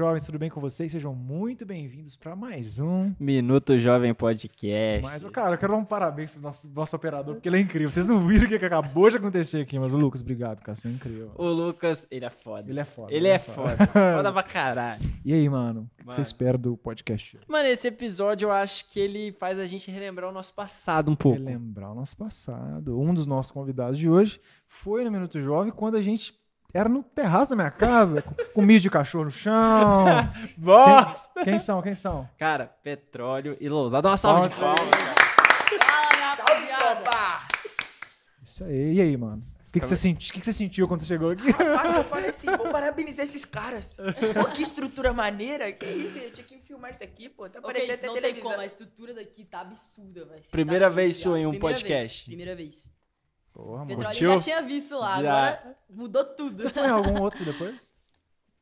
Jovens, tudo bem com vocês? Sejam muito bem-vindos para mais um Minuto Jovem Podcast. Mas, cara, eu quero dar um parabéns pro nosso, nosso operador, porque ele é incrível. Vocês não viram o que acabou de acontecer aqui, mas o Lucas, obrigado, cara. Você é incrível. O Lucas, ele é foda. Ele é foda. Ele, é, é, foda. foda. foda pra caralho. E aí, mano? O que você espera do podcast? Mano, esse episódio eu acho que ele faz a gente relembrar o nosso passado um pouco. Relembrar o nosso passado. Um dos nossos convidados de hoje foi no Minuto Jovem, quando a gente era no terraço da minha casa, com, com mijo de cachorro no chão. Bosta! Quem, quem, são? Quem são? Cara, Petróleo e Lousada. Dá uma salva Nossa. de palmas. Fala, minha rapaziada. Isso aí. E aí, mano? O que, que, você senti, que, que você sentiu quando você chegou aqui? Rapaz, eu falei assim, vou parabenizar esses caras. Pô, que estrutura maneira. Que isso, eu tinha que filmar isso aqui, pô. Tá okay, até não televisão. Tem como, a estrutura daqui tá absurda, velho. Primeira tá vez sua em um podcast. Vez, primeira vez. Porra, mano. Petróleo já tinha visto lá, já... agora mudou tudo. Você foi em algum outro depois?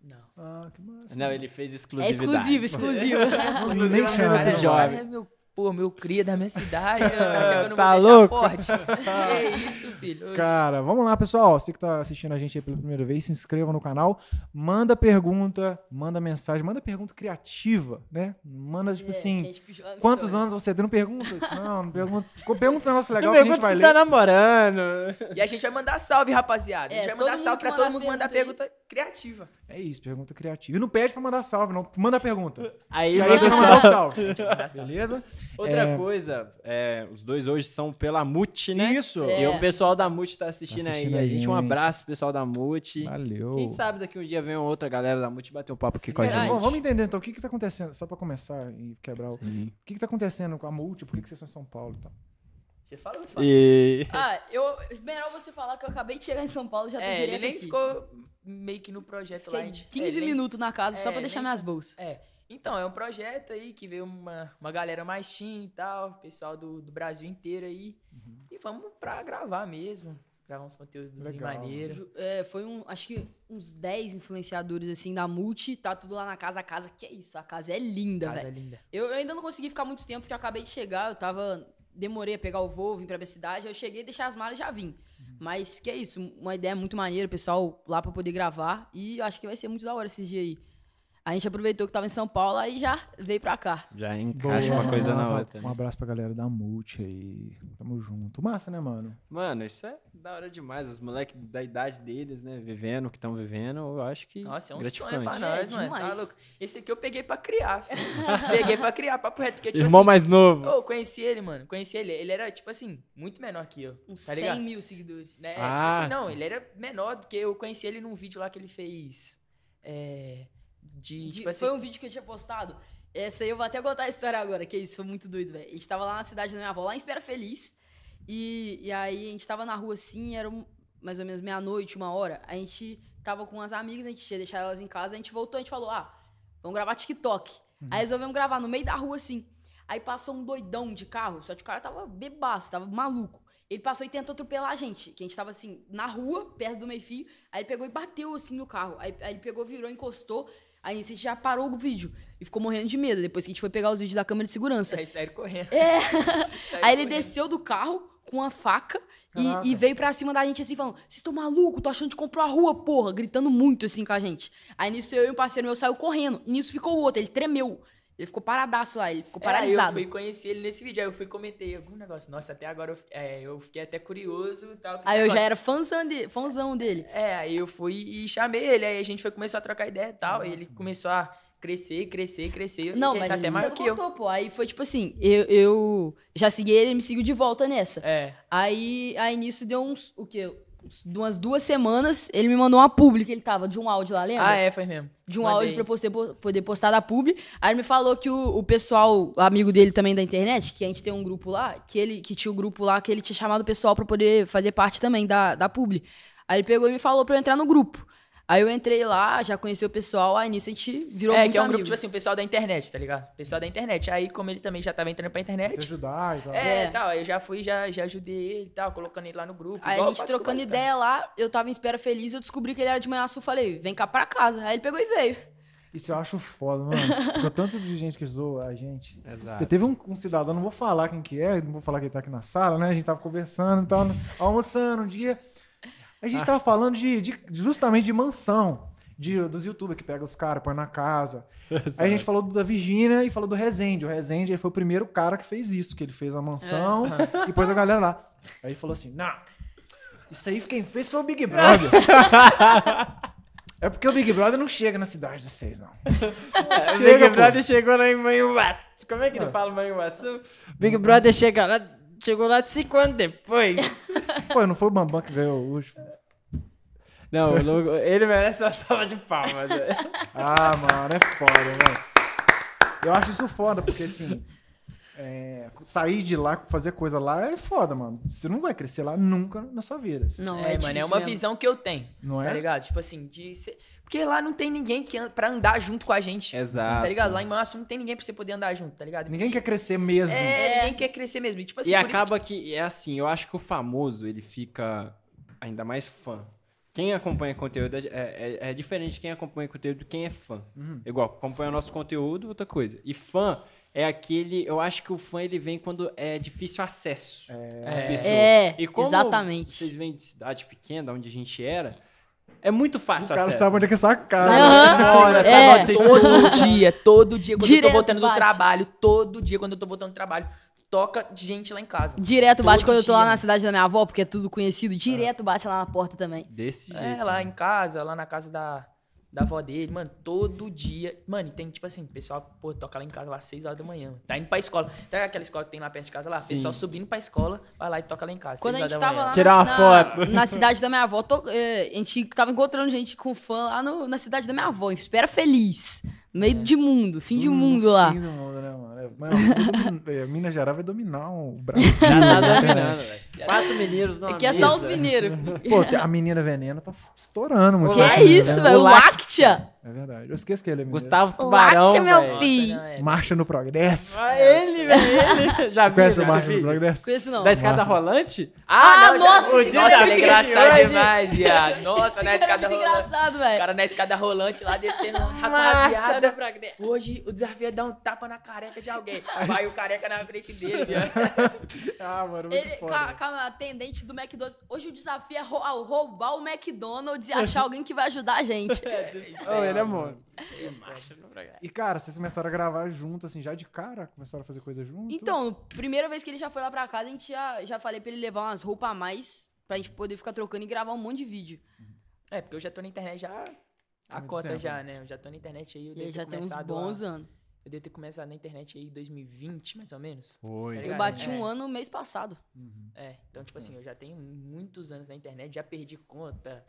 Não. Ah, que massa. Não, ele fez exclusividade. É exclusivo, exclusivo. Nem chama. de jovem. É meu pô, meu cria da minha cidade, eu tá vou louco? forte. é isso, filho. Cara, vamos lá, pessoal. Você que tá assistindo a gente aí pela primeira vez, se inscreva no canal, manda pergunta, manda mensagem, manda pergunta criativa, né? Manda, tipo é, assim, é tipo quantos anos você tem? Não pergunta isso, não, não pergunta. Pergunta se um negócio legal não que a gente vai tá ler. tá namorando. E a gente vai mandar salve, rapaziada. É, a gente é, vai mandar salve pra todo mundo mandar pergunta aí. criativa. É isso, pergunta criativa. E não pede pra mandar salve, não. Manda pergunta. Aí, aí a gente vai mandar salve. Beleza? Outra é... coisa, é, os dois hoje são pela MUT, né? Isso. É. E o é. pessoal da MUT tá assistindo, tá assistindo aí. A gente, gente, um abraço pessoal da MUT. Valeu. Quem sabe daqui um dia vem outra galera da MUT bater um papo aqui com a gente. Bom, vamos entender então o que que tá acontecendo, só pra começar e quebrar o... Sim. O que que tá acontecendo com a MUT? Por que que vocês são em São Paulo e tal? Você fala ou fala? E... Ah, eu, melhor você falar que eu acabei de chegar em São Paulo, já tô é, direto ele nem aqui. ficou meio que no projeto Fiquei lá. 15 é, minutos nem... na casa é, só pra é, deixar nem... minhas bolsas. É. Então, é um projeto aí que veio uma, uma galera mais team e tal, pessoal do, do Brasil inteiro aí. Uhum. E vamos pra gravar mesmo. Gravar uns conteúdos maneiros. É, foi um, acho que uns 10 influenciadores assim da multi, tá tudo lá na casa. A casa, que é isso? A casa é linda, velho. É linda. Eu, eu, ainda não consegui ficar muito tempo, porque eu acabei de chegar, eu tava. Demorei a pegar o voo, vim pra minha cidade. Eu cheguei, deixei as malas e já vim. Uhum. Mas que é isso, uma ideia muito maneira, pessoal lá pra poder gravar. E eu acho que vai ser muito da hora esses dias aí. A gente aproveitou que estava em São Paulo e já veio para cá. Já encaixa uma coisa na outra. Né? Um abraço pra galera da Multi aí. Tamo junto. Massa, né, mano? Mano, isso é da hora demais. Os moleques da idade deles, né, vivendo o que estão vivendo, eu acho que Nossa, é um gratificante. sonho pra nós, é, mano. Tá louco. Esse aqui eu peguei pra criar, filho. peguei pra criar, papo reto. Porque, tipo, Irmão assim, mais novo. Eu conheci ele, mano. Conheci ele. Ele era, tipo assim, muito menor que eu. Uns tá 100 ligado? mil seguidores. Né? Ah, tipo assim, não, sim. ele era menor do que eu. Conheci ele num vídeo lá que ele fez... É de, de tipo assim... Foi um vídeo que eu tinha postado. Essa aí eu vou até contar a história agora, que isso foi muito doido, velho. A gente tava lá na cidade da minha avó, lá em Espera Feliz. E, e aí a gente tava na rua assim, era mais ou menos meia-noite, uma hora. A gente tava com as amigas, a gente tinha deixado elas em casa, a gente voltou, a gente falou, ah, vamos gravar TikTok. Uhum. Aí resolvemos gravar no meio da rua assim. Aí passou um doidão de carro, só que o cara tava bebaço, tava maluco. Ele passou e tentou atropelar a gente, que a gente tava assim, na rua, perto do meio-fio. Aí ele pegou e bateu assim no carro. Aí, aí ele pegou, virou, encostou. Aí a gente já parou o vídeo e ficou morrendo de medo. Depois que a gente foi pegar os vídeos da câmera de segurança. Aí saiu correndo. É. aí ele correndo. desceu do carro com a faca e, e, veio pra cima da gente assim, falando: Vocês estão malucos? Tô achando que comprou a rua, porra. Gritando muito assim com a gente. Aí nisso eu e um parceiro meu saiu correndo. E nisso ficou o outro, ele tremeu. Ele ficou paradaço lá, ele ficou é, paralisado. É, eu fui conhecer ele nesse vídeo, aí eu fui comentei algum negócio. Nossa, até agora eu, é, eu fiquei até curioso e tal. Aí eu já era fãzão, de, fãzão dele. É, aí eu fui e chamei ele, aí a gente foi começou a trocar ideia e tal. Nossa, e ele mano. começou a crescer, crescer, crescer. Não, mas tá até mais que contou, eu. pô. Aí foi tipo assim, eu, eu já segui ele, ele me seguiu de volta nessa. É. Aí, aí nisso deu uns, o quê? umas duas semanas, ele me mandou uma publi que ele tava, de um áudio lá, lembra? Ah, é, foi mesmo. De um Mandei. áudio pra poder, poder postar da publi. Aí ele me falou que o, o pessoal, amigo dele também da internet, que a gente tem um grupo lá, que ele que tinha o um grupo lá, que ele tinha chamado o pessoal pra poder fazer parte também da, da publi. Aí ele pegou e me falou pra eu entrar no grupo. Aí eu entrei lá, já conheci o pessoal, aí nisso a gente virou É, muito que é um amigo. grupo, tipo assim, o pessoal da internet, tá ligado? O pessoal da internet. Aí, como ele também já tava entrando pra internet. Se ajudar e tal. É, é. tal. Aí eu já fui, já, já ajudei ele e tal, colocando ele lá no grupo. Aí a gente trocando tá? ideia lá, eu tava em espera feliz, eu descobri que ele era de manhaçu, falei, vem cá pra casa. Aí ele pegou e veio. Isso eu acho foda, mano. Ficou tanto de gente que zoa a gente. Exato. Teve um, um, cidadão, não vou falar quem que é, não vou falar que ele tá aqui na sala, né? A gente tava conversando, tava almoçando um dia. A gente estava ah. falando de, de, justamente de mansão. De, dos youtubers que pega os caras, põe na casa. Aí a gente falou da Virgínia e falou do Rezende. O Rezende foi o primeiro cara que fez isso, que ele fez a mansão é. e depois a galera lá. Aí ele falou assim: não, isso aí quem fez foi o Big Brother. É porque o Big Brother não chega na cidade de vocês, não. É, chega, o Big Brother pô. chegou lá em Manhuaçu. Como é que ele ah. fala Manhuaçu? Big Brother chega lá, chegou lá de cinco anos depois. Pô, não foi o Bambam que ganhou o último. Não, o Logo, ele merece uma salva de palmas. Né? Ah, mano, é foda, velho. Né? Eu acho isso foda, porque assim. é, sair de lá, fazer coisa lá é foda, mano. Você não vai crescer lá nunca na sua vida. Não, é, é mano, é uma mesmo. visão que eu tenho. Não Tá é? ligado? Tipo assim, de ser- porque lá não tem ninguém que pra andar junto com a gente. Exato. Tá ligado? Lá em Massa não tem ninguém pra você poder andar junto, tá ligado? Ninguém quer crescer mesmo. É, é. ninguém quer crescer mesmo. E, tipo assim, e acaba que... que... É assim, eu acho que o famoso, ele fica ainda mais fã. Quem acompanha conteúdo é, é, é, é diferente de quem acompanha conteúdo de quem é fã. Uhum. Igual, acompanha o nosso conteúdo, outra coisa. E fã é aquele. Eu acho que o fã ele vem quando é difícil acesso. É, é. é. e como exatamente. Vocês vêm de cidade pequena, onde a gente era é muito fácil O cara acesso. sabe onde é que é sua casa. Olha, É. vocês estão? Todo dia, todo dia, quando eu tô voltando do trabalho, todo dia, quando eu tô voltando do trabalho, toca de gente lá em casa. Direto bate quando eu tô lá na cidade da minha avó, porque é tudo conhecido. Direto bate lá na porta também. Desse é, jeito. É, lá né? em casa, lá na casa da, da avó dele, mano, todo dia. Mano, e tem, tipo assim, pessoal, pô, toca lá em casa lá às 6 horas da manhã. Tá indo pra escola. Tá aquela escola que tem lá perto de casa lá? Sim. Pessoal subindo pra escola, vai lá e toca lá em casa. Quando a gente tava manhã. lá Tirar uma na, foto. na cidade da minha avó, eh, a gente tava encontrando gente com fã lá no, na cidade da minha avó, Espera Feliz. Meio é. de mundo, fim Tudo de mundo lá. Fim do mundo, né, mano? É, é, Minas Gerais vai dominar o Brasil. Não, tá nada, né, velho. Quatro mineiros não. Aqui é só os mineiros. Pô, a menina veneno tá estourando muito. Que é, é isso, velho? O Láctea. É verdade. Eu esqueço que ele é mineiro. Gustavo Tubarão, Láctea, meu filho. Nossa, é... Marcha no Progresso. Ah, ele, velho. Já viu? Conhece o Marcha no Progresso? Conheço não. Da escada Marcha. rolante? Ah, ah não, nossa. O dia nossa, ele é engraçado demais, viado. Nossa, na escada rolante. engraçado, velho. O cara na escada rolante lá descendo, rapaziada nada. Hoje o desafio é dar um tapa na careca de alguém. Vai o careca na frente dele, é. ah, mano, muito Ele, foda. Calma, atendente do McDonald's. Hoje o desafio é roubar o McDonald's e achar alguém que vai ajudar a gente. é, oh, ele é monstro. E, cara, vocês começaram a gravar junto, assim, já de cara? Começaram a fazer coisa junto? Então, primeira vez que ele já foi lá pra casa, a gente já, já falei pra ele levar umas roupas a mais pra gente poder ficar trocando e gravar um monte de vídeo. É, porque eu já tô na internet já Tá a cota tempo. já, né? né? Eu já tô na internet aí. Eu já tenho uns bons a... anos. Eu devo ter começado na internet aí em 2020, mais ou menos. Foi. Tá eu bati é. um ano mês passado. Uhum. É, então, tipo uhum. assim, eu já tenho muitos anos na internet, já perdi conta,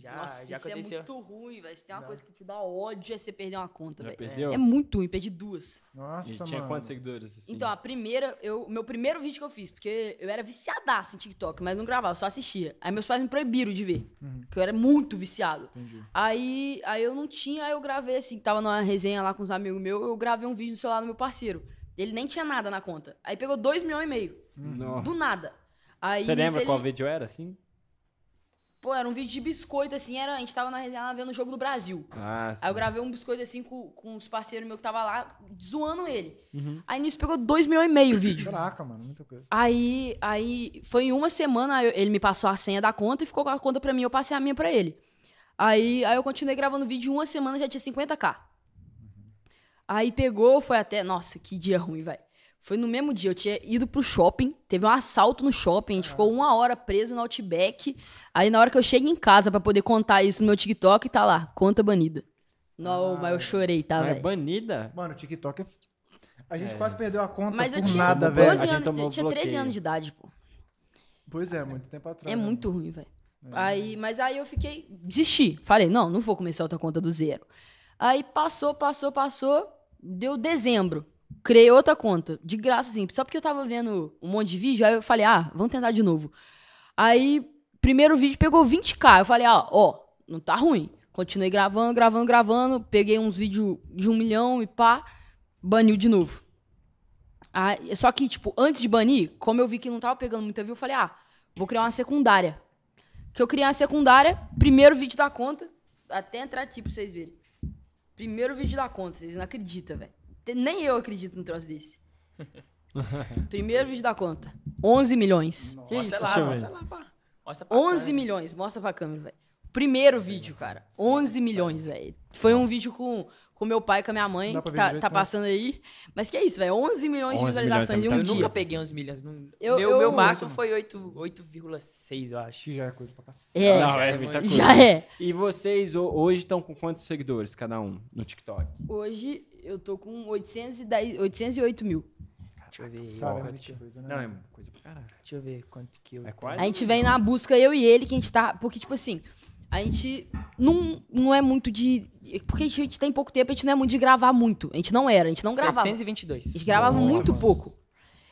já, Nossa, já isso é aconteceu. é muito ruim, velho. Se tem uma coisa que te dá ódio é você perder uma conta, velho. perdeu? É muito ruim, perdi duas. Nossa, E tinha quantos seguidores, assim? Então, a primeira, eu, meu primeiro vídeo que eu fiz, porque eu era viciadaço em TikTok, mas não gravava, eu só assistia. Aí meus pais me proibiram de ver, uhum. porque eu era muito viciado. Entendi. Aí, aí eu não tinha, aí eu gravei assim, tava numa resenha lá com os amigos meus, eu gravei um vídeo no celular do meu parceiro. Ele nem tinha nada na conta. Aí pegou dois milhões e meio. Uhum. Do nada. Aí Você lembra ele- qual vídeo era, assim? Pô, era um vídeo de biscoito, assim, era, a gente tava na resenha lá vendo o jogo do Brasil. Ah, sim. Aí eu gravei um biscoito, assim, com, com os parceiros meus que tava lá, zoando ele. Uhum. Aí nisso pegou 2 milhões e meio o vídeo. Caraca, mano, muita coisa. Aí, aí foi em uma semana, ele me passou a senha da conta e ficou com a conta pra mim, eu passei a minha pra ele. Aí, aí eu continuei gravando o vídeo, uma semana já tinha 50k. Uhum. Aí pegou, foi até, nossa, que dia ruim, velho. Foi no mesmo dia, eu tinha ido pro shopping, teve um assalto no shopping, a gente ficou uma hora preso no Outback. Aí na hora que eu chego em casa para poder contar isso no meu TikTok, tá lá, conta banida. Não, ah, mas eu chorei, tá, é velho? É banida? Mano, o TikTok é... A gente é. quase perdeu a conta mas por tinha nada, velho. Anos, eu tinha bloqueio. 13 anos de idade, pô. Pois é, muito tempo atrás. É né? muito ruim, velho. É. Aí, mas aí eu fiquei, desisti. Falei, não, não vou começar outra conta do zero. Aí passou, passou, passou, deu dezembro. Criei outra conta, de graça, assim. Só porque eu tava vendo um monte de vídeo, aí eu falei, ah, vamos tentar de novo. Aí, primeiro vídeo pegou 20k. Eu falei, ah, ó, não tá ruim. Continuei gravando, gravando, gravando. Peguei uns vídeos de um milhão e pá, baniu de novo. só que, tipo, antes de banir, como eu vi que não tava pegando muita view, eu falei, ah, vou criar uma secundária. Que eu criei uma secundária, primeiro vídeo da conta, até entrar aqui pra vocês verem. Primeiro vídeo da conta, vocês não acreditam, velho. Nem eu acredito no troço desse. Primeiro vídeo da conta. 11 milhões. Nossa, mostra isso, lá, mostra lá, pá. Mostra 11 câmera. milhões, mostra pra câmera, velho. Primeiro vídeo, cara. 11 milhões, velho. Foi um vídeo com com meu pai, com a minha mãe, que tá, tá né? passando aí. Mas que é isso, velho. 11 milhões 11 de visualizações tá milhões, em um dia. Eu nunca peguei 11 milhões. Não... Eu, meu, eu, meu máximo foi 8,6, eu acho. já é coisa pra passar. É, Não, já é, muita coisa. Já é. E vocês hoje estão com quantos seguidores cada um no TikTok? Hoje eu tô com 810, 808 mil. Deixa eu ver. Cara, quanto que... coisa, né? Não, é coisa pra caralho. Deixa eu ver quanto que eu. É quase. A gente vem na busca, eu e ele, que a gente tá. Porque, tipo assim, a gente não, não é muito de. Porque a gente tem pouco tempo, a gente não é muito de gravar muito. A gente não era, a gente não gravava. 722. A gente gravava muito pouco.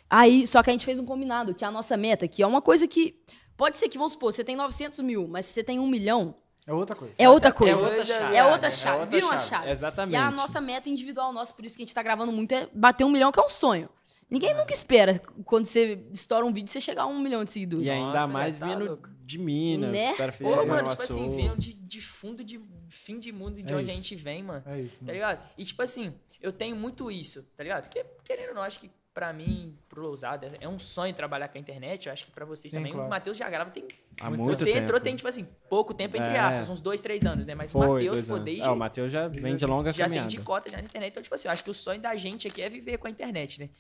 Aí, só que a gente fez um combinado, que a nossa meta, que é uma coisa que. Pode ser que, vamos supor, você tem 900 mil, mas se você tem um milhão. É outra coisa. É outra é coisa. É outra chave. É outra é chave. Viram chave. a chave. Exatamente. E a nossa meta individual nossa, por isso que a gente tá gravando muito, é bater um milhão, que é um sonho. Ninguém é. nunca espera quando você estoura um vídeo você chegar a um milhão de seguidores. E ainda Nossa, mais tá vindo de Minas, né? para Pô, mano, tipo assim, venham de, de fundo de fim de mundo de é onde isso. a gente vem, mano. É isso. Tá mano. Tá ligado? E tipo assim, eu tenho muito isso, tá ligado? Porque, querendo ou não, acho que para mim, pro Lousada, é um sonho trabalhar com a internet. Eu acho que para vocês Sim, também. Claro. O Matheus já grava tem. Há muito você tempo. entrou tem, tipo assim, pouco tempo, entre é. aspas, uns dois, três anos, né? Mas Foi, o Matheus, pô, desde. Ah, o Matheus já vem de longa já caminhada. Já tem de cota já na internet. Então, tipo assim, eu acho que o sonho da gente aqui é viver com a internet, né?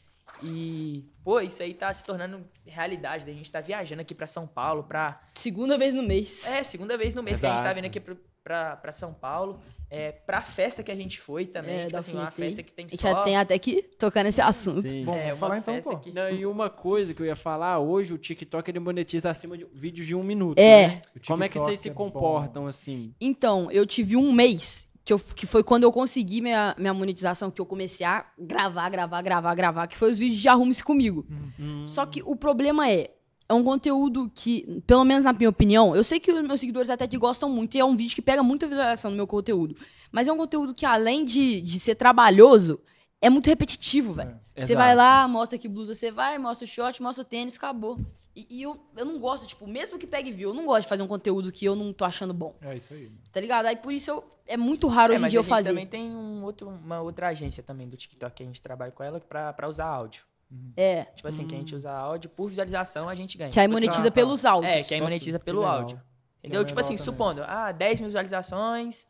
E, pô, isso aí tá se tornando realidade. Né? A gente tá viajando aqui para São Paulo pra. Segunda vez no mês. É, segunda vez no mês Exato. que a gente tá vindo aqui para pra, pra São Paulo. É, pra festa que a gente foi também. É, tipo assim, uma festa que tem só... A gente já tem até que tocar nesse assunto. Sim. É, bom, é, uma falar, então, festa então, que... Não, e uma coisa que eu ia falar, hoje o TikTok ele monetiza acima de vídeos de um minuto, é. Né? Como é que vocês é se comportam bom. assim? Então, eu tive um mês que, eu, que foi quando eu consegui minha, minha monetização, que eu comecei a gravar, gravar, gravar, gravar, que foi os vídeos de Arrume-se Comigo. Uhum. Só que o problema é, é um conteúdo que, pelo menos na minha opinião, eu sei que os meus seguidores até que gostam muito e é um vídeo que pega muita visualização no meu conteúdo. Mas é um conteúdo que, além de, de ser trabalhoso, é muito repetitivo, velho. É, você vai lá, mostra que blusa você vai, mostra o short, mostra o tênis, acabou. E, e, eu, eu não gosto, tipo, mesmo que pegue view, eu não gosto de fazer um conteúdo que eu não tô achando bom. É isso aí. Tá ligado? Aí por isso eu, é muito raro é, hoje em dia eu fazer. Mas a gente também tem um outro, uma outra agência também do TikTok que a gente trabalha com ela pra, pra usar áudio. Uhum. É. Tipo assim, hum. que a gente hum. usa áudio, por visualização a gente ganha. Que aí monetiza tipo, pelos áudios. É, que aí monetiza pelo legal. áudio. Entendeu? É tipo assim, também. supondo, ah, 10 mil visualizações,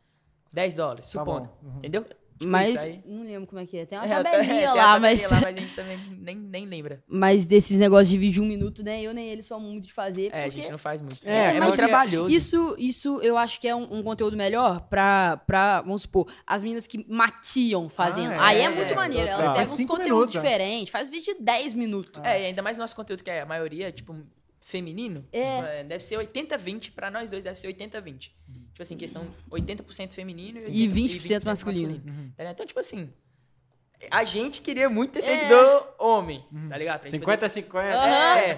10 dólares, tá supondo. Uhum. Entendeu? Tipo, mas aí... não lembro como é que é. Tem uma é, tabelinha é, lá, mas... lá, mas a gente também nem, nem lembra. Mas desses negócios de vídeo de um minuto, né? Eu nem eles são muito de fazer. É, a gente não faz muito. É, é, é muito trabalhoso. Isso, isso eu acho que é um, um, conteúdo melhor pra, pra, vamos supor, as meninas que matiam fazendo. Ah, aí é, é. muito maneiro. Elas tá. pegam uns conteúdos minutos, né? diferentes, faz vídeo de 10 minutos. É, e ainda mais nosso conteúdo, que é a maioria, tipo, feminino. É. Tipo, é deve ser 80-20, pra nós dois deve ser 80-20. Hum. Tipo assim, questão 80% feminino e 20%, e 20 masculino. masculino. Uhum. Tá então, tipo assim, a gente queria muito ter é. seguidor é. homem, tá uhum. ligado? 50-50. Poder... É,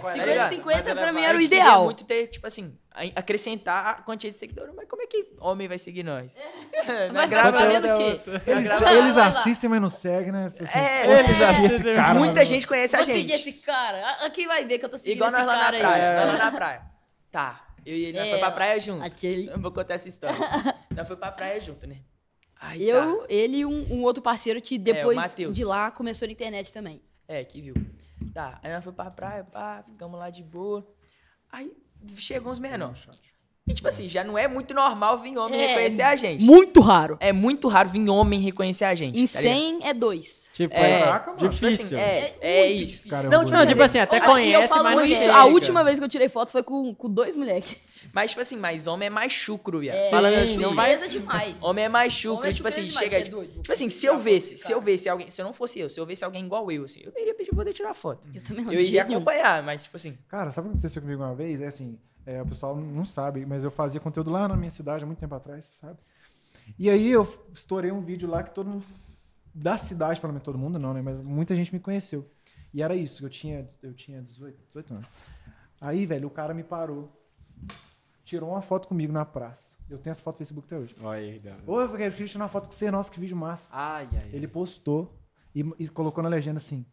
50-50 tá pra mim era o ideal. A gente muito ter, tipo assim, acrescentar a quantia de seguidor. Mas como é que homem vai seguir nós? É. é mas grava o quê? Eles, eles assistem, mas não seguem, né? Tipo assim, é, eles é. esse cara. Muita né? gente conhece a gente. Vou seguir esse cara. Quem vai ver que eu tô seguindo Igual esse cara aí? Igual é. nós lá na praia. Tá. Eu e ele, nós é, foi pra praia junto. Aquele... Eu vou contar essa história. nós foi pra praia junto, né? Tá. eu, tá. ele e um, um, outro parceiro que é, depois é, de lá começou na internet também. É, que viu. Tá, aí nós foi pra praia, pá, ficamos lá de boa. Aí chegou uns menores. E, tipo assim, já não é muito normal vir homem é, reconhecer a gente. Muito raro. É muito raro vir homem reconhecer a gente. Em tá 100 é dois. Tipo, é, caraca, mano. Difícil. Tipo assim, é, é, é isso. cara Não, tipo, não, assim, tipo assim, até conhece, mas não mas isso, A última vez que eu tirei foto foi com, com dois moleques. Mas, tipo assim, mas homem é mais chucro, viado. É, Falando assim. Não vai... É demais. Homem é mais chucro. Homem é tipo assim, é demais, chega. Tipo, tipo assim, se eu vesse, se eu vesse alguém. Se eu não fosse eu, se eu vesse alguém igual eu, assim, eu iria pedir pra poder tirar foto. Eu também não Eu iria acompanhar, mas, tipo assim. Cara, sabe o que aconteceu comigo uma vez? É assim, é, o pessoal não sabe, mas eu fazia conteúdo lá na minha cidade há muito tempo atrás, você sabe? E aí eu estourei um vídeo lá que todo mundo. Da cidade, pelo menos todo mundo não, né? Mas muita gente me conheceu. E era isso, eu tinha, eu tinha 18, 18 anos. Aí, velho, o cara me parou tirou uma foto comigo na praça. Eu tenho essa foto no Facebook até hoje. Olha aí, Oi, eu queria tirar uma foto com você, nossa, que vídeo massa. Ai, ai, Ele postou e, e colocou na legenda assim: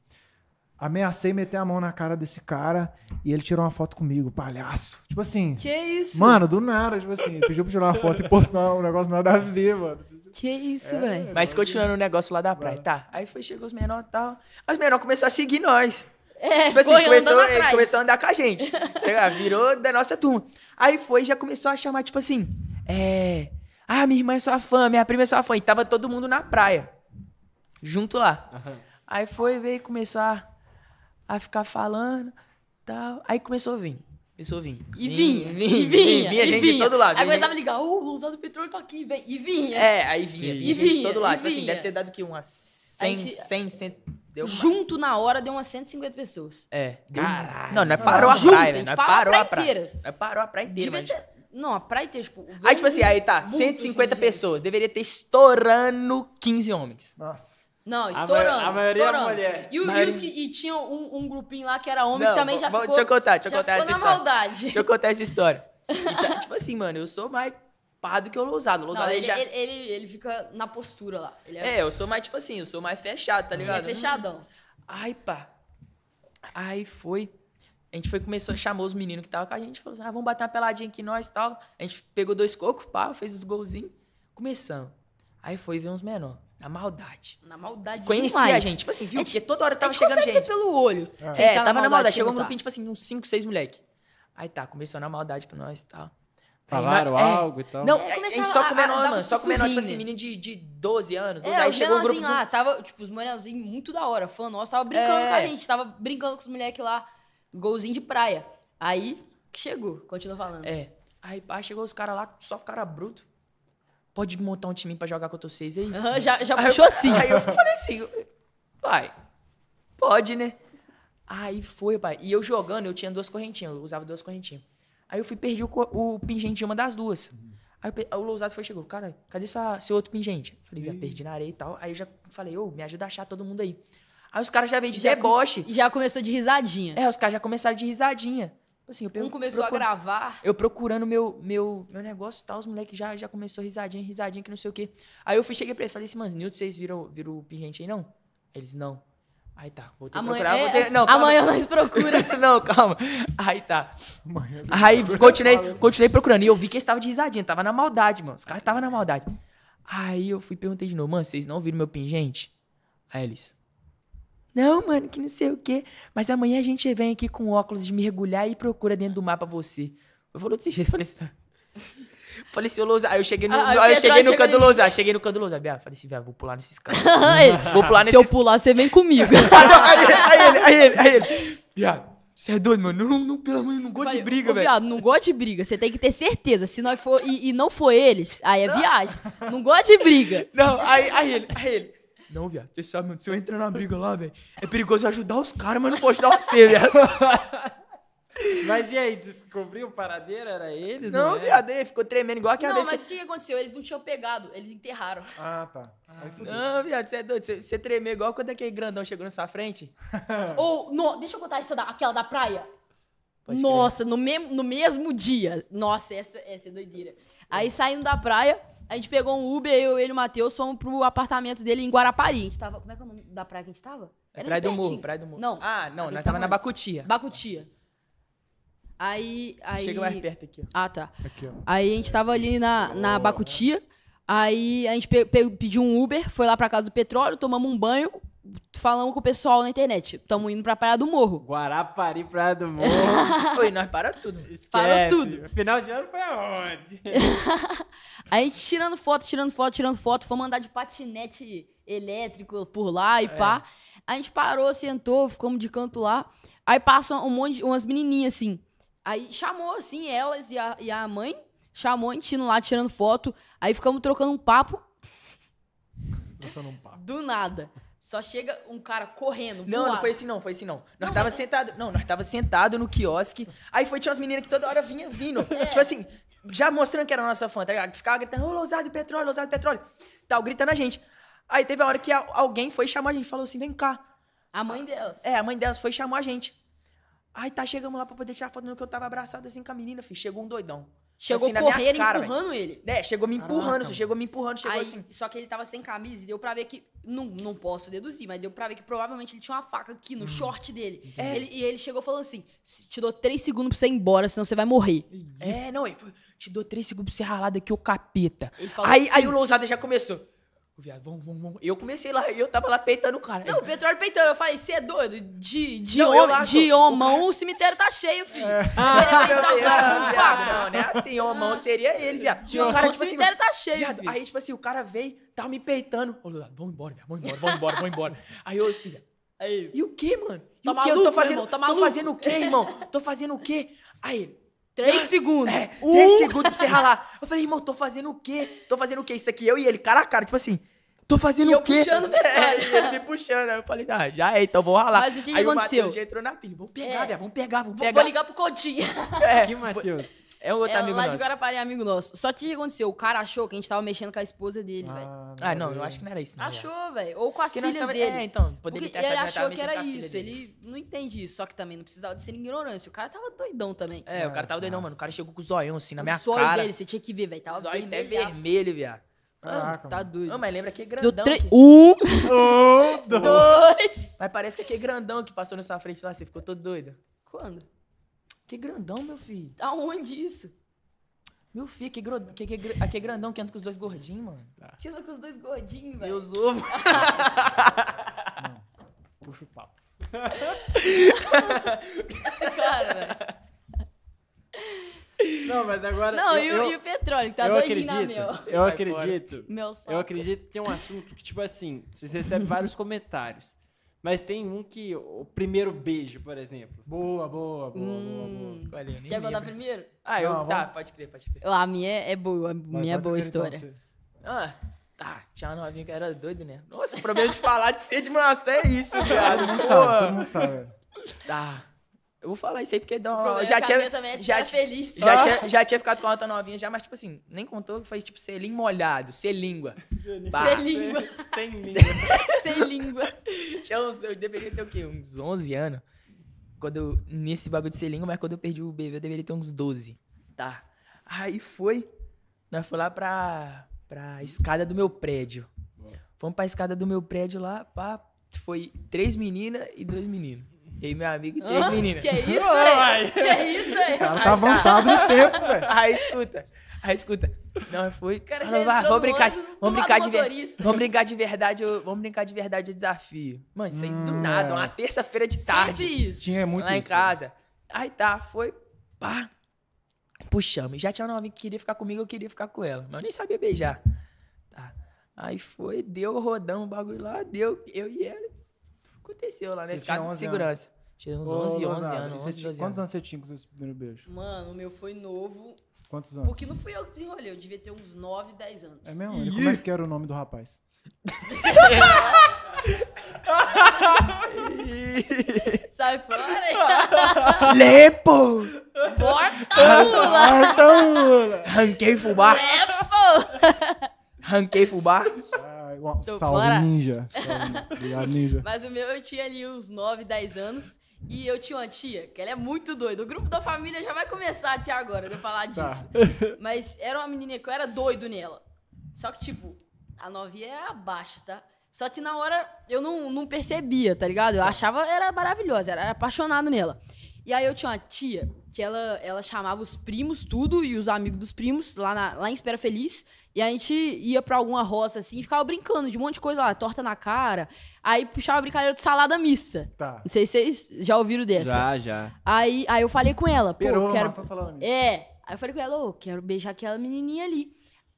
ameacei meter a mão na cara desse cara e ele tirou uma foto comigo, palhaço. Tipo assim. Que isso? Mano, do nada, tipo assim, pediu pra tirar uma foto e postar um negócio nada a ver, mano. Que isso, é, velho. Mas continuando o negócio lá da praia, tá? Aí foi, chegou os menor e tal. Aí os menor começaram a seguir nós. É, tipo assim, começou, é, começou a andar com a gente. Tá Virou da nossa turma. Aí foi já começou a chamar, tipo assim, é. Ah, minha irmã é sua fã, minha prima é sua fã. E tava todo mundo na praia. Junto lá. Uhum. Aí foi, veio começar a, a ficar falando. Tal. Aí começou a vir. Começou a vir. E vinha, vinha, vinha, vinha, vinha gente vinha. de todo lado. Aí começava a ligar, ô, oh, Lousada do Petróleo tá aqui, vem. E vinha. É, aí vinha, vinha, vinha gente de todo lado. Tipo assim, deve ter dado que umas 100, gente, 100, 100, deu Junto na hora deu umas 150 pessoas. É. Caralho. Não, não é parou a praia, né? Não é parou a praia inteira. Não é parou a praia inteira, Devia Não, a praia inteira, tipo... Aí, tipo assim, aí tá, 150 assim, pessoas. Gente. Deveria ter estourando 15 homens. Nossa. Não, estourando, a maioria é estourando. É mulher. E, o, maioria... e, que, e tinha um, um, grupinho lá que era homem não, que também já vou, ficou... Deixa eu contar, deixa eu contar essa história. maldade. Deixa eu contar essa história. Então, tipo assim, mano, eu sou mais Parra do que o lousado. O lousado não, ele, ele, já... ele, ele, ele, fica na postura lá. É... é... eu sou mais, tipo assim, eu sou mais fechado, tá ligado? Ele é fechadão. Ai, pá. Aí foi. A gente foi, começou, chamou os meninos que estavam com a gente, falou assim, ah, vamos bater uma peladinha aqui nós e tal. A gente pegou dois cocos, pá, fez os golzinhos. Começamos. Aí foi ver uns menores. Na maldade. Na maldade Conhecia demais. a gente, tipo assim, viu? É Porque toda hora é tava a gente chegando gente. pelo olho. É, é tava na maldade. Chegou um tá. grupinho, tipo assim, uns cinco, seis moleque. Aí tá, começou na maldade com nós e tal. Falaram é, algo e tal? Não, é, a gente só com menor, mano. Só com menor, tipo assim, menino de, de 12 anos. 12, é, aí chegou o grupo... lá, tava, tipo, os meninos muito da hora. Fã nosso, tava brincando é. com a é. gente. Tava brincando com os moleques lá. Golzinho de praia. Aí, que chegou. Continua falando. É. Aí, aí chegou os caras lá, só cara bruto. Pode montar um time pra jogar contra vocês aí? Uhum, já já aí puxou eu, assim. Aí eu falei assim, pai, pode, né? Aí foi, pai. E eu jogando, eu tinha duas correntinhas. Eu usava duas correntinhas. Aí eu fui perdi o, o pingente de uma das duas. Aí o Lousado foi chegou, cara, cadê essa, seu outro pingente? Eu falei, perdi na areia e tal. Aí eu já falei, ô, oh, me ajuda a achar todo mundo aí. Aí os caras já veio de já deboche. Com, já começou de risadinha. É, os caras já começaram de risadinha. Tipo assim, eu um começou procuro, a gravar. Eu procurando meu, meu, meu negócio e tal, os moleques já, já começou risadinha, risadinha, que não sei o quê. Aí eu fui, cheguei pra eles, falei assim, mano, vocês viram, viram o pingente aí, não? Eles, não. Aí tá, vou ter amanhã, procurar, vou é, ter... Não, calma. Amanhã nós procura. não, calma. Aí tá. Amanhã Aí continuei, continuei procurando. E eu vi que eles estavam de risadinha, tava na maldade, mano. Os caras estavam na maldade. Aí eu fui perguntei de novo, mano, vocês não viram meu pingente? Aí eles. Não, mano, que não sei o quê. Mas amanhã a gente vem aqui com óculos de mergulhar e procura dentro do mapa você. Eu falei desse jeito, falei assim, tá. Falei assim, ô Lousa. Aí eu cheguei no, ah, eu, eu cheguei no canto do Lousa. Cheguei no canto do Lousa. falei assim, Bia, vou pular nesses caras. vou pular nesses... Se eu pular, você vem comigo. Ah, aí, ele, aí ele, aí ele. Viado. você é doido, mano. Não, não, pelo amor não gosto de briga, velho. Viado, não gosto de briga. Você tem que ter certeza. Se nós for e, e não for eles, aí é viagem. Não gosto de briga. Não, aí, aí ele, aí ele. Não, viado, você sabe, mano, se eu entrar na briga lá, velho, é perigoso ajudar os caras, mas não posso ajudar você, viado. Mas e aí, descobriu o paradeiro? Era eles? Não, viado, ele ficou tremendo igual aquela não, vez. Não, mas o que... que aconteceu? Eles não tinham pegado, eles enterraram. Ah, tá. Ah, não, viado, você é doido. Você, tremeu igual quando aquele grandão chegou na sua frente. Ou, não, deixa eu contar essa da, aquela da praia. Pode nossa, no, me, no mesmo dia. Nossa, essa, essa é doideira. Aí saindo da praia, a gente pegou um Uber, eu, ele e o Matheus, fomos pro apartamento dele em Guarapari. A gente tava. Como é que é o nome da praia que a gente tava? É era praia do Morro, Praia do Morro. Não. Ah, não, nós tava, tava na Bacutia. Bacutia. Aí, aí... Chega mais perto aqui, ó. Ah, tá. Aqui, ó. Aí a gente tava ali na, na Bacutia. Aí a gente pe pe pediu um Uber, foi lá pra casa do petróleo, tomamos um banho, falamos com o pessoal na internet. Tamo indo pra Praia do Morro. Guarapari, Praia do Morro. foi, nós paramos tudo. Esquece. Parou tudo. Final de ano foi aonde? a gente tirando foto, tirando foto, tirando foto, fomos andar de patinete elétrico por lá e é. pá. A gente parou, sentou, ficamos de canto lá. Aí passam um monte, umas menininhas assim. Aí chamou, assim, elas e a, e a mãe. Chamou a gente lá tirando foto. Aí ficamos trocando um papo. Trocando um papo. Do nada. Só chega um cara correndo. Não, voado. não foi assim, não, foi assim, não. Nós não, tava sentado. Não, nós tava sentado no quiosque. Aí foi, tinha umas meninas que toda hora vinha vindo. É. Tipo assim, já mostrando que era a nossa fã, tá ligado? Que ficava gritando, ô, lousado de petróleo, lousado de petróleo. Tal, gritando a gente. Aí teve a hora que a, alguém foi chamar a gente, falou assim, vem cá. A mãe delas. É, a mãe delas foi chamar a gente. Aí tá, chegamos lá pra poder tirar foto, no que eu tava abraçado assim com a menina, filho. Chegou um doidão. Chegou assim, correndo, cara, empurrando véio. ele. É, chegou me empurrando, você chegou me empurrando, chegou Aí, assim. Só que ele tava sem camisa e deu pra ver que. Não, não posso deduzir, mas deu pra ver que provavelmente ele tinha uma faca aqui no hum. short dele. É. Ele, e ele chegou falando assim: te dou três segundos pra você ir embora, senão você vai morrer. É, não, ele falou: te dou três segundos pra você ralar daqui, ô capeta. Aí, assim, aí o Lousada já começou. O viado, vamos, vamos, vamos. Eu comecei lá eu tava lá peitando o cara. Não, o Petróleo peitando. Eu falei, você é doido? De, de, não, de homão, o, o, cemitério tá cheio, filho. É. Ah, não, não, não, não é assim. Homão seria ele, viado. De o cara, tipo, o assim, cemitério tá cheio, viado. Filho. Aí, tipo assim, o cara veio, tava tá me peitando. Ô, vamos embora, viado. Vamos embora, vamos embora, vamos embora. Aí eu assim, Aí. e o que mano? E tá o quê? eu tô fazendo, irmão, tá tô fazendo o que irmão? tô fazendo o quê? Aí ele, Três segundos. É, um. Três segundos pra você ralar. Eu falei, irmão, tô fazendo o quê? Tô fazendo o quê? Isso aqui, eu e ele, cara a cara, tipo assim. Tô fazendo e o quê? eu puxando é, e ele me puxando. Aí eu falei, ah, já é, então vou ralar. Mas o que, que Aí aconteceu? o Matheus já entrou na pilha. Vamos pegar, é. velho, vamos pegar, vamos pegar. Vou, ligar pro Coutinho. É. Que Matheus? É um outro é, amigo lá nosso. de Guarapari é amigo nosso. Só que o que aconteceu? O cara achou que a gente tava mexendo com a esposa dele, ah, velho. Ah, não, eu acho que não era isso, não. Achou, velho. Ou com as Porque filhas tava... dele. É, então, poderia Porque ter achado ele que achou que era isso. Ele não entende isso. Só que também não precisava de ser ignorância. O cara tava doidão também. É, o cara tava é, doidão, tá. mano. O cara chegou com o zoião assim na minha cara. O dele, você tinha que ver, velho. Tava zóio vermelho. Zóio vermelho, viado. Caraca, tá doido. Não, mas lembra que é grandão. Tre... Um, dois. Mas parece que aqui é, é grandão que passou na sua frente lá. Você ficou todo doido. Quando? Que grandão, meu filho. Aonde isso? Meu filho, que, gro... que, que, ah, que grandão que anda com os dois gordinhos, mano. Tá. Que anda com os dois gordinhos, velho. Meus ovos. puxa o papo. Esse cara, velho. Não, mas agora. Não, eu, e, o, eu, e o petróleo, que tá doidinho na meu. Eu acredito. Meu eu acredito que tem um assunto que, tipo assim, vocês recebem vários comentários. Mas tem um que. O primeiro beijo, por exemplo. Boa, boa, boa, hum, boa, boa. Olha, Quer contar primeiro? Ah, eu. Não, tá, vamos... pode crer, pode crer. A minha é boa, a minha é boa história. Então, ah, tá. Tinha uma novinha que era doido, né? Nossa, o problema de falar de ser de monastério é isso, cara. É, todo mundo sabe, todo mundo sabe. Tá. Eu vou falar isso aí porque dá uma... já tinha é já, é feliz. Já, tinha, já tinha ficado com a nota novinha já, mas tipo assim, nem contou que foi tipo selim molhado, ser língua. ser língua. Sem língua. língua. Tinha uns, eu deveria ter o quê? Uns 11 anos. Quando eu, nesse bagulho de ser língua, mas quando eu perdi o bebê, eu deveria ter uns 12. Tá. Aí foi. Nós fomos lá pra, pra escada do meu prédio. Fomos pra escada do meu prédio lá, pá. Foi três meninas e dois meninos. E meu amigo e três oh, meninas. Que é isso aí? que é isso aí? Ela tá, tá avançada no tempo, velho. Aí escuta. Aí escuta. Não, foi. Cara, ah, vamos brincar, de, vamos brincar de verdade. Vamos brincar de verdade, vamos brincar de verdade o desafio. Mano, isso aí hum, do nada, uma é. terça-feira de tarde. isso. Tinha muito lá isso. em casa. Aí tá, foi, pá. Puxamos. Já tinha uma novinha que queria ficar comigo, eu queria ficar com ela. Mas eu nem sabia beijar. Tá. Aí foi, deu, rodamos o bagulho lá, deu, eu e ela aconteceu lá nesse né? carro de segurança. Tinha uns 11, 11 anos, Quantos anos você tinha com o seu primeiro beijo? Mano, o meu foi novo. Quantos anos? Porque não fui eu que desenrolei, eu devia ter uns 9, 10 anos. É mesmo? E como é que era o nome do rapaz? Sai fora! Lepo! Mortaula! Ah, Mortaula! Ranquei fubá! Lepo! Ranquei fubá! Ai, uau, salve, ninja. obrigado, ninja. Mas o meu eu tinha ali uns 9, 10 anos. E eu tinha uma tia, que ela é muito doida. O grupo da família já vai começar até agora de eu falar tá. disso. Tá. Mas era uma menina que eu era doido nela. Só que, tipo, a novinha é abaixo, tá? Só que na hora eu não, não percebia, tá ligado? Eu tá. achava era maravilhosa, era apaixonado nela. E aí eu tinha uma tia que ela, ela chamava os primos, tudo, e os amigos dos primos, lá, na, lá em Espera Feliz. E a gente ia pra alguma roça, assim, e ficava brincando de um monte de coisa lá, torta na cara. Aí puxava brincadeira de salada mista. Tá. Não sei se vocês já ouviram dessa. Já, já. Aí, aí eu falei com ela, pô, Perona, quero... Maçã, salada mista. É. Aí eu falei com ela, ô, oh, quero beijar aquela menininha ali.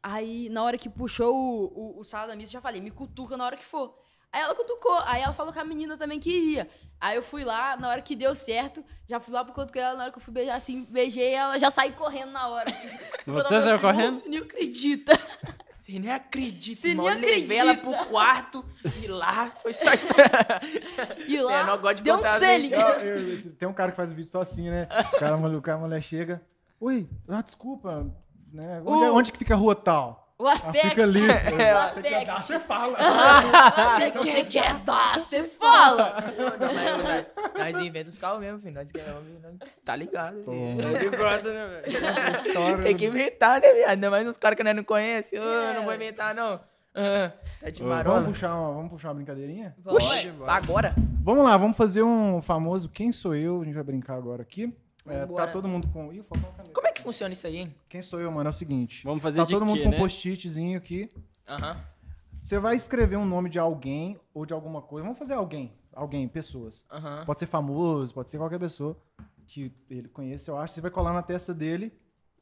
Aí, na hora que puxou o, o, o salada mista, eu já falei, me cutuca na hora que for. Aí ela cutucou, aí ela falou que a menina também queria. Aí eu fui lá, na hora que deu certo, já fui lá pro canto com ela, na hora que eu fui beijar assim, beijei ela, já saí correndo na hora. Você saiu assim, correndo? Você nem acredita. Você nem acredita, Você nem acredita. Levei ela pro quarto e lá foi só isso. E lá, é, não gosto de deu um selinho. Tem um cara que faz vídeo só assim, né? O cara, o cara a mulher chega, oi, ah, desculpa, né? Onde, é, onde que fica a rua tal? O aspecto. Fica ali. É, o aspecto. Você quer dar, você fala. você, quer dar, você fala. nós inventamos os carros mesmo, filho. Nós que é homem, tá ligado. Ligado, né, velho? Tem né? que inventar, né, viado? Ainda mais uns caras que nós não conhecemos. É. não vou inventar, não. Uhum. É de Vamos puxar uma, vamos puxar uma brincadeirinha? Puxa, agora. Vamos lá, vamos fazer um famoso Quem Sou Eu. A gente vai brincar agora aqui. É, tá todo mundo com. Ih, faltou caneta. Como é que funciona isso aí, hein? Quem sou eu, mano? É o seguinte. Vamos fazer Tá de todo mundo com um né? post-itzinho aqui. Aham. Você vai escrever um nome de alguém ou de alguma coisa. Vamos fazer alguém. Alguém, pessoas. Aham. Pode ser famoso, pode ser qualquer pessoa que ele conheça, eu acho. Você vai colar na testa dele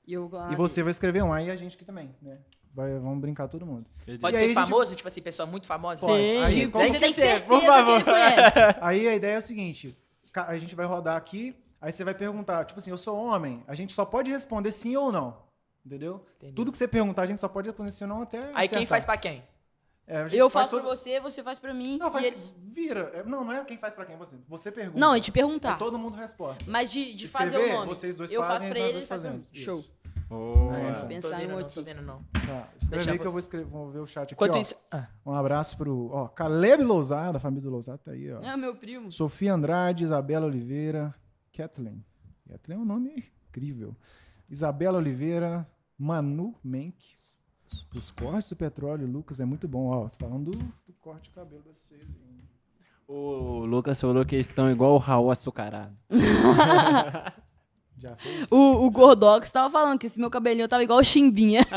E eu e você vai escrever um. Aí a gente aqui também, né? Vai, vamos brincar todo mundo. Pode E ser gente- famoso, tipo assim, pessoa muito famosa? Pode. Sim. Aí, como- você tem é? certeza que ele conhece. aí a ideia é o seguinte: a gente vai rodar aqui, Aí você vai perguntar, tipo assim, eu sou homem, a gente só pode responder sim ou não. Entendeu? Entendi. Tudo que você perguntar, a gente só pode responder sim ou não até. Aí acertar. quem faz pra quem? É, eu faço todo... pra você, você faz pra mim. Não, faz, eles... vira. É, não, não é quem faz pra quem, você. Você pergunta. Não, é te perguntar. É todo mundo resposta. Mas de, de Escrever, fazer o nome. Vocês dois eu fazem, faço pra eles, eles fazem. Pra mim. Show. Boa. pensar em outro. Não, vendo, não. Tá, escreve aí que eu vou escrever, vamos ver o chat aqui. Quanto isso... Ah. Um abraço pro ó, Caleb Lousada, família do Lousada tá aí, ó. É, meu primo. Sofia Andrade, Isabela Oliveira, Kathleen. Kathleen é um nome incrível. Isabela Oliveira, Manu Menck. Os cortes do petróleo, Lucas, é muito bom. Ó, falando do, corte de cabelo da vocês. O Lucas falou que eles estão igual o Raul açucarado. Já fez? O, o Gordox estava falando que esse meu cabelinho tava igual o Chimbinha.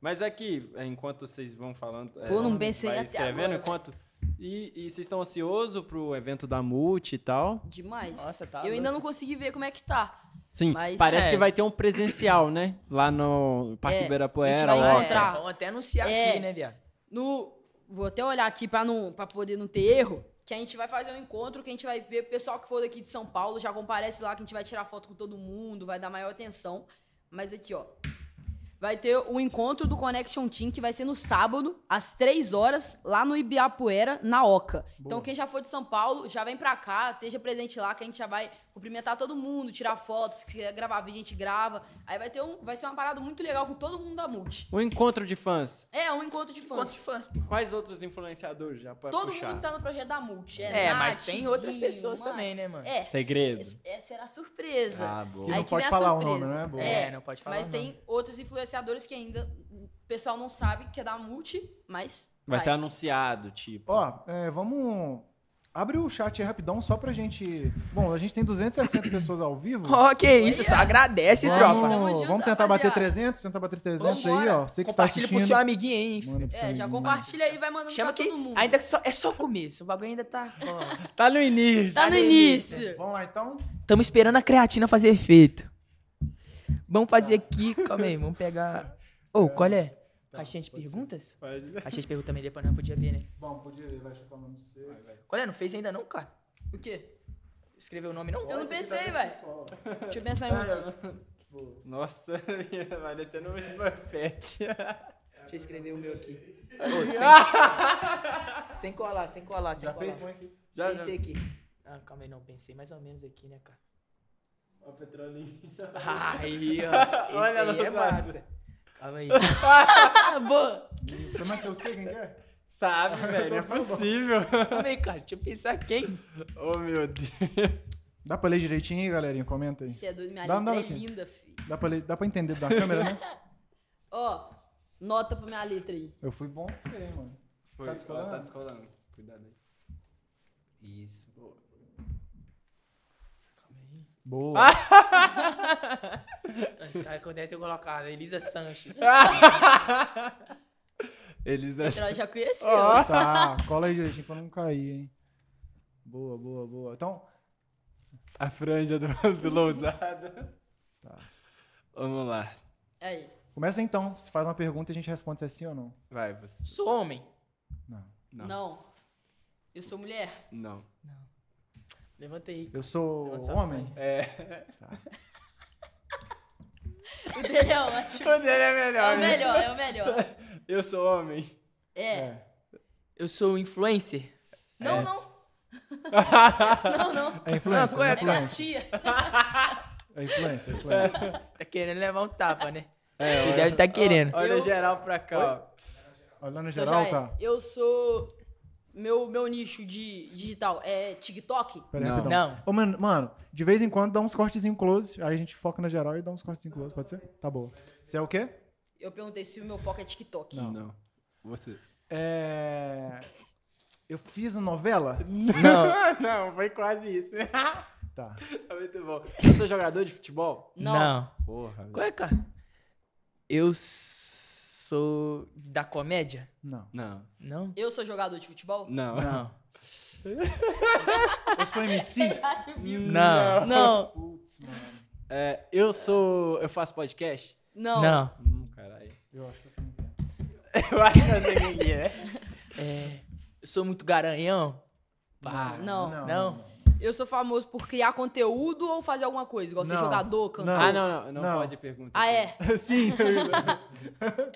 Mas aqui, enquanto vocês vão falando. Pô, é, não pensei até escrevendo, agora. enquanto e, e vocês estão ansiosos pro evento da Multi e tal? Demais. Nossa, tá. Eu louco. ainda não consegui ver como é que tá. Sim, Mas, parece é. que vai ter um presencial, né? Lá no Parque é, Ibirapuera. A gente vai é, encontrar. É, até anunciar é, aqui, né, viado? No, vou até olhar aqui pra, não, pra poder não ter erro. Que a gente vai fazer um encontro, que a gente vai ver o pessoal que for daqui de São Paulo, já comparece lá, que a gente vai tirar foto com todo mundo, vai dar maior atenção. Mas aqui, ó, vai ter o encontro do Connection Team, que vai ser no sábado, às 3 horas, lá no Ibiapuera, na Oca. Boa. Então, quem já for de São Paulo, já vem pra cá, esteja presente lá, que a gente já vai cumprimentar todo mundo, tirar fotos, se quiser gravar vídeo, a gente grava. Aí vai ter um, vai ser uma parada muito legal com todo mundo da Multi. Um encontro de fãs. É, um encontro de fãs. Encontro de fãs. Quais outros influenciadores já pode Todo puxar? mundo que tá no projeto da Multi. É, é Nath, mas tem outras pessoas mano. também, né, mano? É. Segredo. era será surpresa. Ah, boa. Aí né, é, é, não pode falar o nome, não é? Boa. É, não pode falar Mas tem outros influenciadores influenciadores que ainda o pessoal não sabe que é da multi, mas. Vai, vai. ser anunciado, tipo. Ó, é, vamos. Abre o chat aí rapidão só pra gente. Bom, a gente tem 260 pessoas ao vivo. Ó, oh, que isso, só agradece, vamos, tropa. Vamos, vamos tentar bater 300, tentar bater 300 aí, ó. Você que tá compartilha tá pro seu amiguinho, hein? Mano, é, já compartilha aí, vai mandando Chama pra que... todo mundo. Ainda é só, é só o começo, o bagulho ainda tá. Ó. tá no início. Tá, tá no, início. Vamos lá então. Tamo esperando a creatina fazer efeito. Vamos fazer aqui, calma aí, vamos pegar. Ô, oh, qual é? Tá, caixinha de perguntas? Caixinha de perguntas também depois não podia ver, né? Bom, podia ver, vai chupar o nome do seu. Qual é? Não fez ainda não, cara? O quê? Escreveu o nome não? Eu não pensei, velho. Deixa eu pensar em aqui. Nossa, vai descendo um esbafete. Deixa eu escrever o meu aqui. Oh, sem... sem colar, sem colar, sem já colar. Fez bom aqui. Já, pensei já. aqui. Ah, calma aí, não. Pensei mais ou menos aqui, né, cara? Ó, Petrolina. Aí, ó. Olha, aí é massa. Calma aí. Boa. Você, mas eu sei quem é? Sabe, velho. Não é então tá possível. Calma aí, cara. Deixa eu pensar quem. Oh, meu Deus. Dá pra ler direitinho aí, galerinha? Comenta aí. Você é doido, minha letra é aqui. linda, filho. Dá pra, ler, dá pra entender da câmera, né? Ó, nota pra minha letra aí. Eu fui bom com você, mano. Foi, tá descolando? Tá descolando. Cuidado aí. Isso. Boa. Ah. Esse cara que eu deve ter colocado, Elisa Sanches. Elisa já conheceu. Oh. Tá, cola aí gente pra não cair, hein? Boa, boa, boa. Então, a franja do, do Lousada. Tá. Vamos lá. Aí. Começa então. Você faz uma pergunta e a gente responde se é sim ou não. Vai, você. Sou homem? Não. Não. não. Eu sou mulher? Não. Não. Levanta aí. Eu sou homem? É. Tá. O dele é ótimo. O dele é melhor. É o né? melhor, é o melhor. Eu sou homem. É. é. Eu sou influencer. Não, é. não. não, não. É influencer. Não, né? é, é influencer. É influencer, influencer. Tá querendo levar um tapa, né? É, Ele deve estar tá querendo. Olha eu... geral pra cá, ó. Olhando então, geral, então, tá? Eu sou meu, meu nicho de digital é TikTok? Peraí, não. não. Ô, mano, mano, de vez em quando dá uns cortes em close, aí a gente foca na geral e dá uns cortes em close, pode ser? Tá bom. Você é o quê? Eu perguntei se o meu foco é TikTok. Não. Não. Você. É. Eu fiz uma novela? Não. não, foi quase isso. Tá. Tá muito bom. Você é jogador de futebol? Não. não. Porra. Qual é, cara? Eu sou da comédia? Não. Não. Não? Eu sou jogador de futebol? Não. Não. eu sou MC? Não. Não. Putz, mano. É, eu sou. Eu faço podcast? Não. Não. Hum, caralho. Eu acho que eu sei quem é. eu acho que eu sei quem é. é. Eu sou muito garanhão? Pá. Não. Não. não. não. não. Eu sou famoso por criar conteúdo ou fazer alguma coisa? Igual ser jogador, cantor? Ah, não, não, não, Não. pode perguntar. Ah, é. Sim.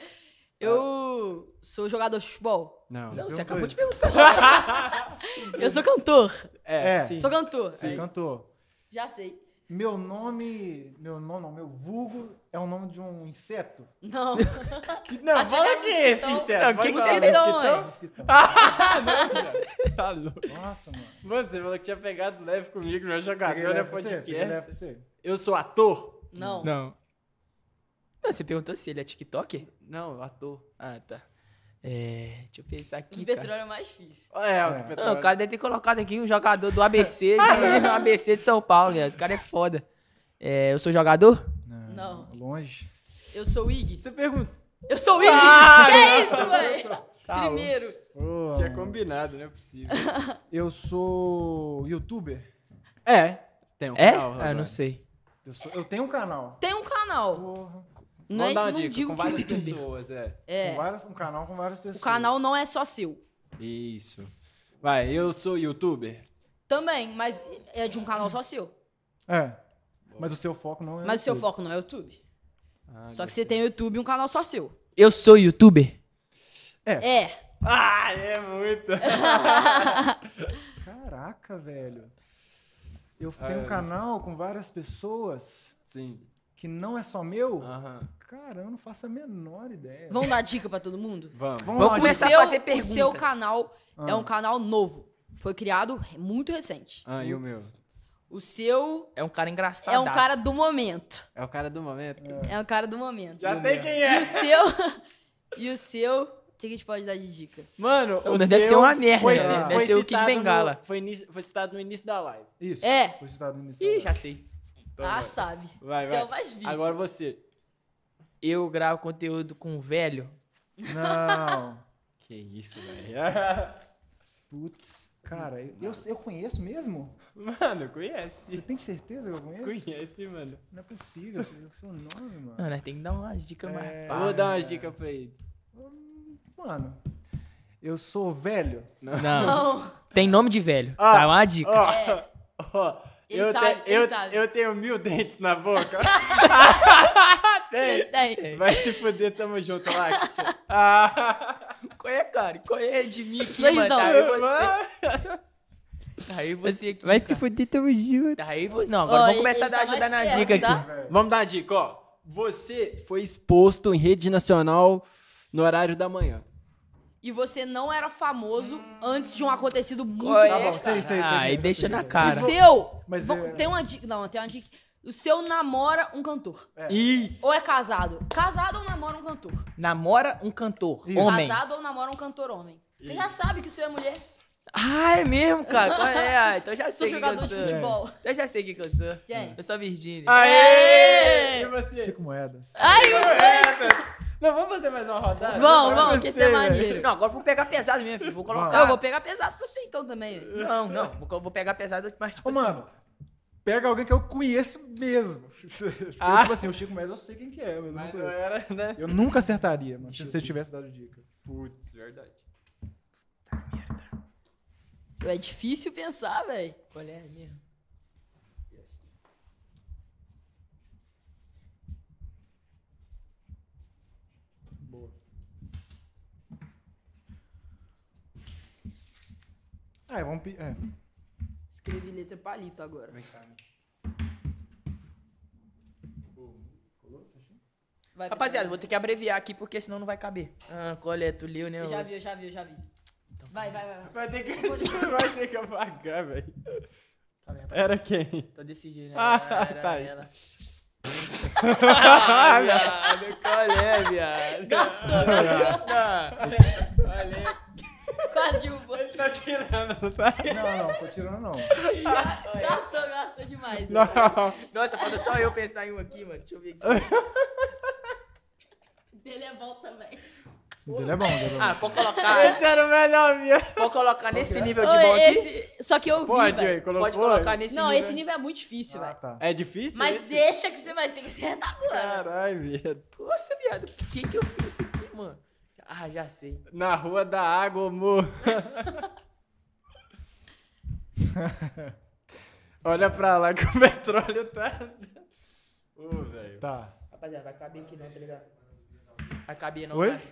Eu sou jogador de futebol. Não. Não, você acabou de perguntar. Eu sou cantor. É, É. sim. Sou cantor. Você É, já sei. Meu nome. Meu nome, não, meu vulgo é o nome de um inseto. Não. É não, fala é que é esse inseto. Não, que mosquitão, é? Ah, não, tá louco. Tá Nossa, mano. Mano, você falou que tinha pegado leve comigo, não é jogador, é podcast. Você, eu sou ator? Não. Não. Não, você perguntou se ele é TikTok? Não, ator. Ah, tá. É, deixa eu pensar aqui. O petróleo é mais difícil. É, o é. petróleo. Não, o cara deve ter colocado aqui um jogador do ABC, de, do ABC de São Paulo, né? Esse cara é foda. É, eu sou jogador? Não. Não. Longe. Eu sou o Ig. Você pergunta. Eu sou o Ig! Ah, que é isso, velho? Tá, Primeiro. Oh, Tinha combinado, não é possível. eu sou youtuber? É. Tem um é? canal. É? Eu não sei. Eu, sou, eu tenho um canal. Tem um canal. Porra. Não Vamos é, dar uma dica, com várias pessoas, é. é. Com várias, um canal com várias pessoas. O canal não é só seu. Isso. Vai, eu sou youtuber? Também, mas é de um canal só seu. É. Mas o seu foco não é Mas o seu foco não é YouTube. Ah, só que você tem o YouTube e um canal só seu. Eu sou youtuber? É. É. Ah, é muito. Caraca, velho. Eu tenho ah, um é. canal com várias pessoas. Sim. Que não é só meu. Aham. Uh -huh. Cara, eu não faço a menor ideia. Vamos dar dica para todo mundo? Vamos. Vamos, Vamos começar seu, a fazer perguntas. O seu canal é ah. é um canal novo. Foi criado muito recente. Ah, e o meu? O seu. É um cara engraçado. É um cara do momento. É o cara do momento? É, é um cara do momento. Já sei quem é. E o seu. e o seu. O que a gente pode dar de dica? Mano, o, o deve ser uma merda. Foi, né? Deve ser o Kid Bengala. No, foi, inicio, foi citado no início da live. Isso. É. Foi citado no início Ih, da live. já sei. Então, ah, vai. sabe. Vai, é vai. Agora você eu gravo conteúdo com um velho. Não. que isso, velho. Putz, cara, eu, eu, conheço mesmo? Mano, conhece. Você tem certeza que eu conheço? Conhece, mano. Não é possível, você o seu nome, mano. Mano, tem que dar umas dicas é. mais Vou dar né, umas dicas pra ele. Mano, eu sou velho? Não. Não. Tem nome de velho. Ah, tá uma dica. Ó, é. eu, sabe, te, eu, eu, tenho mil dentes na boca. Tem, tem. Vai se fuder, tamo junto, lá. Ah. Qual é, cara? Qual é de mim aqui, Vocês você... você aqui, Vai cara. se fuder, tamo junto. Aí você... Não, agora vamos começar a dar, tá ajudar na dica tá? aqui. Vamos dar uma dica, ó. Você foi exposto em rede nacional no horário da manhã e você não era famoso antes de um acontecido muito Tá bom, sei, sei, sei. Ah, e deixa na cara. O seu, mas, é- tem uma dica, não, tem uma dica. O seu namora um cantor. É. Isso. Ou é casado. Casado ou namora um cantor. Namora um cantor. Isso. Homem. Casado ou namora um cantor homem. Isso. Você já sabe que o seu é mulher. Ah, é mesmo, cara? Qual é? Ah, então eu é. Então já sei. Sou jogador de futebol. Eu já sei quem que eu sou. Quem? Eu sou a Virgínia. Aê! E você? Chico Moedas. Ai, Chico Não, vamos fazer mais uma rodada? Vamos, vamos, que isso é maneiro. Não, agora vou pegar pesado mesmo, filho. Vou colocar. Eu vou pegar pesado pra você então também. Não, não. Vou, vou pegar pesado, mas tipo Ô, assim... mano, pega alguém que eu conheço mesmo. Tipo ah. Tipo assim, o Chico Mendes eu sei quem que é, mas, mas não conheço. Era, né? Eu nunca acertaria, mano, se você tivesse dado dica. Putz, verdade. Puta merda. É difícil pensar, velho. Qual é boa ah, É, vamos. É. Escrevi letra palito agora. Vem cá, né? Vai, Rapaziada, vou ter que abreviar aqui porque senão não vai caber. Ah, Coleto, leu, né? Eu já vi, eu já vi, eu já vi. Então, tá vai, vai, vai, vai. Vai ter que, vai ter que apagar, velho. Tá bem, tá Era quem? Tô decidindo. Né? Ah, Era tá ela. ah, viado, qual é, viado? Gastou, ah, gastou. Valeu. Quase derrubou. Ele tá tirando, tá? Não, não, tô tirando não. Gastou, gastou demais. Não. Nossa, falta só eu pensar em um aqui, mano. Deixa eu ver aqui. dele é bom também. Dele é bom, dele é bom. Ah, pode colocar. Esse era o melhor, minha. Pode colocar nesse nível de bom aqui. Esse... Só que eu vi. Pode, aí, colocou, pode colocar nesse não, nível. Não, esse nível é muito difícil, ah, velho. Tá. É difícil? Mas esse? deixa que você vai ter que ser agora. Caralho, viado. Nossa, viado. O que, que eu penso aqui, mano? Ah, já sei. Na Rua da Água, amor. Olha pra lá que o petróleo tá. Ô, velho. Tá. Rapaziada, vai caber aqui não, tá ligado? Vai caber não. Oi? Cara.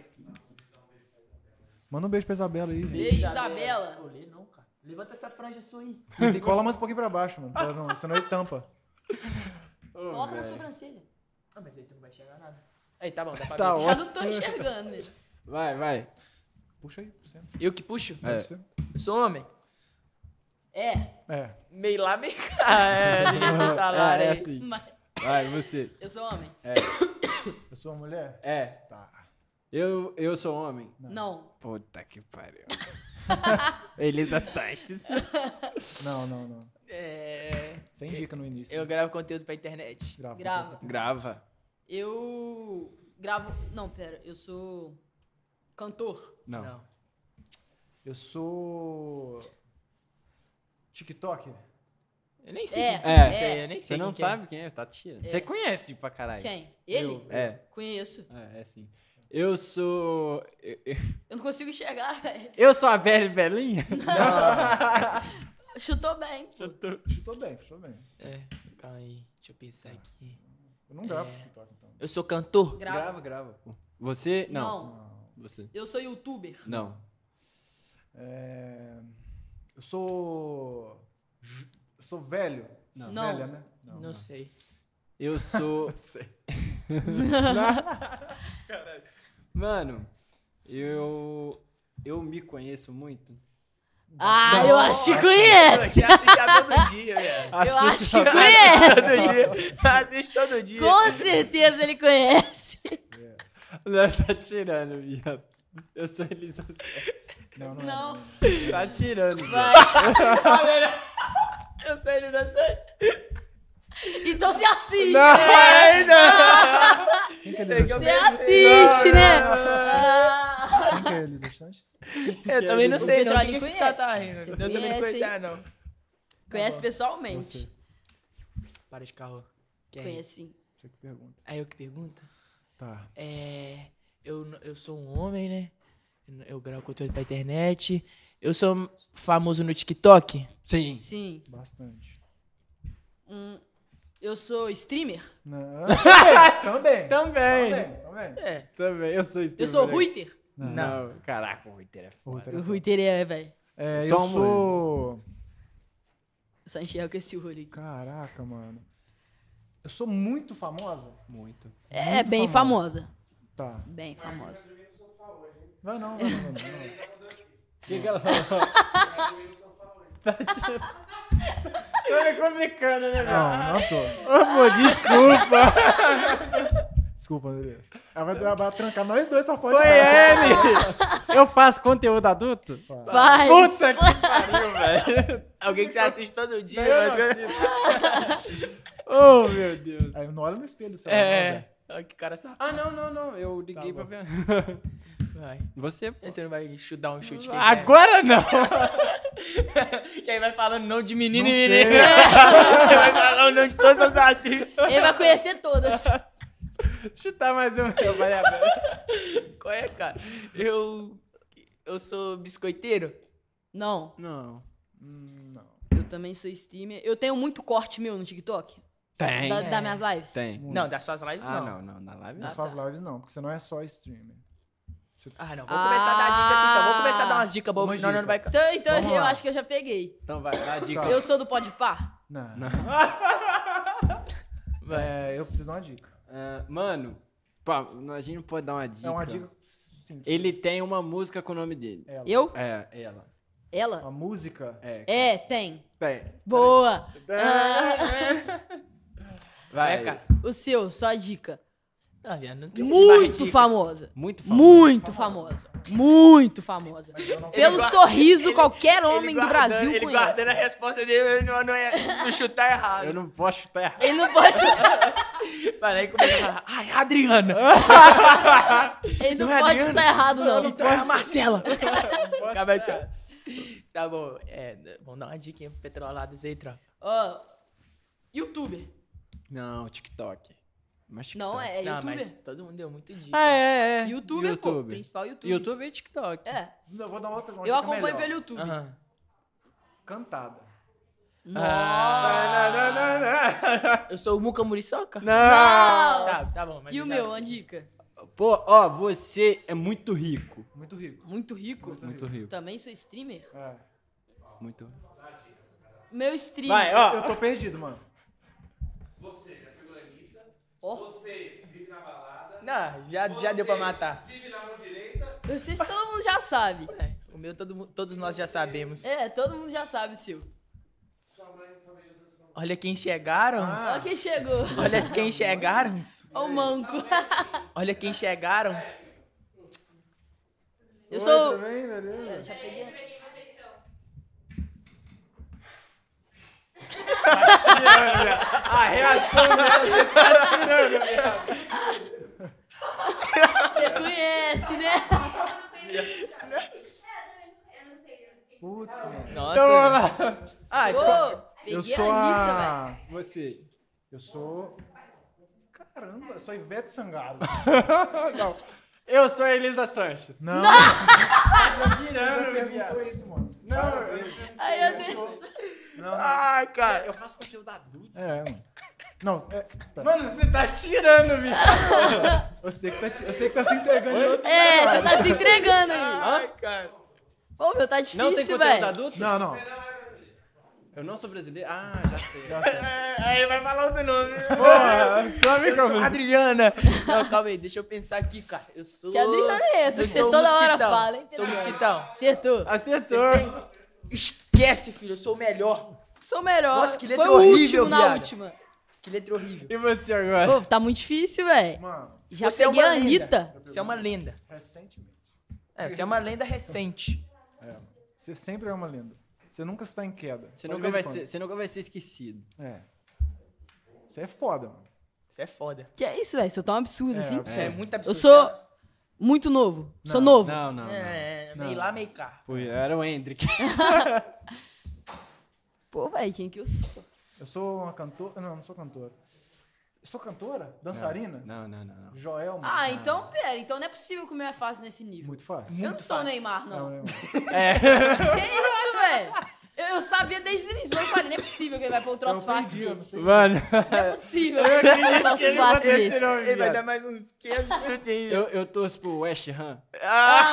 Manda um beijo pra Isabela aí. Beijo, Isabela. Não não, cara. Levanta essa franja sua aí. E cola mais um pouquinho pra baixo, mano. Pra não, senão ele tampa. Oh, Coloca véio. na sobrancelha. Ah, mas aí tu não vai enxergar nada. Aí, tá bom, dá pra tá ver. Já não tô enxergando mesmo. Vai, vai. Puxa aí. Você. Eu que puxo? É. Eu sou homem. É. É. Meio lá, meio cá. É, esse salário é, é assim. Mas... Vai, você. Eu sou homem. É. Eu sou mulher? É. Tá. Eu, eu sou homem? Não. não. Puta que pariu. Elisa Sanches. Não, não, não. É... sem dica no início. Eu né? gravo conteúdo pra internet. Grava. Grava. Grava. Eu gravo... Não, pera. Eu sou... Cantor? Não. Não. Eu sou. TikTok? Eu nem sei. É, quem é, é. eu nem sei. Você não quem é. sabe é. quem é, tá É. Você conhece pra caralho. Quem? Ele? Eu, é. Conheço. É, é sim. Eu sou. Eu, eu... eu não consigo enxergar, velho. Eu sou a Belle Belinha? Não. chutou bem. Chutou, chutou bem, chutou bem. É, calma aí. Deixa eu pensar aqui. Eu não gravo é... TikTok, então. Eu sou cantor? Grava, grava. grava Você? Não. não. Você. Eu sou youtuber. Não. É... Eu sou. Eu sou velho. Não. não. Velha, né? Não, não, não. Né? sei. Eu sou. não sei. Caralho. Mano, eu. Eu me conheço muito. Ah, Nossa, eu acho que conheço. todo dia, Eu acho que conhece. Assiste todo dia. Com certeza ele conhece. Não, tá tirando, viado. Eu sou Elisa Sete. Não, é, não. não. É. Tá tirando. Vai. eu sou Elisa Sete. Então se assiste. Não, né? não. não. Se é assiste, não, né? Não, não. Ah. É Elisa Sanches? Eu também não sei, não. O que esses tá rindo? Eu também não conhecia, não. Conhece tá pessoalmente. Para de carro. Quem? Conhece Você que pergunta. É eu que pergunto? Tá. É, eu, eu sou um homem, né? Eu gravo conteúdo pra internet. Eu sou famoso no TikTok? Sim. Sim. Bastante. Hum, eu sou streamer? Não. também. Também. Também. Também. É. também. Eu sou streamer. Eu sou né? Ruiter? Não. Não. Caraca, o Ruiter é foda. É o Ruiter é, velho. É, eu sou... Eu só enxergo esse olho aí. Caraca, mano. Eu sou muito famosa? Muito. É, muito bem famosa. famosa. Tá. Bem famosa. Vai não, vai não, vai não. O que, que ela falou? tá me é complicando, né, Não, ah, não tô. Ô, desculpa. desculpa, Andrés. Ela vai, ela vai trancar nós dois, só pode. Foi ele! Eu faço conteúdo adulto? Faz. Puta que pariu, velho. Alguém que você assiste todo dia. Não, mas... Oh, meu Deus. Aí não olha no espelho, seu É. Olha que cara safado. Ah, não, não, não. Eu liguei tá pra ver. Vai. Você, pô. Você não vai chutar um chute. Agora não! que aí vai falando não de menino não e menino. vai falando não de todas as atrizes. Ele vai conhecer todas. Chutar mais um, meu variável. Qual é, cara? Eu. Eu sou biscoiteiro? Não. Não. Hum, não. Eu também sou streamer. Eu tenho muito corte meu no TikTok. Tem. Da, das é. minhas lives? Tem. Muito. Não, das suas lives ah, não. não, não, na live Das suas lives não, porque você não é só streamer. Ah, não, vou ah, começar a dar ah. dicas assim, então. Vou começar a dar umas dicas boas, senão dica. não vai... Então, então eu lá. acho que eu já peguei. Então vai, dá a dica. Tá. Eu sou do Pode Pá? Não. não. é, eu preciso de uma dica. Uh, mano, pá, a gente não pode dar uma dica. É uma dica... Sim. Ele tem uma música com o nome dele. Ela. Eu? É, ela. Ela? A música? É. É, tem. Tem. Boa! É. Vai, Vai O seu, só a dica. Ah, não tem muito famosa. Muito famosa. Muito famosa. Muito famosa. Pelo guarda, sorriso, ele, qualquer homem guarda, do Brasil ele conhece. guardando a resposta dele, não, não, é, não chutar errado. Eu não posso chutar errado. Ele não pode chutar. Mas aí começa a falar, ai, Adriana. ele não, não é pode Adriana? chutar errado, não. não é a Marcela. Acabei de Tá bom. É, vamos dar uma dica aí pro Petroladas aí, troca. Ó, oh, youtuber. Não, TikTok. Mas TikTok. Não, é, é não, mas todo mundo deu muito dica. Ah, é, é. YouTuber, é. YouTube. pô. Principal YouTube. YouTube e é TikTok. É. Não, vou dar outra. Eu acompanho melhor. pelo YouTube. Cantada. Não. Ah. Eu sou o Muca Muriçoca? Não. não. Tá, tá bom. Mas e o meu, assim. uma dica? Pô, ó, você é muito rico. Muito rico. Muito rico? Muito, muito rico. rico. Também sou streamer? É. Muito. Meu streamer. Vai, ó. Eu tô perdido, mano. Você vive na balada. Não, já, já deu pra matar. Vive na mão direita. Vocês todo mundo já sabe. É, o meu todo, todos nós já sabemos. É, todo mundo já sabe, Sil. Tá Olha quem chegaram. Ah. Olha quem chegou. Olha quem chegaram. Olha o manco. Olha quem chegaram. Eu Oi, sou. também, Já peguei. Tá a reação dela, você tá tirando, minha. Você conhece, né? Putz, mano. Nossa. Então, lá. Ah, então... eu sou a... Você. Eu sou... Caramba, sou Ivete Sangalo. Não. Eu sou a Elisa Sanches. Não. Não. Tá tirando, Você já perguntou isso, mano. Não. Aí eu dei... Não. Ai, cara. Eu faço conteúdo adulto. É, mano. Não, é, tá. Mano, você tá tirando, bicho. eu, sei que tá, eu sei que tá se entregando em outro É, você tá se entregando aí. Ai, cara. Ô, meu, tá difícil, velho. Não tem conteúdo véio. adulto? Não, não. Eu não sou brasileiro? Ah, já sei. É, aí vai falar o outro nome. Porra, só eu sou Adriana. Não, calma aí, deixa eu pensar aqui, cara. Eu sou... Que Adriana é essa? que você toda mosquitão. hora fala, hein? Sou mosquitão. Acertou. Acertou. Acertou. Esquece, filho, eu sou o melhor. Sou o melhor. Nossa, que letra Foi horrível, o último na última. Que letra horrível. E você agora? Pô, tá muito difícil, velho. Mano, Já você é peguei uma a lenda. Anitta. Você é uma lenda. Recentemente. É, você é uma lenda recente. É. Você sempre é uma lenda. Você nunca está em queda. Você nunca, vai ser, você nunca vai ser esquecido. É. Você é foda, mano. Você é foda. Que é isso, velho? É, assim? é você é tão absurdo, assim. Você é, muito absurdo. Eu sou muito novo. Não, Sou novo. Não, não. É, não, é, meio lá, meio cá. Pô, era o Hendrick. Pô, velho, quem que eu sou? Eu sou uma cantora. Não, não sou cantora. Eu sou cantora? Dançarina? Não, não, não. não. mano. Ah, então, pera. Então não é possível que o meu é fácil nesse nível. Muito fácil. Eu Muito não sou o Neymar, não. não é. é. Que isso, velho? Eu, sabia desde o início, mas eu falei, não é possível que ele vai pôr um troço fácil nisso. Mano. Não é possível que ele vai pôr um troço fácil desse. Ele vai dar mais uns 500 chutinhos. Eu, eu torço pro West Ham. Ah!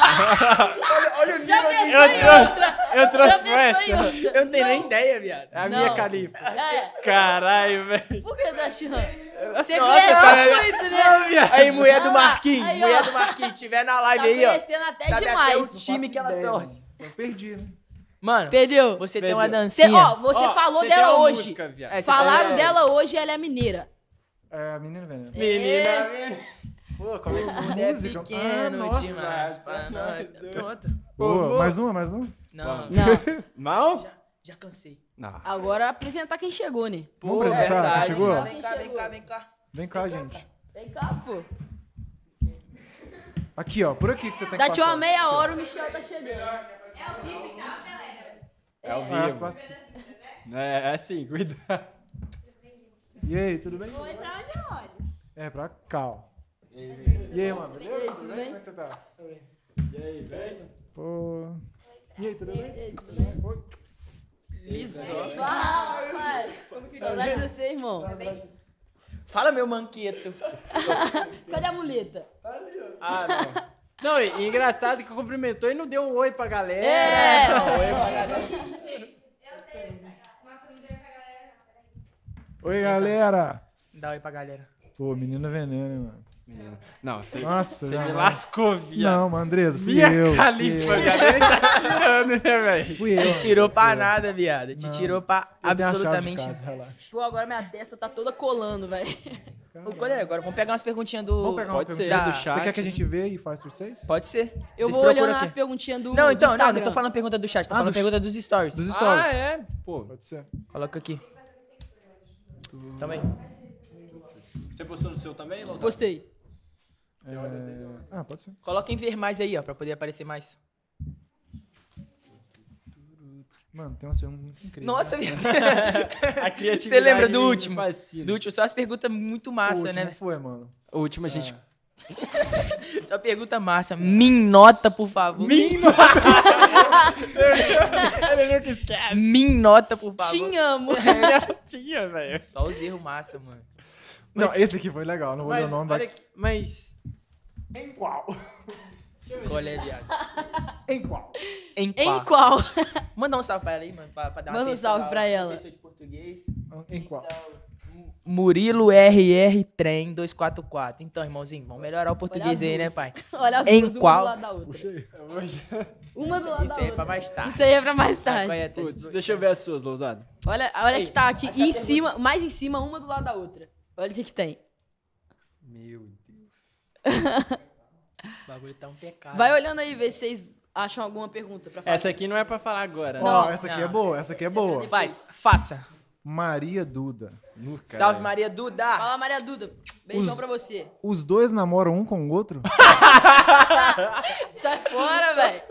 ah! olha, olha o nível Já pensou Eu trouxe pro West Ham. Eu não tenho nem ideia, viado. É a não. minha califa. É. Caralho, velho. Por que West Ham? Você Nossa, conhece é sabe... muito, né? Aí, mulher do Marquinhos. Mulher do Marquinhos. Tiver na live tá aí, ó. Tá conhecendo até demais. até o time que ela torce. Eu perdi, né? Mano, Perdeu. você tem uma dancinha. Cê, ó, você Ó, falou você dela hoje. música, É, Falaram É. dela hoje, ela é mineira. É, menino, velho. É. Menina, menina. Pô, como é que foi é música? pequeno ah, nossa. demais pra nós. Pronto. Tá boa, mais uma, mais uma? Não, Não, Mal? já, já cansei. Não. agora apresentar quem chegou, né? Pô, Vamos apresentar? É verdade. Chegou? Vem cá, vem cá, vem cá. Vem cá, gente. Vem cá, pô. Aqui, ó, por aqui que você tem que Daqui passar. uma meia hora o Michel tá chegando. Né? É o vivo, tá, é o é, vivo. Mas, mas... É, é assim, cuidado. E aí, tudo bem? Vou entrar onde olho. É, pra cá, ó. E aí, e aí mano? Beleza? Tudo bem? Como é que você tá? E aí, beleza? Pô. E aí, tudo bem? Tudo bem? Isso. Saudade de você, irmão. Fala, meu manqueto. Cadê a muleta? Tá ali, ó. Ah, não. Não, e, e engraçado que cumprimentou e não deu um oi pra galera. É, um oi pra galera. Gente, eu tenho. Nossa, não deu pra galera. Oi, galera. Dá oi pra galera. Pô, menina é veneno, mano. Menino. Não, você, Nossa, você não, me lascou, viado. Não, Andresa, fui Minha eu. Califa, fui eu. galera tá tirando, né, velho? Fui eu. Te tirou pra eu. nada, viado. Te não. tirou pra absolutamente. Casa, Pô, agora minha testa tá toda colando, velho. Colega, agora vamos pegar umas perguntinhas do. Vamos pegar Pode ser. Da... do chat. Você quer que a gente vê e faz pra vocês? Pode ser. Eu vocês vou olhando as perguntinhas do. Não, então, do não, não tô falando pergunta do chat, tô ah, falando do... pergunta dos stories. Dos stories. Ah, é? Pô. Pode ser. Coloca aqui. Também. Você postou no seu também, Lothar? Postei. É... Ah, pode ser. Coloca em ver mais aí, ó, pra poder aparecer mais. Mano, tem umas perguntas muito incríveis. Nossa, né? a criatividade Você lembra do é último? Do último, só as perguntas muito massa, né? foi, mano. O último a gente... É. só pergunta massa. Min nota, por favor. Min nota! É eu nunca esquece. Min nota, por favor. tinha amo. Tinha, velho. Só os erros massa, mano. Mas... Não, esse aqui foi legal, não vou dar o nome. Olha, mas em qual? Colher de água. Em qual? Em qual? Em qual? Manda um salve pra ela aí, mano, pra, pra dar Manda um salve pra ela. Professor de português. Em qual? Então, Murilo RR Trem 244. Então, irmãozinho, vamos melhorar o português aí, né, pai? Olha as em duas, uma do lado da outra. Puxa aí. Uma do lado da outra. Isso aí é pra mais tarde. Isso aí é pra mais tá, tarde. É Puts, deixa eu ver as suas, Lousada. Olha, olha que tá aqui em cima, muito... mais em cima, uma do lado da outra. Olha o que tem. Meu Deus. O bagulho tá um pecado. Vai olhando aí, ver se vocês acham alguma pergunta pra fazer. Essa aqui não é pra falar agora, né? Ó, essa aqui é Não. é boa, essa aqui é boa. Faz, é faça. Maria Duda. Salve Maria Duda! Fala, Maria Duda. Beijão Os- pra você. Os dois namoram um com o outro? Sai fora, velho.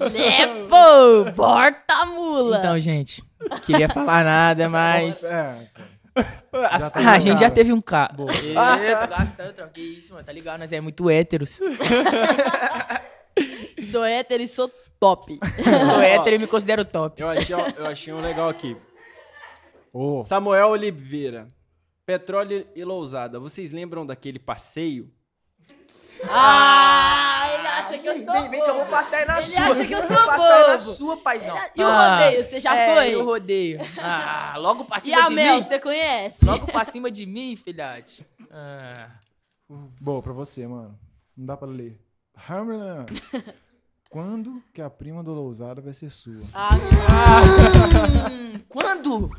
É, Lepo! Porta mula! Então, gente, queria falar nada, mas. É ah, a gente já teve um carro. Boa. Tá gastando, troquei isso, mano. Tá ligado? Nós é muito héteros. sou hétero e sou top. sou hétero e me considero top. Eu achei, eu achei um legal aqui. Oh. Samuel Oliveira. Petróleo e Lousada. Vocês lembram daquele passeio? Ah! acha que eu sou Vem, vem que eu vou passar aí na ele sua. Acha que eu sou vou passar aí na sua, paizão. Ele... É- e o rodeio, você já ah, é, foi? E o rodeio. Ah, logo pra cima de mim. E a Mel, você conhece? Logo pra cima de mim, filhote. Ah. Boa, pra você, mano. Não dá pra ler. Hammerland. Quando que a prima do Lousada vai ser sua? Ah, hum. quando?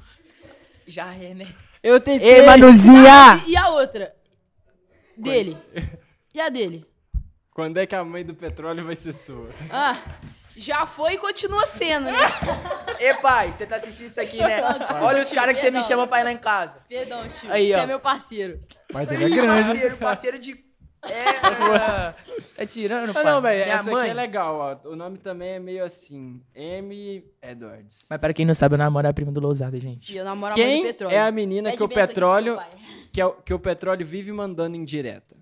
Já é, né? Eu tentei. Ei, Manuzinha! Ah, e a outra? Dele. E a dele? Quando é que a mãe do petróleo vai ser sua? Ah, já foi e continua sendo, né? Ê, pai, você tá assistindo isso aqui, né? Não, desculpa, Olha os caras que você me chama pra ir lá em casa. Perdão, tio. Aí, você ó. é meu parceiro. Pai dele é grande. Parceiro, parceiro de é, é tirando, ah, pai. Não, velho, essa mãe. aqui é legal, ó. O nome também é meio assim, M. Edwards. Mas para quem não sabe, eu namoro a prima do Lousada, gente. E eu namoro quem a mãe do Petróleo. é a menina que o Petróleo... Que, é que, o Petróleo vive mandando indireta?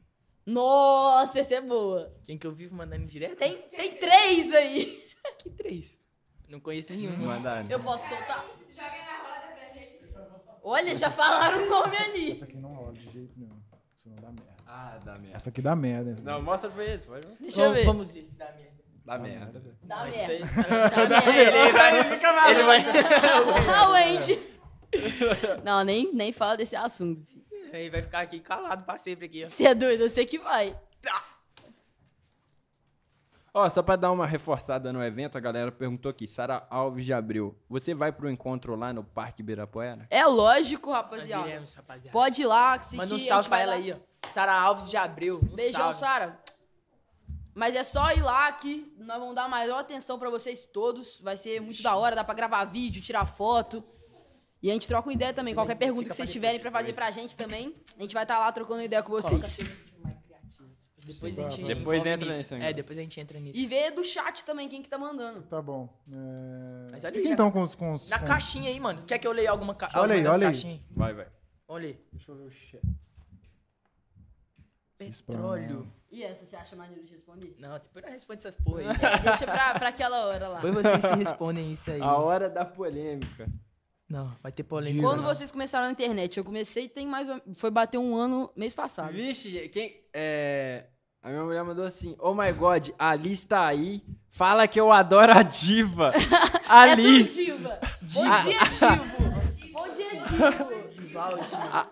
Nossa, essa é boa. Quem que eu vivo mandando direto? Tem, tem três aí. que três? Não conheço nenhum. Mandar. Eu posso soltar. Joga na roda pra gente. Olha, já falaram o nome ali. Essa aqui não rola de jeito nenhum. não dá merda. Ah, dá merda. Essa aqui dá merda. Hein? Não, mostra pra eles. Pode mostrar. Deixa eu ver. Vamos ver se dá merda. Dá, merda. Dá merda. Dá, merda. Ele vai... Ele fica maluco. Ele vai... o Não, nem, nem fala desse assunto, filho. Aí vai ficar aqui calado pra sempre aqui, ó. Você é doido, eu sei que vai. Ó, só pra dar uma reforçada no evento, a galera perguntou aqui, Sara Alves de Abril, você vai pro encontro lá no Parque Poera É lógico, rapaziada. Nós iremos, rapaziada. Pode ir lá, que se Manda um salve pra ela lá. aí, ó. Sara Alves de Abril. Um Beijão, Sara. Mas é só ir lá que nós vamos dar maior atenção pra vocês todos. Vai ser muito da hora, dá pra gravar vídeo, tirar foto. E a gente troca uma ideia também. Qualquer pergunta que vocês tiverem para fazer pra gente também, a gente vai estar tá lá trocando ideia com vocês. Assim, depois a gente depois entra nisso. É, depois a gente entra nisso. E vê do chat também quem que tá mandando. Tá bom. É... Mas olha aí. Então, com os, com os, na caixinha aí, mano. Quer que eu leia alguma, ca... olha aí, olha caixinha? Aí. Vai, vai. Olha Deixa eu ver o chat. Petróleo. Né? E essa você acha maneiro de responder? Não, depois não responde essas porra aí. É, deixa pra, pra aquela hora lá. Depois vocês se respondem isso aí. A hora da polêmica. Não, vai ter polêmica. Quando não. vocês começaram na internet? Eu comecei tem mais. Foi bater um ano mês passado. Vixe, quem. É, a minha mulher mandou assim: Oh my god, a lista tá aí. Fala que eu adoro a diva. A é diva. diva. Bom dia, diva. Bom dia, divo.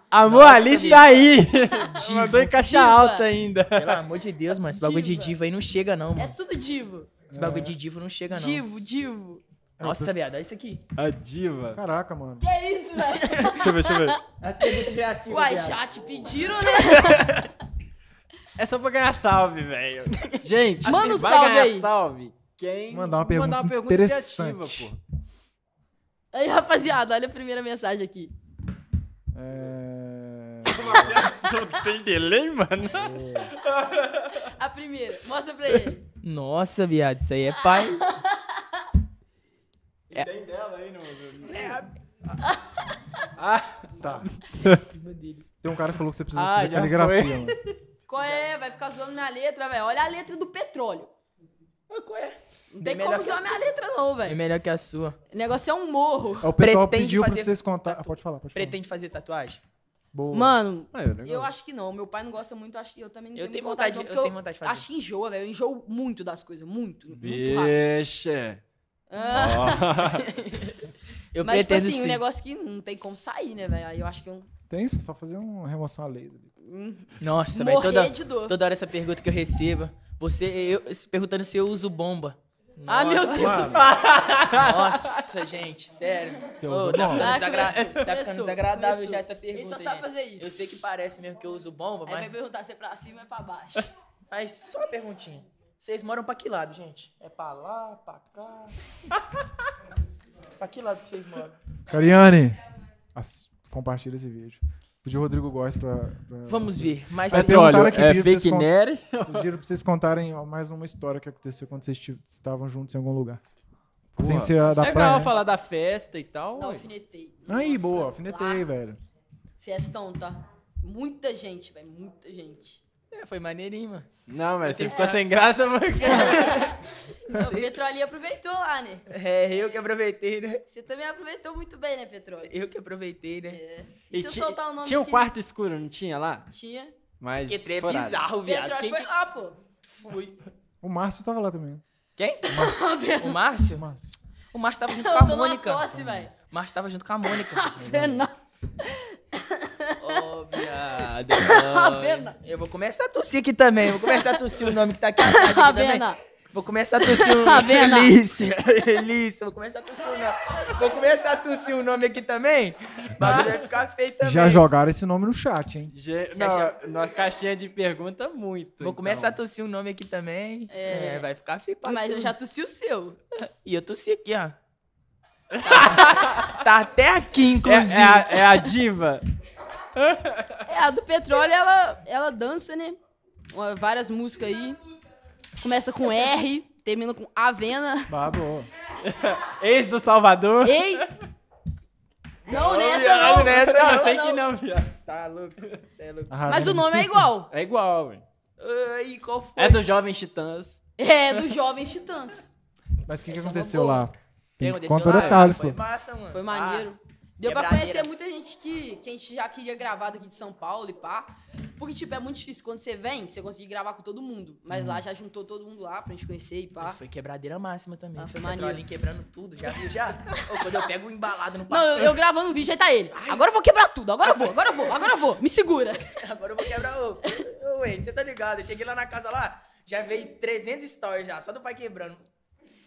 amor, Nossa, a lista tá aí. Divo. Mandou em caixa diva. alta ainda. Pelo amor de Deus, mano. Esse bagulho diva. de diva aí não chega, não, mano. É tudo divo. Esse bagulho de divo não chega, não. Divo, divo. É Nossa, viado, é isso aqui. A diva. Caraca, mano. Que é isso, velho? deixa eu ver, deixa eu ver. As perguntas criativas. Uai, viado. chat, pediram, né? é só pra ganhar salve, velho. Gente, Manda um salve aí. salve quem mandar uma pergunta, mandar uma pergunta interessante. Criativa, pô. Aí, rapaziada, olha a primeira mensagem aqui. É... tem delay, mano? É. A primeira, mostra pra ele. Nossa, viado, isso aí é pai falei no. É ah, ah, tá. Tem um cara que falou que você precisa Ah, fazer caligrafia, foi. Qual é? Vai ficar zoando minha letra, velho. Olha a letra do petróleo. Qual é? Não tem Bem é melhor como que- zoar minha letra, não, velho. É melhor que a sua. O negócio é um morro. É, O pessoal Pretende pediu pra vocês contar. Ah, pode falar, pode falar. Pretende fazer tatuagem? Boa. Mano, Ah, é eu acho que não. Meu pai não gosta muito, acho que eu também não Eu tenho muita vontade, não, eu porque tenho vontade de fazer. Acho que enjoa, velho. Eu enjoo muito das coisas. Muito. Muito rápido. Ah. eu Mas, tipo pretendo tipo assim, sim. um negócio que não tem como sair, né, velho? Aí eu acho que um. Tem isso, só fazer uma remoção a laser. Nossa, velho, toda, toda hora essa pergunta que eu recebo. Você, eu, perguntando se eu uso bomba. Nossa, ah, meu Deus! Nossa, gente, sério. Seu tá oh, tá, ficando, desagra... tá ficando desagradável começou. já essa pergunta. Ele só sabe né? fazer isso. Eu sei que parece mesmo que eu uso bomba, mas. Aí vai perguntar se é pra cima ou é pra baixo. Mas só uma perguntinha. Vocês moram pra que lado, gente? É pra lá, pra cá? pra que lado que vocês moram? Cariane, as... compartilha esse vídeo. Pedi o Rodrigo Góes pra, pra, Vamos ver. Mas Até, olha, aqui, é fake nerd. Pediram pra vocês contarem mais uma história que aconteceu quando vocês estavam juntos em algum lugar. Sem ser a da Você é praia. né? falar da festa e tal. Não, alfinetei. Aí, boa, alfinetei, velho. Festão, tá? Muita gente, velho, muita gente. É, foi maneirinho, mano. Não, mas você ficou sem graça, mano. o Petrolinho aproveitou lá, né? É, eu que aproveitei, né? Você também aproveitou muito bem, né, Petrolinho? Eu que aproveitei, né? É. E, e se eu soltar o nome Tinha um quarto escuro, não tinha lá? Tinha. Mas que trem é bizarro, viado. Quem foi que... lá, pô. Fui. O Márcio tava lá também. Quem? O Márcio. o Márcio? O Márcio tava junto com a Mônica. Tosse, o Márcio tava junto com a Mônica. Ô, tá Eu vou começar a tossir aqui também. Vou começar a tossir o nome que tá aqui. Tá aqui Rabena. Vou começar a tossir o tá nome. Elícia. Elícia, vou começar a tossir o nome. Vou começar a tossir o nome aqui também. vai ficar feito também. Já jogaram esse nome no chat, hein? Já, Na caixinha de pergunta, muito. Vou então. começar a tossir o nome aqui também. É. é vai ficar feio. Mas tudo. eu já tossi o seu. E eu tossi aqui, ó. Tá, tá até aqui, inclusive. É, é, a, é a diva? É, a do petróleo, ela, ela dança, né? Várias músicas aí. Começa com R, termina com Avena. babo Ex do Salvador. Ei! Não, nessa não. não. nessa não, eu sei que não, viado. Tá louco. Você é louco. Mas o nome é igual. É igual, velho. Ai, qual foi? É do Jovem Titãs. É, do jovem Titãs. Mas o que, que é aconteceu lá? Tem, que- conta lá, detalhes, pô. Foi massa, mano. Foi maneiro. Ah. Deu pra conhecer muita gente que, que a gente já queria gravar daqui de São Paulo e pá. Porque, tipo, é muito difícil. Quando você vem, você consegue gravar com todo mundo. Mas hum. lá uhum. já juntou todo mundo lá pra gente conhecer e pá. Foi quebradeira máxima também. Ah, foi maneiro. quebrando tudo, já viu? Já? quando eu pego o embalado no passeio. Não, eu, eu gravando o um vídeo, aí tá ele. Ai. Agora eu vou quebrar tudo. Agora eu vou, agora eu vou, agora eu vou. Me segura. agora eu vou quebrar o... Ô, Wendy, você tá ligado? Eu cheguei lá na casa lá, já veio 300 stories já, só do pai quebrando.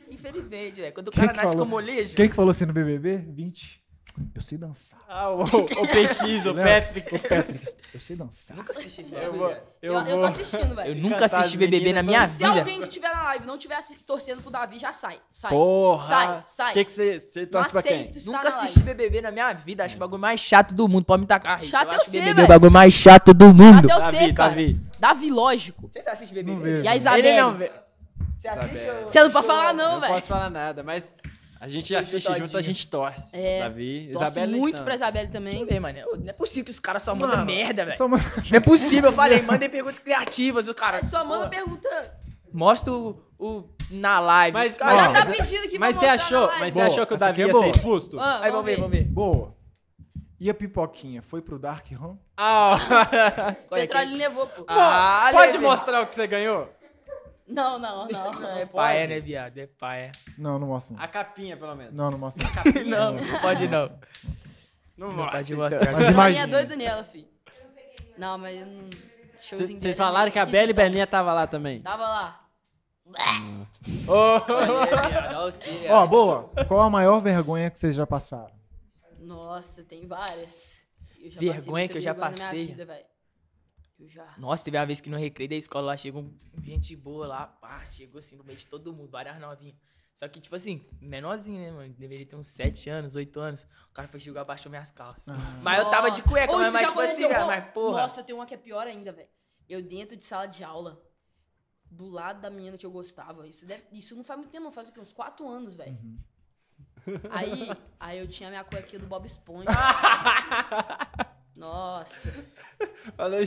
Infelizmente, velho. Quando o cara que nasce com como molejo. Quem que falou assim no BBB? 20. Eu sei dançar. Ah, o, o PX, o Patrick. O Patrick. Eu sei dançar. Nunca assisti esse eu, vou, eu, eu, eu tô assistindo, velho. Eu nunca assisti BBB na minha vida. Se alguém que tiver na live não tiver torcendo pro Davi, já sai. Sai. Porra. Sai, sai. O que, você, você torce pra quem? Nunca assisti BBB na minha vida. Acho é, o bagulho mais chato do mundo. Pode me tacar. Chato eu, é eu sei, velho. o bagulho mais chato do é mundo. Chato eu sei, cara. Davi. Davi, lógico. Você assiste BBB? E a Isabel? Você assiste? Você não pode falar não, velho. Não posso falar nada, mas... A gente já assiste todinho. junto, a gente torce. É. Davi, torce Isabela muito pra Isabela também. Ver, mano. Não é possível que os caras só mandam merda, velho. Manda... Não é possível, eu falei, mandem perguntas criativas, o cara. É, só manda pergunta. Mostra o, o, na live. Mas, cara, já tá pedindo que Mas você achou, mas você achou que o Davi é ia ser expulso? Ah, Aí vamos ver, vamos ver. Boa. E a pipoquinha foi pro Dark Room? Ah! o Petrolina levou, pô. Ah, pode levei. mostrar o que você ganhou? Não, não, não. não é, é paia, né, viado? É paia. Não, não mostra. A capinha, pelo menos. Não, não mostra. A capinha, não, não pode não. Não, não mostra. Pode mostrar. Mas é imagina. é doido nela, filho. Não, mas eu não... Vocês é falaram que a Bela e Belinha tava lá também. Tava lá. Ô, oh. oh, boa. Qual a maior vergonha que vocês já passaram? Nossa, tem várias. vergonha que eu já passei. Vida, já. Nossa, teve uma vez que no recreio da escola lá chegou gente boa lá, pá, chegou assim no meio de todo mundo, várias novinhas. Só que, tipo assim, menorzinho, né, mano? Deveria ter uns 7 anos, 8 anos. O cara foi e abaixou minhas calças. Ah. Mas eu tava de cueca, mas, mas tipo assim, uma... mas porra. Nossa, tenho uma que é pior ainda, velho. Eu dentro de sala de aula, do lado da menina que eu gostava. Isso, deve... isso não faz muito tempo, faz o quê? Uns 4 anos, velho. Uhum. Aí, aí eu tinha minha cuequinha do Bob Esponja. Nossa.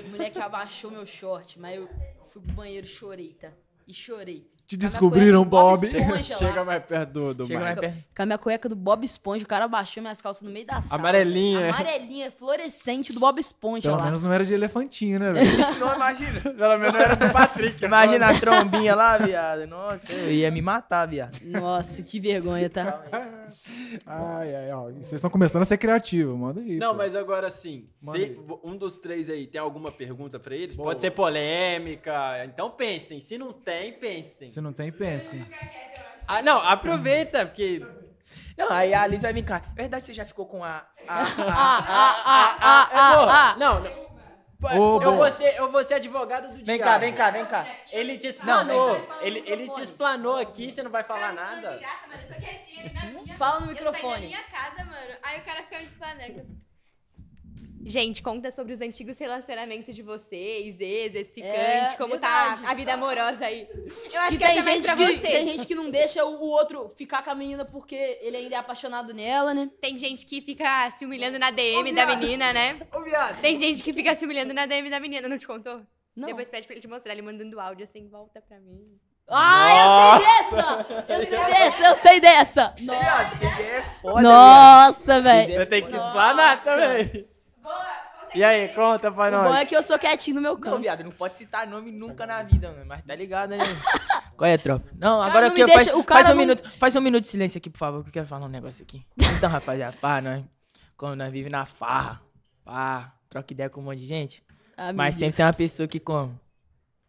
O moleque abaixou meu short, mas eu fui pro banheiro, chorei, tá? E chorei. Te descobriram, Bob. Bob Chega mais perto do, do Chega mais perto. Com a minha cueca do Bob Esponja, o cara baixou minhas calças no meio da sala. Amarelinha. Amarelinha, fluorescente do Bob Esponja Pelo lá. menos não era de elefantinho, né, velho? não, imagina. Pelo menos não era do Patrick. imagina a trombinha lá, viado. Nossa, eu ia me matar, viado. Nossa, que vergonha, tá? ai, ai, ó. Vocês estão começando a ser criativos, manda aí. Não, pô. mas agora sim. Se um dos três aí tem alguma pergunta para eles, Boa. pode ser polêmica. Então pensem. Se não tem, pensem. Se não tem, pensem. Ah, não, aproveita, porque não, aí a Liz vai brincar. Verdade, você já ficou com a. Não. a, Ô, eu, vou ser, eu vou ser advogado do vem Vem cá, vem cá, vem cá. Ele te explanou. Não, ele, ele te explanou aqui, você não vai falar tá nada. Graça, uhum. Fala no microfone. Eu saí da minha casa, mano. Aí o cara fica me explanando. Gente, conta sobre os antigos relacionamentos de vocês, ex, ex-ficante, é, como tá verdade. tá a vida amorosa aí. Eu acho que, que tem é gente que, Tem gente que não deixa o, o outro ficar com a menina porque ele ainda é apaixonado nela, né? Tem gente que fica se humilhando na DM da menina, né? Ô, viado. Tem gente que fica se humilhando na DM da menina, não te contou? Não. Depois pede pra ele te mostrar, ele mandando áudio assim, volta pra mim. Ah, Nossa. eu sei dessa! Eu sei dessa, eu sei dessa! Nossa, Nossa velho! É Você tem que explanar também! E aí, conta pra nós. O bom é que eu sou quietinho no meu canto. Não, viado, não pode citar nome nunca na vida, mas tá ligado, né? Qual é, tropa? Não, agora não que eu deixa, faz, faz, um não... minuto, faz um minuto de silêncio aqui, por favor, que eu quero falar um negócio aqui. Então, rapaziada, pá, nós, quando nós vivemos na farra, pá, troca ideia com um monte de gente, ah, mas sempre tem uma pessoa que come.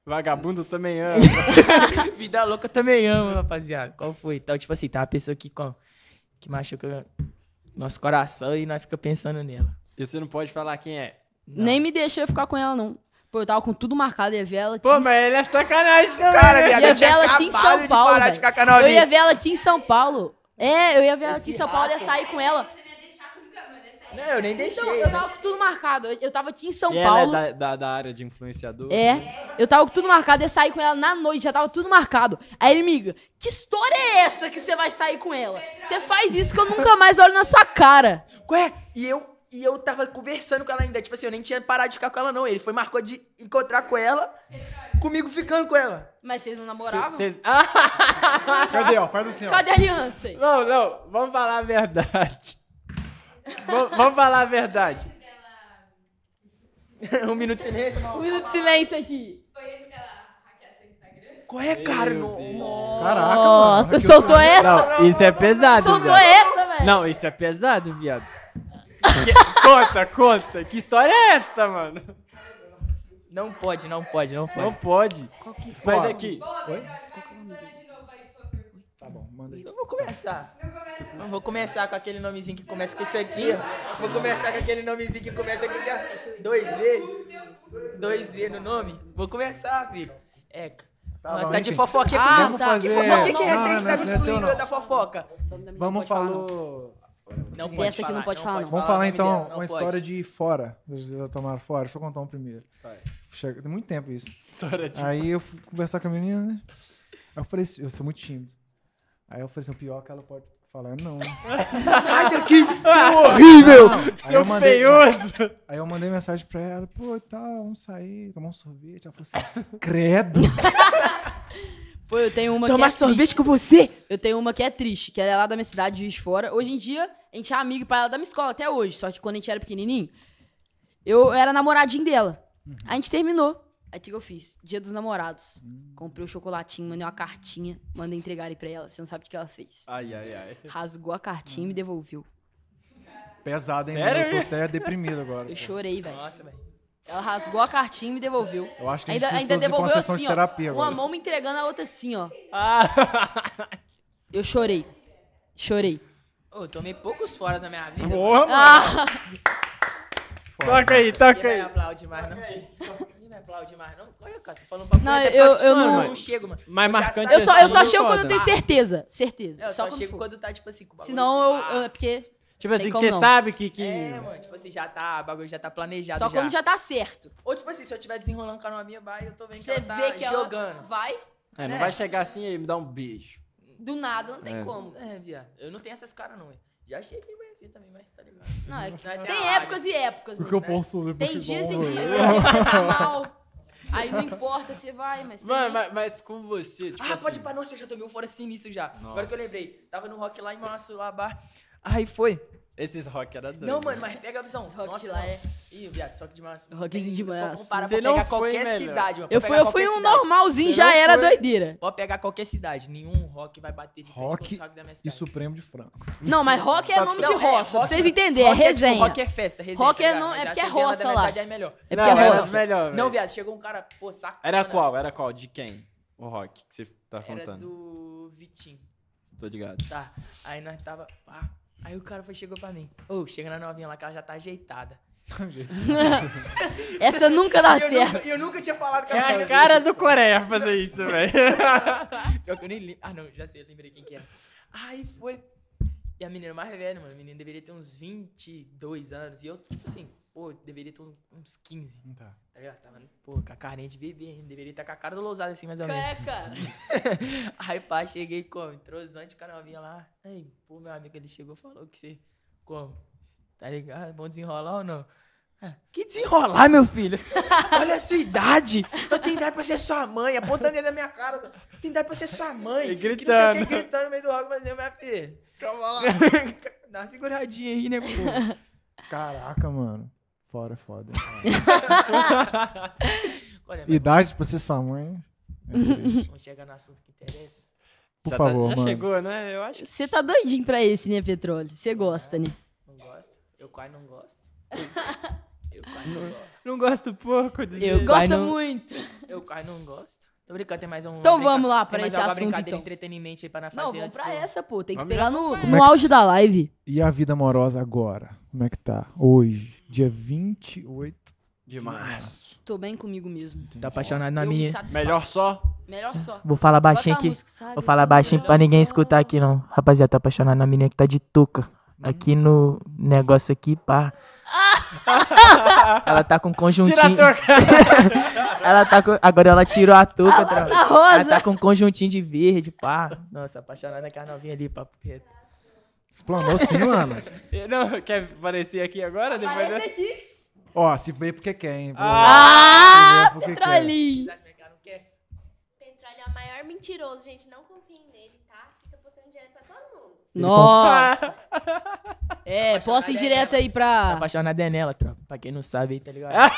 Vagabundo também ama. Vida louca também ama, rapaziada. Qual foi? Então, tipo assim, tá uma pessoa que, com, que machuca nosso coração e nós fica pensando nela. E você não pode falar quem é. Não. Nem me deixou ficar com ela, não. Pô, eu tava com tudo marcado, ia ver ela. Pô, mas ele é sacanagem, esse cara, né? viado. Ia ver ela aqui em São Paulo. eu ia ver ela aqui em São Paulo. É, eu ia ver ela aqui em São Paulo, ia sair com ela. Não, eu nem então, deixei. Então, eu né? tava com tudo marcado. Eu tava aqui em São e Paulo. Ela é da, da, da, área de influenciador? É. Eu tava com tudo marcado, ia sair com ela na noite, já tava tudo marcado. Aí ele miga, que história é essa que você vai sair com ela? Você faz isso que eu nunca mais olho na sua cara. Ué, e eu e eu tava conversando com ela ainda. Tipo assim, eu nem tinha parado de ficar com ela, não. Ele foi, marcou de encontrar com ela, comigo ficando com ela. Mas vocês não namoravam? Cês... Cadê, ó? Faz assim, ó. Cadê a aliança? Não, não. Vamos falar a verdade. vamos, falar a verdade. um minuto de silêncio, mano. Um minuto de silêncio aqui. Foi que ela qual é, cara? Meu Caraca, mano, soltou essa? Não, isso é pesado. Soltou essa, velho. Não, isso é pesado, viado conta, conta. Que história é essa, mano? Não pode, não pode, não pode. Não pode. Qual que foi? Faz aqui. Oi? É é tá bom, manda aí. Eu vou começar. Eu vou começar com aquele nomezinho que começa com isso aqui. Ó. Vou começar com aquele nomezinho que começa aqui. Ó. 2V. 2V no nome. Vou começar, filho. É. Tá, tá de fofoca ah, Tá. Fazer... Que fofoca que é essa aí que tá me excluindo da fofoca? Vamos falar. Não pode essa falar, não pode não falar, não. Vamos falar, então uma pode. história de fora. Eles já fora. Deixa eu contar um primeiro. Chega, tem muito tempo isso. História de Aí eu fui conversar com a menina, né? Aí eu falei assim, eu sou muito tímido. Aí eu falei assim, o pior é que ela pode falar, não. Sai daqui, seu horrível! seu aí eu mandei, feioso! Aí eu mandei mensagem pra ela, pô, tá, vamos sair, tomar um sorvete. Ela falou assim, credo! Pô, eu tenho uma Tomar que é sorvete triste. com você? Eu tenho uma que é triste, que ela é lá da minha cidade, de Fora. Hoje em dia, a gente é amigo para ela da minha escola até hoje. Só que quando a gente era pequenininho, eu era namoradinho dela. Uhum. A gente terminou. Aí o que eu fiz? Dia dos namorados. Uhum. Comprei o um chocolatinho, mandei uma cartinha, mandei entregar ele pra ela. Você não sabe o que ela fez. Ai, ai, ai. Rasgou a cartinha uhum. e me hum. devolveu. Pesado, hein, Sério? Mano? Eu tô até deprimido agora. Eu chorei, velho. Nossa, velho. Ela rasgou a cartinha e me devolveu. Eu acho que ainda, ainda devolveu assim, Terapia, uma agora. mão me entregando a outra assim, ó. Ah. Eu chorei. Chorei. Oh, eu tomei poucos foras na minha vida. Porra, mano. Ah. Toca aí, toca aí. Não aplaude mais, não. mais, não. Olha, cara, tô falando pra Não, eu, eu não... não chego, mano. Mas marcante eu só, eu só chego quando eu tenho certeza. Certeza. Eu só, chego quando tá, tipo assim, com Senão eu... Ah. É porque Tipo assim, que você sabe que, que. É, mano, tipo assim, já tá, o bagulho já tá planejado. Só já. quando já tá certo. Ou tipo assim, se eu estiver desenrolando com a minha vai, eu tô vendo que ela tá que jogando. Ela vai. É, né? não é. vai chegar assim e me dar um beijo. Do nada, não tem é. como. É, viado. Eu não tenho essas caras, não, hein? Já achei que ia assim também, mas tá ligado. Não, é, é que... tem, épocas e épocas. Porque né? eu posso ler Tem dias e né? dias, tem dias que você tá mal. Aí não importa, você vai, mas tem. Mano, mas, mas com você, tipo. Ah, assim... pode ir pra. Nossa, eu já tomei um fora sinistro já. Nossa. Agora que eu lembrei. Tava no rock lá em Manaus, lá bar. Aí foi. Esses rock era doido. Não, né? mano, mas pega a visão. Os rock Nossa, lá é. Ih, viado, só que de março. Rockzinho de março. Você não pegar foi, qualquer melhor. cidade, mano. Eu fui, eu fui um cidade. normalzinho, Você já era foi. doideira. Pode pegar qualquer cidade. Nenhum rock vai bater de rock frente com o da minha cidade. e Supremo de Franco. Não, mas rock é nome de é, roça. Pra vocês é entenderem, é, é tipo, resenha. rock é festa, resenha. Rock tá é, não, é porque é roça lá. É melhor. É porque é roça. melhor. Não, viado, chegou um cara, pô, saco. Era qual? Era qual? De quem? O rock que você tá contando? Era do Vitinho. Tô ligado. Tá. Aí nós tava, Aí o cara foi, chegou pra mim. Ô, oh, chega na novinha lá que ela já tá ajeitada. Essa nunca dá certo. Nunca, eu nunca tinha falado com a É a cara do Coreia fazer isso, velho. Pior que eu nem lembro. Ah, não, já sei, lembrei quem que era. Aí foi. E a menina mais velha, mano, a menina deveria ter uns 22 anos. E eu, tipo assim, pô, deveria ter uns 15. Tá. Tá ligado? Tava, pô, com a carinha de bebê, deveria estar tá com a cara do lousado assim, mais ou menos. É, cara. aí, pá, cheguei como? Trozante, cara, vinha lá. Aí, pô, meu amigo, ele chegou e falou que você, como? Tá ligado? Bom desenrolar ou não? Ah, que desenrolar, meu filho? Olha a sua idade. Eu tenho idade pra ser sua mãe. Apontando ele na minha cara. Eu tenho idade pra ser sua mãe. E gritando. Que não sei o que, gritando é no meio do rock, mas eu, minha filha. Calma lá. Dá uma seguradinha aí, né, pô? Caraca, mano. Fora, foda. Olha, Idade pra ser sua mãe. É vamos chegar no assunto que interessa. Por já tá- favor, tá, já mano. chegou, né? Eu acho. Você que... tá doidinho pra esse, né, Petróleo? Você gosta, é, né? Não gosto. Eu quase não gosto. Eu quase não, gosto. Não gosto pouco. De... Eu gosto não... muito. Eu quase não gosto. Tô brincando, tem mais um. Então vamos lá pra esse assunto. brincadeira então. entretenimento aí pra não fazer. vamos pra do... essa, pô. Tem vamos que pegar no, no é que... auge da live. E a vida amorosa agora? Como é que tá? Hoje? dia 28 de março. Tô bem comigo mesmo. Tá apaixonado na Eu minha. Melhor só. Melhor só. Vou falar baixinho aqui. música, Vou falar baixinho pra ninguém só. escutar aqui, não. Rapaziada, tá apaixonado na menina que tá de touca. Hum. Aqui no negócio aqui, pá. Ah! Ela tá com Tira a conjuntinho. touca. Ela tá com... Agora ela tirou a touca. tra- A tá Ela tá com conjuntinho de verde, pá. Nossa, apaixonada naquela novinha ali, papo reto. Explanou sim, mano. Não, quer aparecer aqui agora? Aparece depois aqui. Ó, se veio porque quer, hein? Pro... Ah, ah Petrolinho. Petróleo é o maior mentiroso, gente. Não confiem nele, tá? Fica postando direto pra todo mundo. Nossa! é, posta em é direto aí pra... Tá apaixonada é nela, tropa. Pra quem não sabe tá ligado?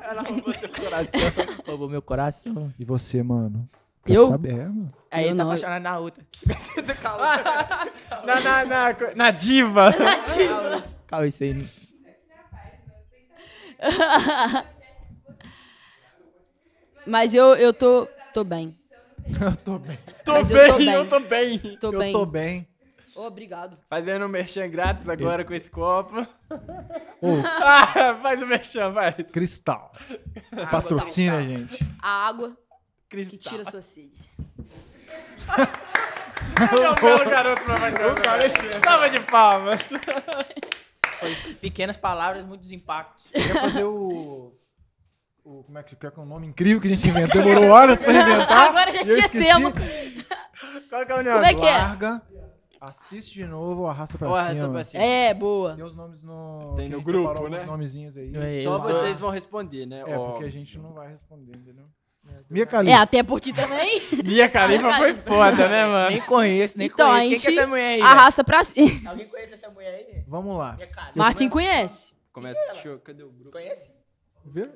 Ela roubou seu coração. roubou meu coração. E você, mano? Quer eu. Saber, Aí eu tá não. apaixonado na outra. na, na, na, na diva. Na diva. Calma, isso aí. Mas eu, eu tô, tô bem. eu tô bem. Tô bem, eu tô bem. Eu tô bem. Eu tô bem. Obrigado. Fazendo um merchan grátis agora com esse copo. Oh. Ah, faz o um merchan, vai. Cristal. Patrocina, gente. A água acreditar. Que tira sua CID. o belo garoto pra mais O cara Tava de palmas. Foi pequenas palavras, muitos impactos. Eu queria fazer o... o como é que, que é o nome incrível que a gente inventou? Demorou horas pra inventar. Agora já esquecemos. Qual que é o nome? Como é que é? Larga. Assiste de novo, arrasta pra, Ou arrasta cima. pra cima. É, boa. Tem os nomes no, Tem no grupo, né? Os nomezinhos aí. É, Só vocês vão responder, né? É, porque a gente não vai responder, entendeu? Mia Khalifa. É, até porque também. Mia Khalifa foi foda, né, mano? Nem conheço, nem então, conheço. Quem que é essa mulher aí? Arrasta pra cima. Alguém conhece essa mulher aí? Vamos lá. Martin conhece. Começa o é show. Cadê o grupo? Conhece? Viu?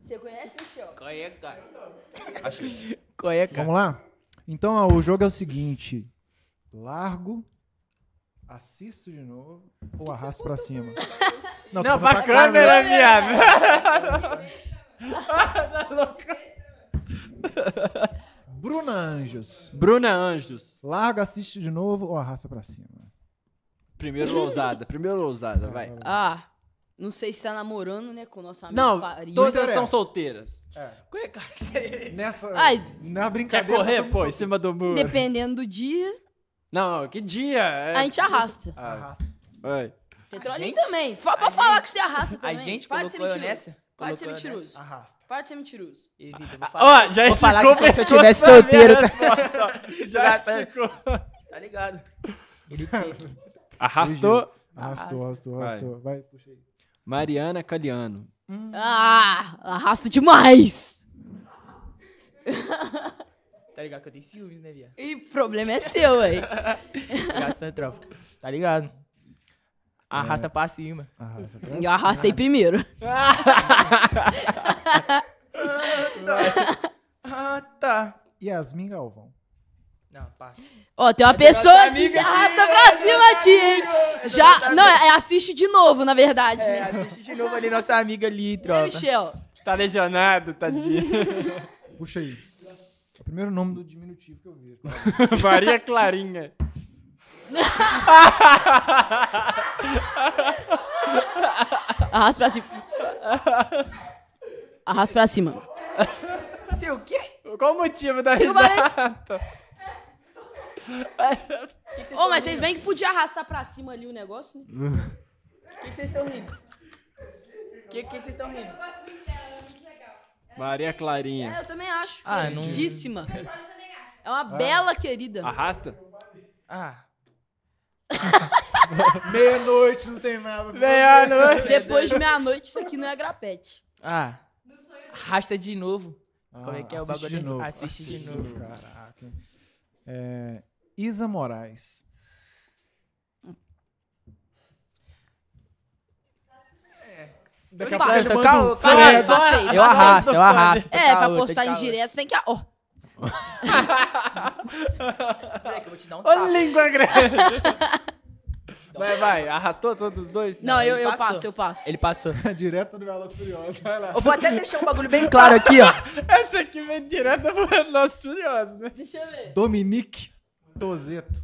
Você conhece o show? Conhece, cara. Vamos lá? Então, ó, o jogo é o seguinte. Largo, assisto de novo ou arrasto pra cima. Não, não pra câmera, viado. tá louco? Bruna Anjos. Bruna Anjos. Larga, assiste de novo ou arrasta pra cima? Primeiro lousada, primeiro lousada, vai. Ah, não sei se tá namorando, né, com o nosso amigo Não, todas estão solteiras. É. Qual é, cara? Você... Nessa, Ai, na Quer correr, pô, em cima do muro? Dependendo do dia, Não, que dia? É... a gente arrasta. Ah, Arrasta. vai. Petrolina gente? também. Fa- Pode falar que você arrasta também. A gente Para se ser colocou nessa? Pode ser né? mentiroso. Nessa, arrasta. Pode ser mentiroso. Evita, ah, vou ah, falar. Ó, ah, já vou falar esticou que se eu tivesse solteiro. tá? já esticou. Tá ligado? Ele Arrastou. Arrastou, arrastou, arrastou. Vai, Vai puxa aí. Mariana Caliano. Hum. Ah, arrasta demais. Tá ligado que eu tenho ciúmes, né, Via? E o problema é seu, aí. Gastando tropa. Tá ligado? É. Arrasta é. pra cima. Arrasta pra e eu arrastei primeiro. ah, tá. Yasmin Galvão. Não, passa. Ó, tem uma é pessoa que arrasta pra cima de ti, hein? Já. Não, é, assiste de novo, na verdade. É, né? assiste de novo ali, nossa amiga ali, troca. E Michel? Tá lesionado, tadinho. Puxa aí. É o primeiro nome do diminutivo que eu vi. Maria Clarinha. Arrasta pra cima. Arrasta pra cima. Você o quê? Qual o motivo da risada? que que Ô, mas vocês bem que podia arrastar pra cima ali o negócio, né? O que vocês estão rindo? O que vocês estão rindo? Maria Clarinha. É, eu também acho. Ah, não... É uma bela querida. Arrasta? Ah. Meia-noite, não tem nada. Meia-noite. Depois de meia-noite, isso aqui não é grapete. Ah. Arrasta de novo. Ah, Como é que é o ah, bagulho? De novo. Assiste, assiste de novo. novo. Caraca. É, Isa Moraes. É. Daqui a pouco Eu arrasto, eu arrasto. É, pra postar em direto tem que... Ó, Moleque, eu vou te dar um Ô, língua grande! Vai, vai, arrastou todos os dois? Não, eu, eu passo, eu passo. Ele passou. direto do Velas Furiosas, vai lá. Eu vou até deixar um bagulho bem claro aqui, ó. Essa aqui vem direto do Velas Furiosas, né? Deixa eu ver. Dominique Tozeto.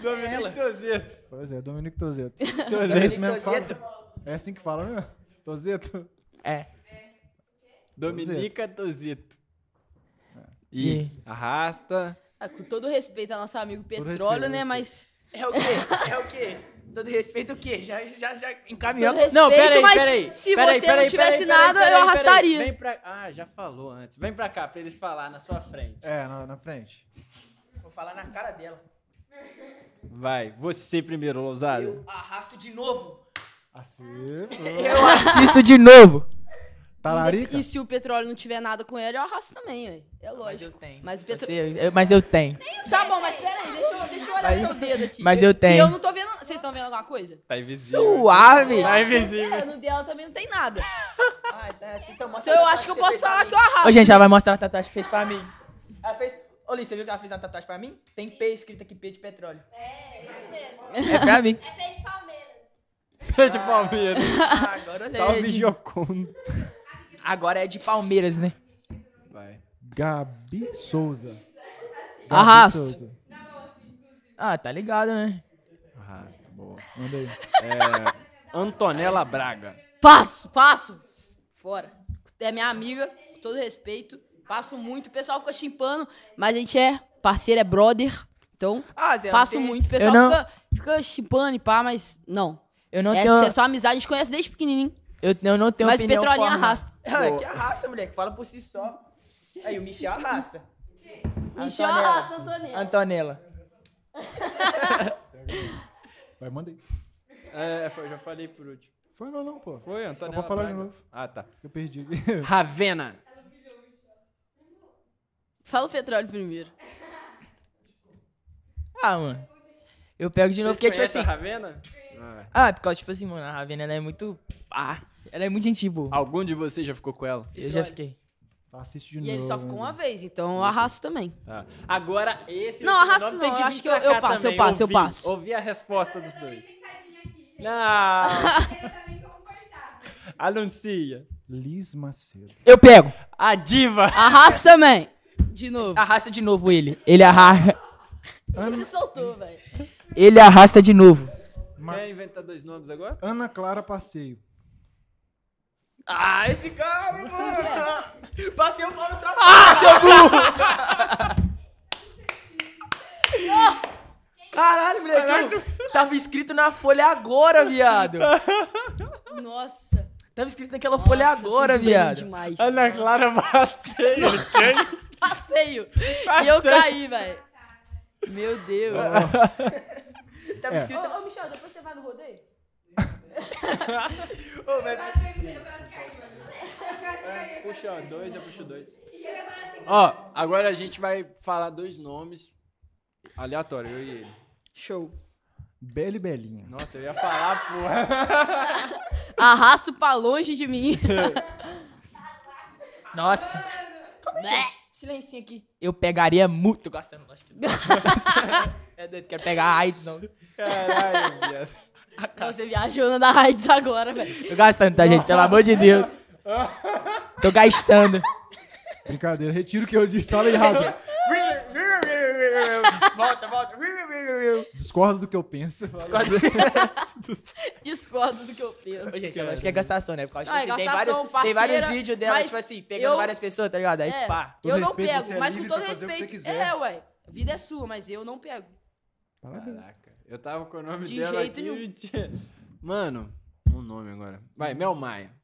Dominique Tozeto. Pois é, Dominique Tozeto. Tozeto. É isso mesmo Tozeto. É assim que fala mesmo? Tozeto? É. Dominica Tozeto. E, arrasta. Ah, com todo respeito ao nosso amigo Petróleo, né? Mas. É o quê? É o quê? Todo respeito o quê? Já, já, já encaminhou. Respeito, não, peraí, mas peraí. Se peraí, você peraí, não tivesse peraí, nada, eu arrastaria. Vem pra... Ah, já falou antes. Vem pra cá pra eles falar na sua frente. É, na, na frente. Vou falar na cara dela. Vai, você primeiro, Lousada. Eu arrasto de novo. Assim, eu assisto de novo. Talarica? E se o petróleo não tiver nada com ele, eu arrasto também, velho. É lógico. Mas eu tenho. Mas, o petro... Você, eu, mas eu tenho. Tá bom, mas peraí, deixa eu, deixa eu olhar mas, seu dedo aqui. Mas eu tenho. E eu não tô vendo. Vocês estão vendo alguma coisa? Tá invisível. Suave! Tá, tá invisível. É, no dela também não tem nada. Ai, tá assim, então Então eu acho que eu posso falar que eu arrasto. Ô, gente, ela vai mostrar a tatuagem que fez pra mim. Ela fez. Ô, Liz, você viu que ela fez uma tatuagem pra mim? Tem P escrito aqui, P de petróleo. É, isso mesmo. É pra mim. É P de Palmeiras. P de Palmeiras. Ah, agora eu Salve Giocondo. Agora é de Palmeiras, né? Vai. Gabi Souza. Arrasto. Ah, tá ligado, né? Arrasto, boa. Manda aí. É, Antonella Braga. Passo, passo. Fora. É minha amiga, com todo respeito. Passo muito. O pessoal fica chimpando, mas a gente é parceiro, é brother. Então, ah, Zé, passo tem... muito. O pessoal não... fica, fica chimpando e pá, mas não. Eu não Essa é, tenho... é só amizade, a gente conhece desde pequenininho. Eu, eu não tenho Mas opinião Petrolinha arrasta. Ah, é que arrasta, moleque. Fala por si só. Aí o Michel arrasta. Michel Antonella. arrasta Antonella. Antonella. Vai, mandei. É, foi, já falei por último. Foi não, não, pô. Foi, Antonella. Vou falar Braga. de novo. Ah, tá. Eu perdi. Ravena. Fala o petróleo primeiro. Ah, mano. Eu pego de novo, Vocês porque, tipo assim. A Ravena? Ah, é porque, tipo assim, mano, a Ravena ela é muito. Ah, ela é muito gente boa. Algum de vocês já ficou com ela? Eu já fiquei. Assiste de e novo. E ele só ficou né? uma vez, então eu arrasto também. Tá. Agora esse. Não, arrasto não. Que eu acho que eu, eu passo, também. eu passo, ouvi, eu passo. Ouvi a resposta dos dois. Aqui, não. Anuncia. Liz Macedo. Eu pego. A diva. Arrasto também. De novo. Arrasta de novo ele. Ele arrasta. Ele se soltou, velho. Ele arrasta de novo. Quer inventar dois nomes agora? Ana Clara Passeio. Ah, esse cara, mano! Passei o pau no seu Ah, seu burro! Caralho, moleque! Tava escrito na folha agora, viado! Nossa! Tava escrito naquela Nossa, folha agora, viado! Demais. Ana Clara passeio! passeio! E eu caí, velho! Meu Deus! Ah. Tava é. escrito. Ô, ô, Michel, depois você vai no rodeio? Ô, velho. Puxa dois, já puxo dois. Ó, agora a gente vai falar dois nomes aleatórios, eu e ele. Show. Belo e Belinha. Nossa, eu ia falar, porra. Arrasto pra longe de mim. Nossa. é que é? Silencinho aqui. Eu pegaria muito gastando. é doido, quer pegar AIDS, não. Caralho, viado. Você viajou na da AIDS agora, velho. Tô gastando, tá, gente? Pelo amor de Deus. Tô gastando. Brincadeira, retiro o que eu disse, fala errado. volta, volta. Discordo do que eu penso. Discordo, Discordo do que eu penso. Ô, gente, eu acho que é gastação, né? Porque eu acho que Não, é assim, tem, vários, gastação, tem vários vídeos dela, tipo assim, pegando eu- várias pessoas, tá ligado? Aí É. pá. Eu não pego, é mas com todo respeito. É, ué. A vida é sua, mas eu não pego. Caraca. Eu tava com o nome De dela jeito aqui. Mano, um nome agora. Vai, hum. Mel Maia.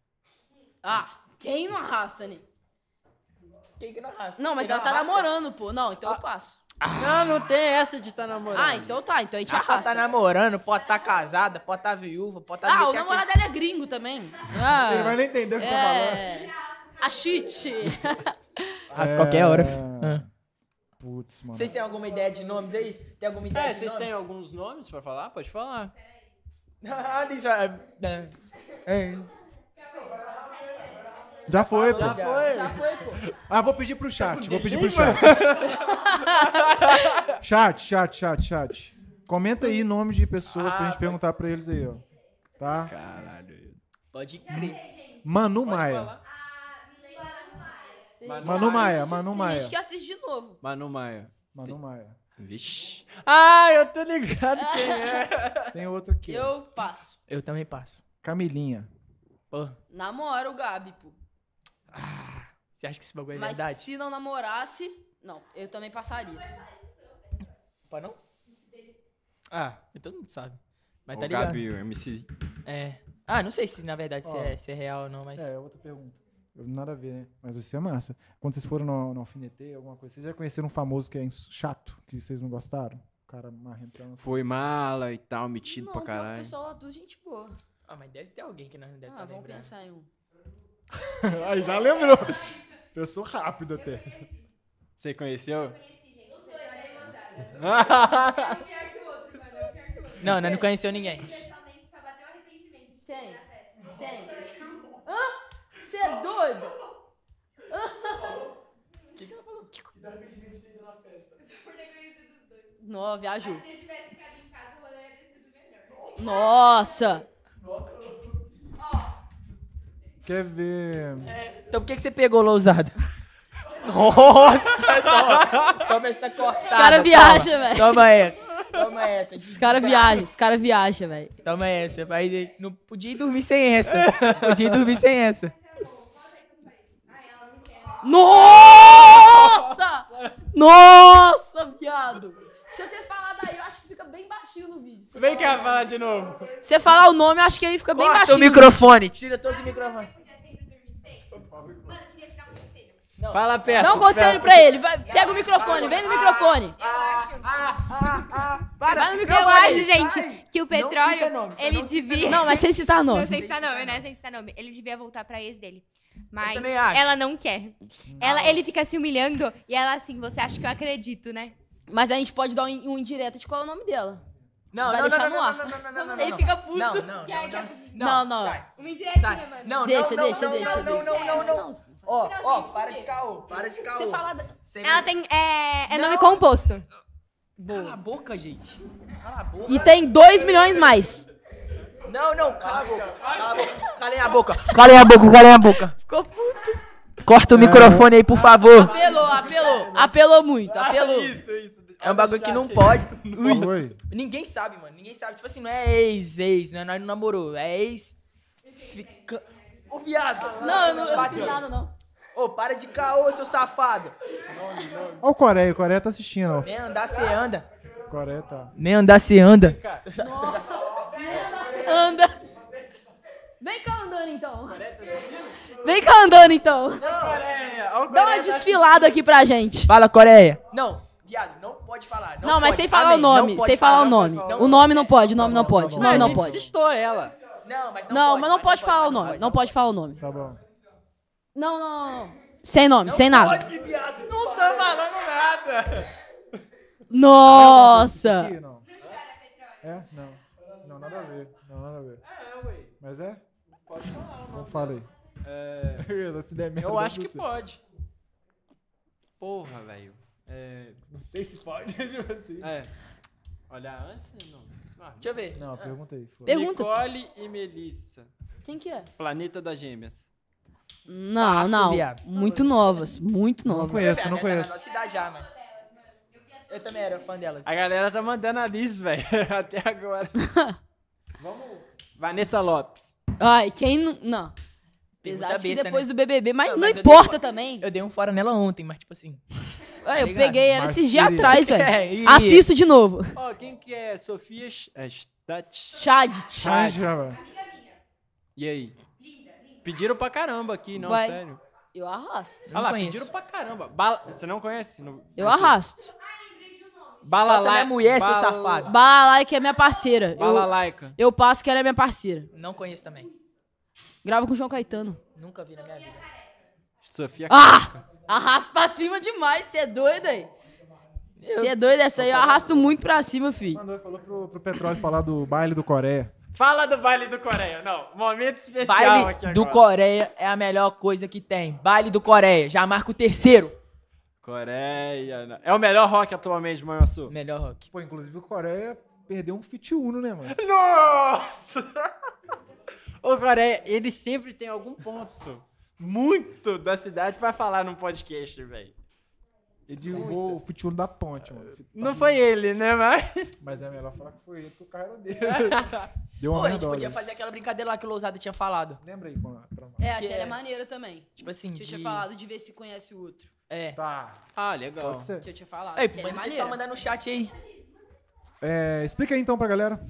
Ah, quem não arrasta, né? Quem que não arrasta? Não, mas Quem ela tá namorando, pô. Não, então eu ah. passo. Não, não tem essa de tá namorando. Ah, então tá. Então a gente ah, tá arrasta. pode arrasta. tá namorando, pode estar tá casada, pode estar tá viúva, pode estar... Ah, o namorado dela é gringo também. Ah, Ele vai nem entender o que você falou. é... A cheat. Arrasta qualquer hora, ah. Putz, mano. Vocês têm alguma ideia de nomes aí? Tem alguma ideia É, de vocês têm alguns nomes pra falar? Pode falar. Ah, diz- ah, já foi, pô. Já foi. Já foi, pô. Ah, vou pedir pro chat. Vou pedir pro chat. chat, chat, chat, chat. Comenta aí nome de pessoas pra ah, gente perguntar pra eles aí, ó. Tá? Caralho. Pode crer. Manu Maia. Manu Maia, Manu Maia. Acho que assiste de novo. Manu Maia. Manu Maia. Vixe. Ah, eu tô ligado quem é. Tem outro aqui. Eu passo. Eu também passo. Camilinha. Pô. Namora o Gabi, pô. Ah, você acha que esse bagulho é Mas verdade? Mas se não namorasse, não, eu também passaria. Pode não? Ah, então não sabe. Mas Ô, tá ligado. Gabi, o MC. É. Ah, não sei se na verdade se, é, se é real ou não, mas. É, outra pergunta. Nada a ver, né? Mas isso é massa. Quando vocês foram no, no alfinete, alguma coisa, vocês já conheceram um famoso que é chato, que vocês não gostaram? O cara marrentando. Foi mala e tal, metido não, pra caralho. Não, o pessoal do gente boa. Ah, mas deve ter alguém que não deve ah, estar tá Ah, vamos pensar em um. Aí já lembrou. Pensou rápido até. Você conheceu? Né, não, não, não conheceu ninguém. Quem? Quem? Né? Hã? Você é doido? O que, ela falou? Que dá arrependimento na festa. Se eu dois. Não, Se tivesse ficado em casa, o rolê ia ter sido melhor. Nossa! Quer ver. É, então por que, que você pegou lousada? Nossa, toma, essa coçada. Os caras viajam, velho. Toma essa. Toma essa. Os caras viajam, os caras viajam, velho. Toma essa. não podia dormir sem essa. podia dormir sem essa. Nossa! Nossa, viado. Se você falar daí, eu acho que fica bem baixinho no vídeo. Você Vem cá falar de novo. Se você falar o nome, eu acho que aí fica Corta bem baixinho. o microfone. Tira todos os microfones. Mano, queria te dar um conselho. Não. Fala perto. Dá um conselho pra ele. Vai, pega o microfone, vem no microfone. Eu acho. Ah, ah, ah, Para, vai no microfone. Eu acho, gente, que o petróleo, nome, ele devia... Não, mas sem citar nome. Não, sem citar nome, né? Sem citar nome. Ele devia voltar pra ex dele. Mas ela não quer. Não. Ela, ele fica se humilhando e ela assim, você acha que eu acredito, né? Mas a gente pode dar um, um indireto de qual é o nome dela. Não, vai não, deixar não, no ar. Não, não, não, não, não, Ele fica puto. Não, não, não. Não, não. Uma indiretinha, mano. Não, deixa, deixa, deixa. Não, não, não, não. Ó, ó, para de caô, para de caô. Você fala... Ela tem... É, é nome composto. Boa. Cala a boca, gente. Cala a boca. E tem 2 milhões mais. Não, não, cala a boca. Cala a boca. Cala a boca. Cala a boca, a boca. Ficou puto. Corta o microfone aí, por favor. Apelou, apelou. Apelou muito, apelou. Isso, isso. É um bagulho que não pode. Ui, ninguém sabe, mano. Ninguém sabe. Tipo assim, não é ex, ex, não é nós não namorou. É ex. Fica. Ô, viado! Não, eu não, eu não fiz nada, não. Ô, para de caô, seu safado. Ó o Coreia, o Coreia tá assistindo, ó. Nem andar, você anda. Coreia tá. Nem andar, você anda. Anda. Vem cá andando, então. Tá Vem cá andando, então. Não, Coreia. Dá uma tá desfilada aqui pra gente. Fala, Coreia. Não, Viado, não pode falar. Não, não mas sem falar Amém. o nome. Sem falar, falar o nome. Falar. O nome não pode, o nome tá não pode. Tá o nome não pode. Não, mas não, não pode, mas não pode falar o nome. Não pode falar o nome. Tá bom. Não, não, não. Sem nome, sem nada. Pode, viado. Não tá falando nada. Nossa. Não, é, não. Não, nada a ver. Não, nada a ver. É, é ué. Mas é? Pode falar. Não falei. É... Eu acho que pode. Porra, velho. É... Não sei se pode, tipo assim. É. Olhar antes? Não. Ah, Deixa eu ver. Não, perguntei. Pergunta. Nicole e Melissa. Quem que é? Planeta das Gêmeas. Não, Nossa, não. Viado. Muito novas, muito novas. Não conheço, não é conheço. na nossa idade já, mano. Eu também era fã delas. A galera tá mandando a lista, velho. Até agora. Vamos. Vanessa Lopes. Ai, quem não. Não. Apesar de besta, né? depois né? do BBB, mas não, não importa um... também. Eu dei um fora nela ontem, mas tipo assim eu peguei ela esses dias atrás, velho. É, Assisto de novo. Ó, quem que é? Sofia Stadt? É, Chad. Chad, E aí? Linda, linda. Pediram pra caramba aqui, não, Vai. sério. Eu arrasto. Olha lá, conheço. pediram pra caramba. Bala... Você não conhece? No... Eu arrasto. Balalaica. é mulher, seu safado. que é minha parceira. Balalaica. Eu, eu passo que ela é minha parceira. Não conheço também. Grava com o João Caetano. Nunca vi na minha vida. Sofia ah! Arrasta pra cima demais, você é doido aí. Você é doido essa aí, eu arrasto muito pra cima, filho. Mandou, falou pro, pro Petróleo falar do baile do Coreia. Fala do baile do Coreia. Não, momento especial baile aqui agora. do Coreia é a melhor coisa que tem. Baile do Coreia, já marca o terceiro. Coreia. não. É o melhor rock atualmente, Manhuaçu. Melhor rock. Pô, inclusive o Coreia perdeu um fit uno, né, mano? Nossa! Ô, Coreia, ele sempre tem algum ponto muito da cidade pra falar num podcast, velho. Ele derrubou o futuro da ponte, mano. Não foi ele, né? Mas. Mas é melhor falar que foi ele, porque o cara dele. Deu uma Pô, a gente podia fazer aquela brincadeira lá que o Lousada tinha falado. Lembra aí, pra, nós. É, aquela é, é maneira também. Tipo assim. Que eu tinha falado de ver se conhece o outro. É. Tá. Ah, legal. Pode ser. Que eu tinha falado. Ei, é manda é só mandar no chat aí. É, explica aí então pra galera.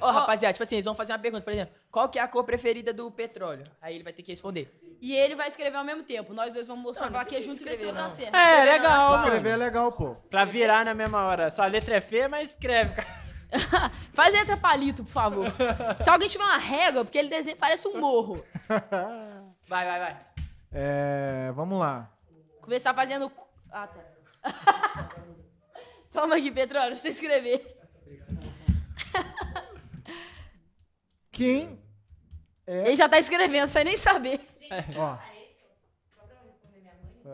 Ó, oh, rapaziada, tipo assim, eles vão fazer uma pergunta, por exemplo qual que é a cor preferida do petróleo? Aí ele vai ter que responder. E ele vai escrever ao mesmo tempo. Nós dois vamos mostrar que aqui junto e ver se eu tá certo. É, Escrever legal. não Escrever é legal, pô. Pra virar na mesma hora. Só a letra é feia, mas escreve, cara. Faz letra palito, por favor. Se alguém tiver uma régua, porque ele desenha parece um morro. Vai, vai, vai. É, vamos lá. Começar fazendo. Ah, tá. Toma aqui, Petróleo, pra você escrever. Quem é. Ele já tá escrevendo sem nem saber. Gente, é. Ó.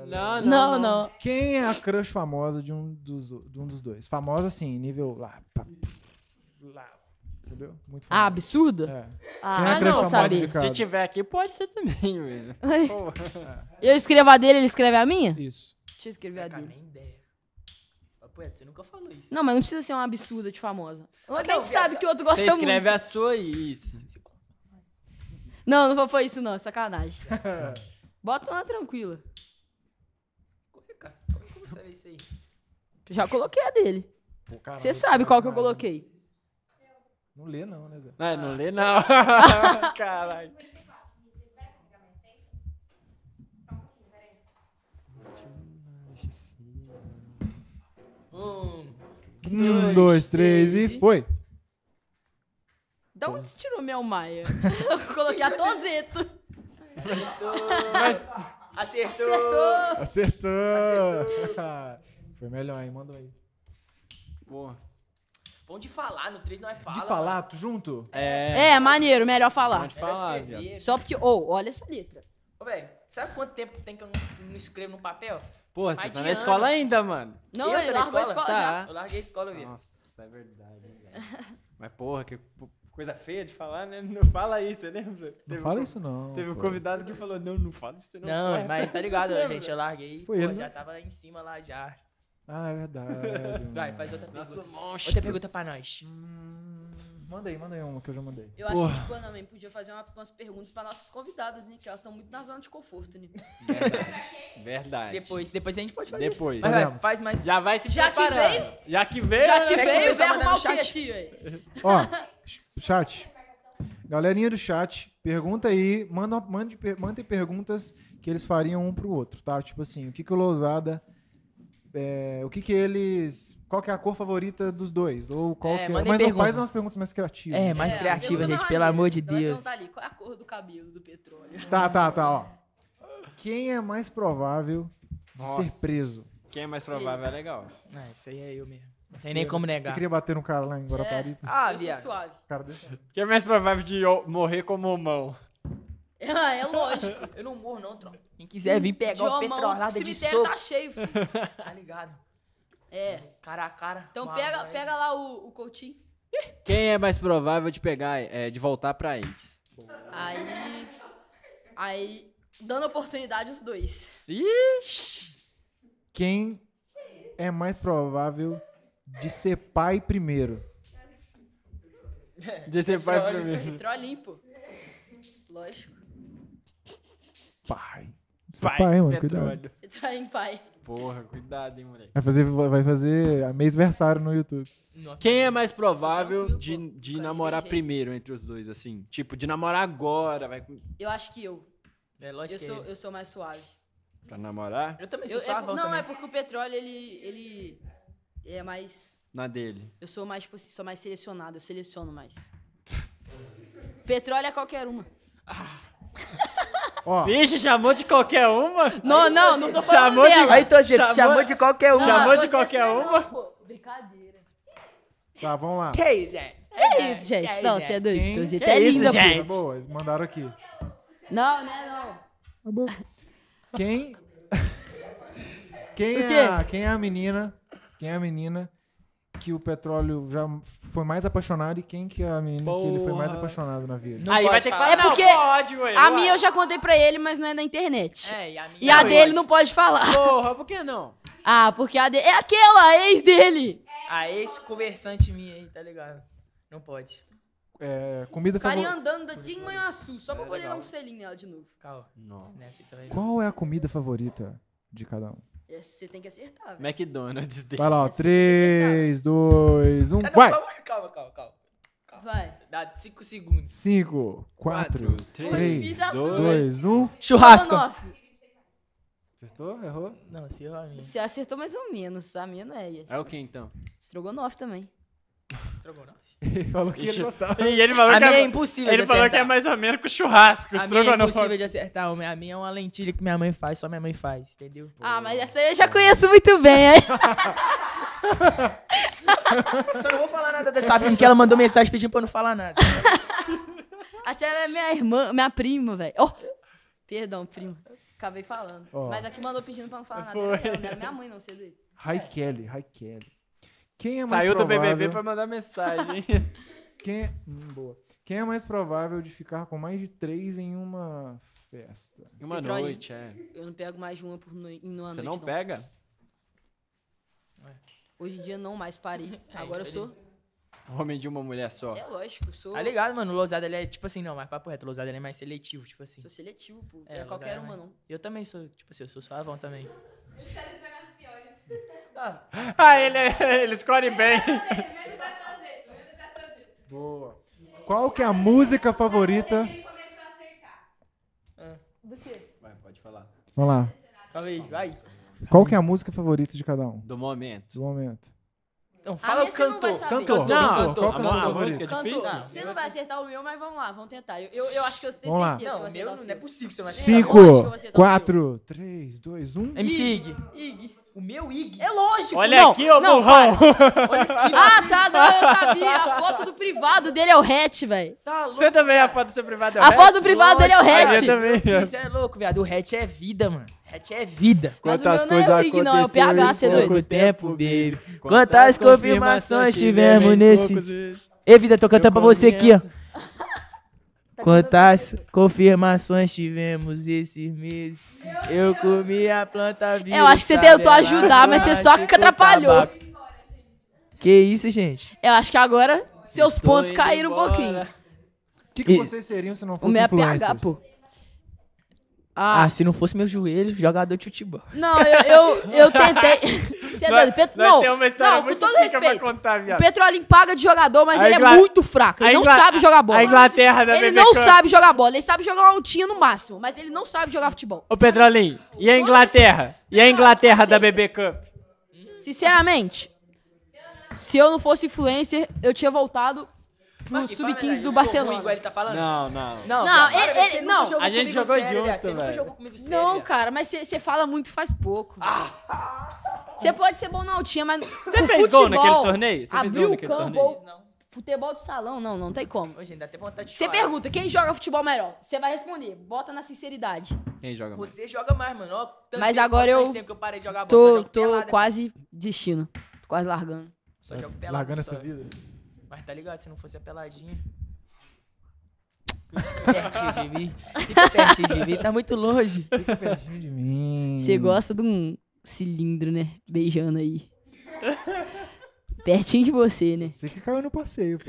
Não não, não, não. Quem é a crush famosa de um dos, de um dos dois? Famosa, assim, nível lá. lá entendeu? Muito famosa. Ah, absurda? É. Ah, é não, sabe. Se tiver aqui, pode ser também, velho. Eu escrevo a dele, ele escreve a minha? Isso. Deixa eu escrever a dele. ideia. Pô, você nunca falou isso. Não, mas não precisa ser uma absurda de famosa. ah, a gente sabe que o outro gosta muito. Você escreve a sua e isso. Não, não foi isso, não. É sacanagem. Bota uma tranquila. Corre, cara. Como é que você vê isso aí? Já coloquei a dele. Você sabe qual que eu coloquei. Não lê, não, né, Zé? não lê, ah, não. Caralho. Um, dois, três e foi. Da onde você tirou Mel Maia? Eu coloquei a Tozeto. Mas... Acertou! Acertou! Acertou! Foi melhor, hein? Mandou aí. Boa. Bom de falar, no 3 não é fala. De falar, mano. junto? É. É, maneiro, melhor falar. de falar Só porque, ou, oh, olha essa letra. Ô, velho, sabe quanto tempo tem que eu não, não escrevo no papel? Pô, você Mais tá na ano. escola ainda, mano. Não, eu, tá. eu larguei a escola, escola tá. já. Eu larguei a escola, viu? Nossa, é verdade, velho. Mas porra, que coisa feia de falar, né? Não fala isso, você né? lembra? Não teve fala um, isso, não. Teve um convidado que falou, não, não fala isso, não. Não, mas tá ligado, a gente, eu larguei, Foi pô, ele, já né? tava em cima lá já. Ah, é verdade. Vai, faz outra pergunta. outra pergunta pra nós. Hum... Manda aí, manda aí uma que eu já mandei. Eu acho que, tipo, a gente podia fazer uma, umas perguntas para nossas convidadas, né? Que elas estão muito na zona de conforto, né? Verdade. Verdade. Depois, depois a gente pode fazer. Depois. Mas vai, faz mais. Já vai se Já que veio? Já que veio. Já te né? veio, vai arrumar o chat. tio? aí? Ó, chat. Galerinha do chat, pergunta aí, manda, manda mandem perguntas que eles fariam um pro outro, tá? Tipo assim, o que, que o Lousada é, o que que eles. Qual que é a cor favorita dos dois? Ou qual é, que é? Mas faz umas perguntas mais criativas. É, mais é, gente, pelo amor de Deus. Ali, qual é a cor do cabelo do petróleo? Tá, tá, tá, ó. Quem é mais provável Nossa. ser preso? Quem é mais provável é legal. É, isso aí é eu mesmo. Não tem nem como negar. Você queria bater no cara lá em Guarapari? É. Ah, eu suave. Cara deixa Quem é mais provável de morrer como mão? Ah, é lógico. eu não morro, não, tropa. Quem quiser vir pegar o petrolado de soco. O cemitério tá cheio, filho. Tá ligado? É. Cara a cara. Então pega, pega lá o, o Coutinho. Quem é mais provável de pegar, é, de voltar pra eles? Aí... Aí... Dando oportunidade os dois. Ixi! Quem é mais provável de ser pai primeiro? É, de ser pai primeiro. Petróleo limpo. Lógico. Pai pai, pai mano, cuidado. Tá em pai. Porra, cuidado, hein, moleque. Vai fazer, vai fazer a mêsversário no YouTube. Quem é mais provável tá de, de tá namorar primeiro entre os dois, assim? Tipo, de namorar agora, vai... Eu acho que eu. É, lógico eu que sou, é. Eu sou mais suave. Pra namorar? Eu também sou eu, é, Não, também. é porque o petróleo, ele, ele é mais... Na dele. Eu sou mais, tipo assim, sou mais selecionado, eu seleciono mais. petróleo é qualquer uma. Ah... Bicho, chamou de qualquer uma? Não, não, não tô falando chamou dela. De... Aí, Tozito, chamou... chamou de qualquer uma. Não, chamou de qualquer não, uma? Pô, brincadeira. Tá, vamos lá. Que isso, gente? É que é isso, gente? Que é não, você é doido. Tozito tá é isso, linda, gente? pô. Boa, mandaram aqui. Não, né, não. Tá bom. Quem... quem, é quem é a menina... Quem é a menina que o petróleo já foi mais apaixonado e quem que a menina que ele foi mais apaixonado na vida. Não aí vai ter que falar, é porque pode, ué, A minha eu já contei pra ele, mas não é na internet. É, e a, e a dele não pode falar. Porra, por que não? Ah, porque a dele. É aquela, a ex dele! A ex-conversante minha aí, tá ligado? Não pode. É, comida favorita. O andando de manhã Manhuaçu, só pra é, poder legal. dar um selinho nela de novo. Calma. Qual é a comida favorita de cada um? Você tem que acertar, velho. McDonald's dele. Vai lá, ó. Você 3, 2, 1, Não, vai! Calma, calma, calma. calma. Vai. Dá 5 segundos. 5, 4, 3, 2, 1. Churrasco. Tá acertou? Errou? Não, você errou a minha. Você acertou mais ou menos. A minha não é essa. É o que então? Estrogonofe também. Estrogonofe? Ele falou que Ixi. ele gostava. E ele falou a que minha é, impossível Ele falou acertar. que é mais ou menos com churrasco, a minha é impossível de acertar. A minha é uma lentilha que minha mãe faz, só minha mãe faz, entendeu? Ah, mas essa eu já conheço muito bem. só não vou falar nada dessa prima, que ela mandou mensagem pedindo pra eu não falar nada. a tia é minha irmã, minha prima, velho. Oh, perdão, primo. Acabei falando. Oh. Mas a que mandou pedindo pra não falar nada Não era minha mãe, não, cedo. Raikele, Kelly. Quem é mais Saiu provável... do BBB para mandar mensagem. Quem... Hum, boa. Quem é mais provável de ficar com mais de três em uma festa? Em uma Petróleo, noite, é. Eu não pego mais de uma por no... em uma Você noite. Você não, não, pega? É. Hoje em dia não mais parei. É, Agora eu sou. Homem de uma mulher só. É lógico, sou. Tá ligado, mano? O Lousada ele é tipo assim, não, mas papo reto, o Lousada ele é mais seletivo, tipo assim. Sou seletivo, pô. É, é qualquer é uma, não. Eu também sou, tipo assim, eu sou suavão também. Ele tá ah, ah ele, é, ele escolhe bem. Boa. Qual que é a música favorita? Ah. Do quê? Vai, pode falar. Vamos lá. aí, vai. Qual que é a música favorita de cada um? Do momento. Do momento. Então fala o é cantor. Cantor. Não, cantor. Qual cantor? música é difícil? Cantor. Você não vai acertar o meu, mas vamos lá, vamos tentar. Eu, eu, eu acho que eu tenho certeza lá. que eu vou acertar. Não, não é possível que você vai acertar. Cinco, quatro, três, dois, um. MC Ig. Ig. O meu Ig. É lógico. Olha não, aqui, ô burrão. ah, tá, não, eu sabia. A foto do privado dele é o hatch, velho. Tá louco. Você também, a foto do seu privado é o hatch? A foto do privado dele é o hatch. Eu também. Você é louco, viado. O hatch é vida, mano. Hatch é vida. Quantas é coisas é aconteceram não, é o PH, em pouco doido. tempo, baby. Quantas, confirmações tivemos nesse... Ei, vida, tô cantando pra você aqui, ó. Quantas confirmações tivemos esses meses? Eu comi a planta viva. Eu acho que você tentou ajudar, mas você só que atrapalhou. Que isso, gente? Eu acho que agora seus Estou pontos caíram embora. um pouquinho. O que, que vocês seriam se não é fossem o minha pH, pô. Ah. ah, se não fosse meu joelho, jogador de futebol. Não, eu, eu, eu tentei. Você é doido? Petro, não, não com todo respeito. Contar, o Petrolin é paga de jogador, mas a ele Ingl... é muito fraco. Ele não sabe jogar bola. A Inglaterra da Ele não sabe jogar bola. Ele sabe jogar uma altinha no máximo, mas ele não sabe jogar futebol. Ô, Petrolin, e a Inglaterra? E a Inglaterra da BB Cup? Sinceramente, se eu não fosse influencer, eu tinha voltado pro Sub-15 do é Barcelona. ele tá falando. Não, não. Não, não, cara, ele, ele, não. a gente jogou sério, junto, velho. Você nunca jogou comigo sério. Não, cara, mas você fala muito faz pouco. Você ah. pode ser bom na altinha, mas. Você fez futebol, gol naquele torneio? Você fez gol naquele campo, torneio? Não futebol de salão, não, não tem como. Hoje ainda tem vontade de Você pergunta quem joga futebol melhor? Você vai responder, bota na sinceridade. Quem joga mais? Você joga mais, mano. Mas agora eu, tempo que eu parei de jogar tô, tô né? quase desistindo. Tô quase largando. Só jogo pelado. Largando essa vida. Mas tá ligado, se não fosse a peladinha. Fica pertinho de mim. Fica pertinho de mim. Tá muito longe. Fica pertinho de mim. Você gosta de um cilindro, né? Beijando aí. Pertinho de você, né? Você que caiu no passeio, pô.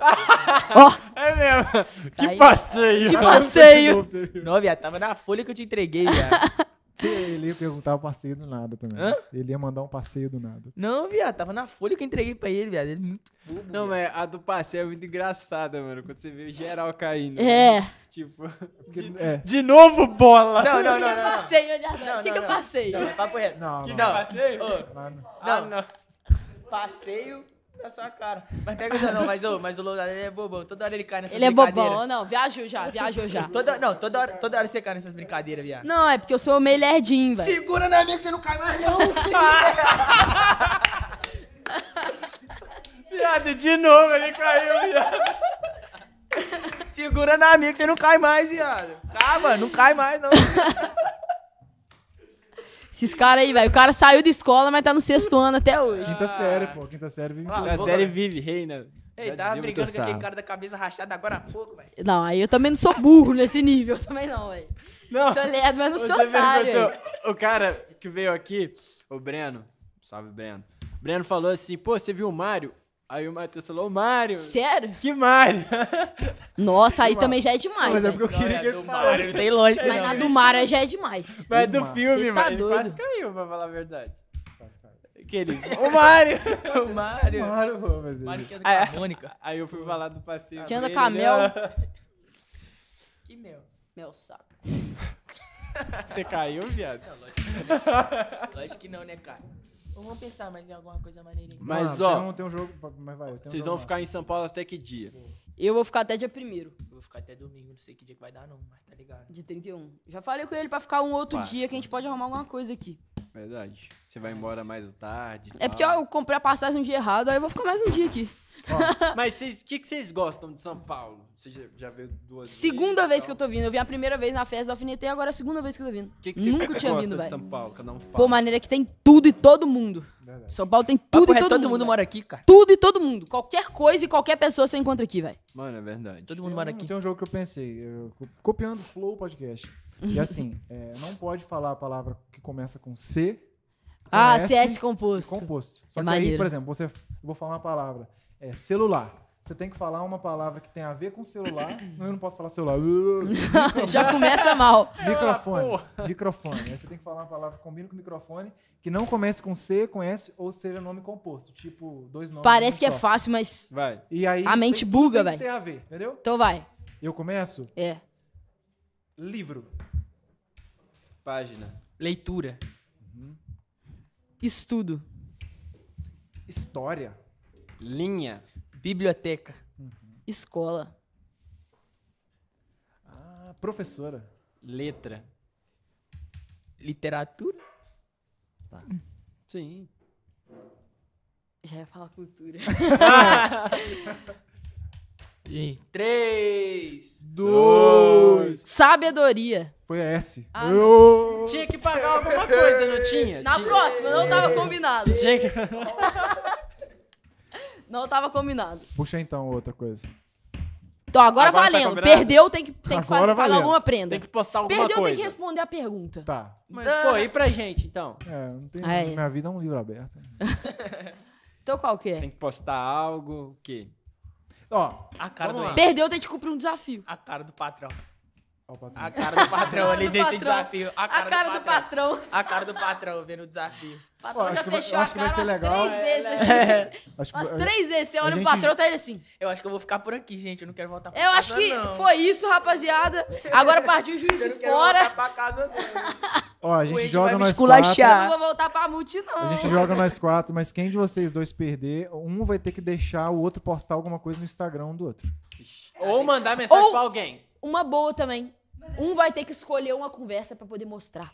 Ó! oh! É mesmo! Que Caiu. passeio! Que passeio! Não, viado, tava na folha que eu te entreguei, viado. Ele ia perguntar o passeio do nada também. Hã? Ele ia mandar um passeio do nada. Não, viado, tava na folha que eu entreguei pra ele, viado. Ele é muito bobo. Não, mas a do passeio é muito engraçada, mano. Quando você vê o geral caindo. É. Tipo. de, é. de, novo, bola! Não, não, não. É não, não. Eu passei, não, O que, que eu é passei? Não, é papo reto. Não, que não. Passeio? Oh. Não, não. Ah, não. Passeio sua cara. Mas pega não, mas, mas o Lousada é bobão. Toda hora ele cai nessas ele brincadeiras. Ele é bobão, não. Viajou já, viajou já. toda, não, toda hora, toda hora você cai nessas brincadeiras, viado. Não, é porque eu sou meio lerdinho, velho. Segura na minha que você não cai mais, não. viado, de novo ele caiu, viado. Segura na minha que você não cai mais, viado. Calma, não cai mais, não. Esses caras aí, velho. O cara saiu da escola, mas tá no sexto ano até hoje. Quinta ah. série, pô. Quinta série vive. Quinta série vive, reina. Ei, Já tava brigando com aquele cara da cabeça rachada agora há pouco, velho. Não, aí eu também não sou burro nesse nível, também não, velho. Não, Sou lerdo, mas não sou otário. velho. o cara que veio aqui, o Breno, salve Breno. Breno falou assim, pô, você viu o Mário? Aí o Matheus falou, Mário. Sério? Que Mário? Nossa, aí também já é demais. Mas é né? porque eu queria é que ele Mario. tem lógica. Mas na né? do Mário já é demais. Mas do filme, tá mano. quase caiu, pra falar a verdade. Querido. O Mário! o Mário! O Mário, pô, mas Mário que anda com a ah, é. Mônica. Aí eu fui falar do passeio. Que anda com a mel. Né? Que mel? Mel saco. Você caiu, viado? Não, lógico que não. Lógico que não, né, cara? Vamos pensar mais em alguma coisa maneirinha. Mas, ó. Tem um, tem um jogo, mas vai. tem Vocês vão ficar em São Paulo até que dia? Eu vou ficar até dia 1 Eu vou ficar até domingo, não sei que dia que vai dar, não, mas tá ligado. de 31. Já falei com ele pra ficar um outro Páscoa. dia que a gente pode arrumar alguma coisa aqui. Verdade. Você vai é embora mais tarde. É porque ó, eu comprei a passagem um dia errado, aí eu vou ficar mais um dia aqui. Ó, mas o que, vocês gostam de São Paulo? Você já, já veio duas Segunda vez que eu tô vindo. Eu vim a primeira vez na festa da Alfinete e agora é a segunda vez que eu tô vindo. O que vocês Nunca tinha vindo, de São Paulo? Cada um fala. Pô, maneira que tem tudo e todo mundo. Verdade. São Paulo tem tudo e todo, todo mundo. mundo mora aqui, cara. Tudo e todo mundo. Qualquer coisa e qualquer pessoa você encontra aqui, velho. Mano, é verdade. Todo mundo mora aqui. Tem um jogo que eu pensei, eu- copiando o Flow Podcast. E assim, é, não pode falar a palavra que começa com C. Com ah, S, CS composto. Composto. É só é que maneiro. aí, por exemplo, você, vou falar uma palavra, é, celular. Você tem que falar uma palavra que tem a ver com celular. não, eu não posso falar celular. Já começa mal. Microfone. Ah, microfone. Aí você tem que falar uma palavra que combina com microfone, que não comece com C, com S, ou seja nome composto. Tipo, dois nomes. Parece que é só. é fácil, mas. Vai. E aí, a mente tem, buga, velho. Tem a ver, entendeu? Então vai. Eu começo? É. Livro. Página. Leitura. Uhum. Estudo. História. Linha. Biblioteca. Uhum. Escola. Ah, professora. Letra. Literatura? Tá. Sim. Já ia falar cultura. Em 3, 2. Sabedoria. Foi a S. Ah, Tinha que pagar alguma coisa, não tinha? Na tinha. próxima, não tava é. combinado. Tinha que... não tava combinado. Puxa então outra coisa. Então, agora, agora tá valendo. Tá Perdeu, tem que, tem que fazer, pagar alguma prenda. Tem que postar alguma Perdeu, coisa. Perdeu, tem que responder a pergunta. Tá. Mas, ah. pô, e pra gente, então? É, não tem, Aí. minha vida é um livro aberto. então, qual que é? Tem que postar algo, o quê? Ó, a cara do Henrique. Perdeu, tem que cumprir um desafio. A cara do patrão. A cara do patrão ali desse patrão. desafio. A cara, a cara do, do patrão. patrão. A cara do patrão vendo o desafio. O patrão Pô, já fechou a cara umas legal. três é. vezes. É. umas três vezes. Você olha o patrão, tá ele assim. Eu acho que eu vou ficar por aqui, gente. Eu não quero voltar pra eu casa, Eu acho que não. foi isso, rapaziada. Agora partiu o juiz de fora. Eu não quero voltar pra casa, não. Ó, a gente joga nós quatro. Eu não vou voltar pra multi, não. A gente joga nós quatro, mas quem de vocês dois perder, um vai ter que deixar o outro postar alguma coisa no Instagram um do outro. Ou mandar mensagem Ou... pra alguém. Uma boa também. Um vai ter que escolher uma conversa para poder mostrar.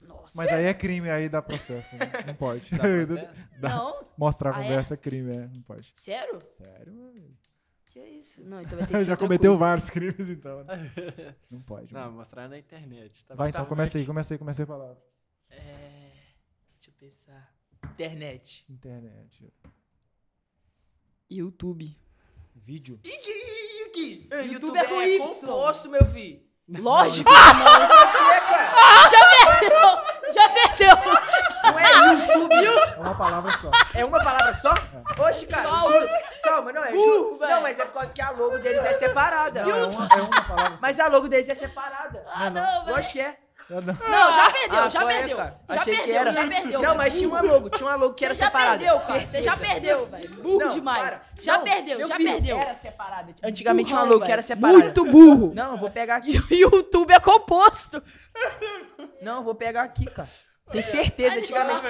Nossa. Mas aí é crime, aí dá processo. Né? Não pode. Dá processo? dá. Não. Mostrar a é conversa é? é? crime, é. Não pode. Sério? Sério, mano. Que é isso? Não, então vai ter que Já cometeu coisa. vários crimes, então. Né? Não pode. Não, mano. mostrar na internet. Tá vai, então, começa aí, começa aí, começa aí a palavra. É... Deixa eu pensar. Internet. Internet. YouTube. Vídeo. Ih, Henrique! É, YouTube, YouTube é, é Y. composto, meu filho. Lógico. Não, é claro. É. Ah, já perdeu. Já perdeu. Não é YouTube. É uma palavra só. É uma palavra só? É. Oxe, cara, juro. Calma, não, é juro. Não, mas é por causa que a logo deles é separada. Não, é, uma, é uma palavra só. Mas a logo deles é separada. Ah, não, não. Lógico que é. Não, já perdeu, ah, já correta. perdeu. Já Achei perdeu, que era. já perdeu. Não, mas tinha uma logo, tinha uma logo que era separada. Você já perdeu, cara. Você já perdeu, velho. Burro não, demais. Para. Já não, perdeu, já perdeu. Era separada. Antigamente tinha uma logo véio. que era separada. Muito burro. Não, vou pegar aqui. YouTube é composto. Não, vou pegar aqui, cara. Tem certeza, antigamente.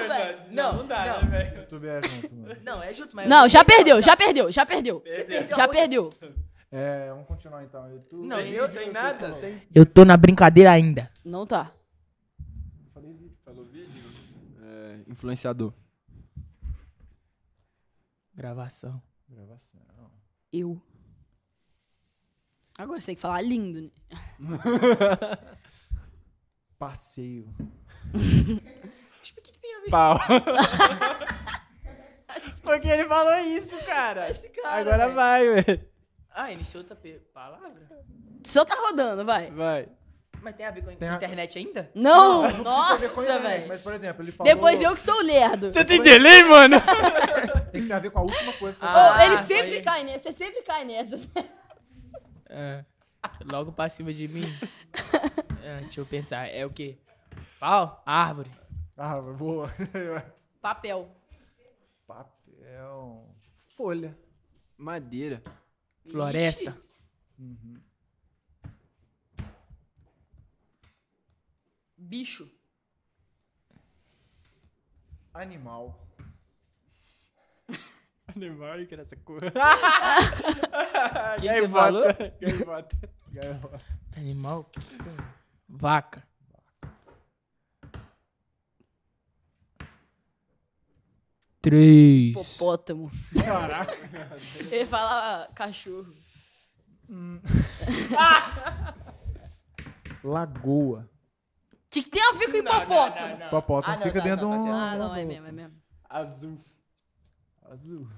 Não, não dá, né, não. Né, YouTube é junto, mano. Não, é junto, mas. Não, é. já perdeu, já perdeu, já perdeu. Já perdeu. É, vamos continuar então. Eu tô... Não, sem eu, sem nada. Sem... Eu tô na brincadeira ainda. Não tá. Falou vídeo? É, influenciador. Gravação. Gravação. Eu. Agora você tem que falar lindo, né? Passeio. tipo, que, tem a ver? Pau. Porque ele falou isso, cara. Esse cara. Agora véio. vai, velho. Ah, iniciou outra palavra? Só tá rodando, vai. Vai. Mas tem a ver com a tem internet a... ainda? Não, não, não nossa, velho. Mas, por exemplo, ele falou... Depois eu que sou o lerdo. Você tem Depois... delay, mano? tem que ter a ver com a última coisa que eu ah, Ele sempre aí. cai nessa, você sempre cai nessa. Né? É, logo pra cima de mim. é, deixa eu pensar, é o quê? Pau? Árvore. Árvore, ah, boa. Papel. Papel. Folha. Madeira. Floresta. Uhum. Bicho. Animal. Animal que criança curva. que, que você falou? Gaivota. Gaivota. Animal? Vaca. Três. Hipopótamo. Caraca. Ele fala ah, cachorro. Hum. Lagoa. O que, que, tem a ver com hipopótamo? Não, não, não, hipopótamo ah, fica tá, dentro tá, tá de um. Ah, não, é mesmo, é mesmo. Azul. Azul.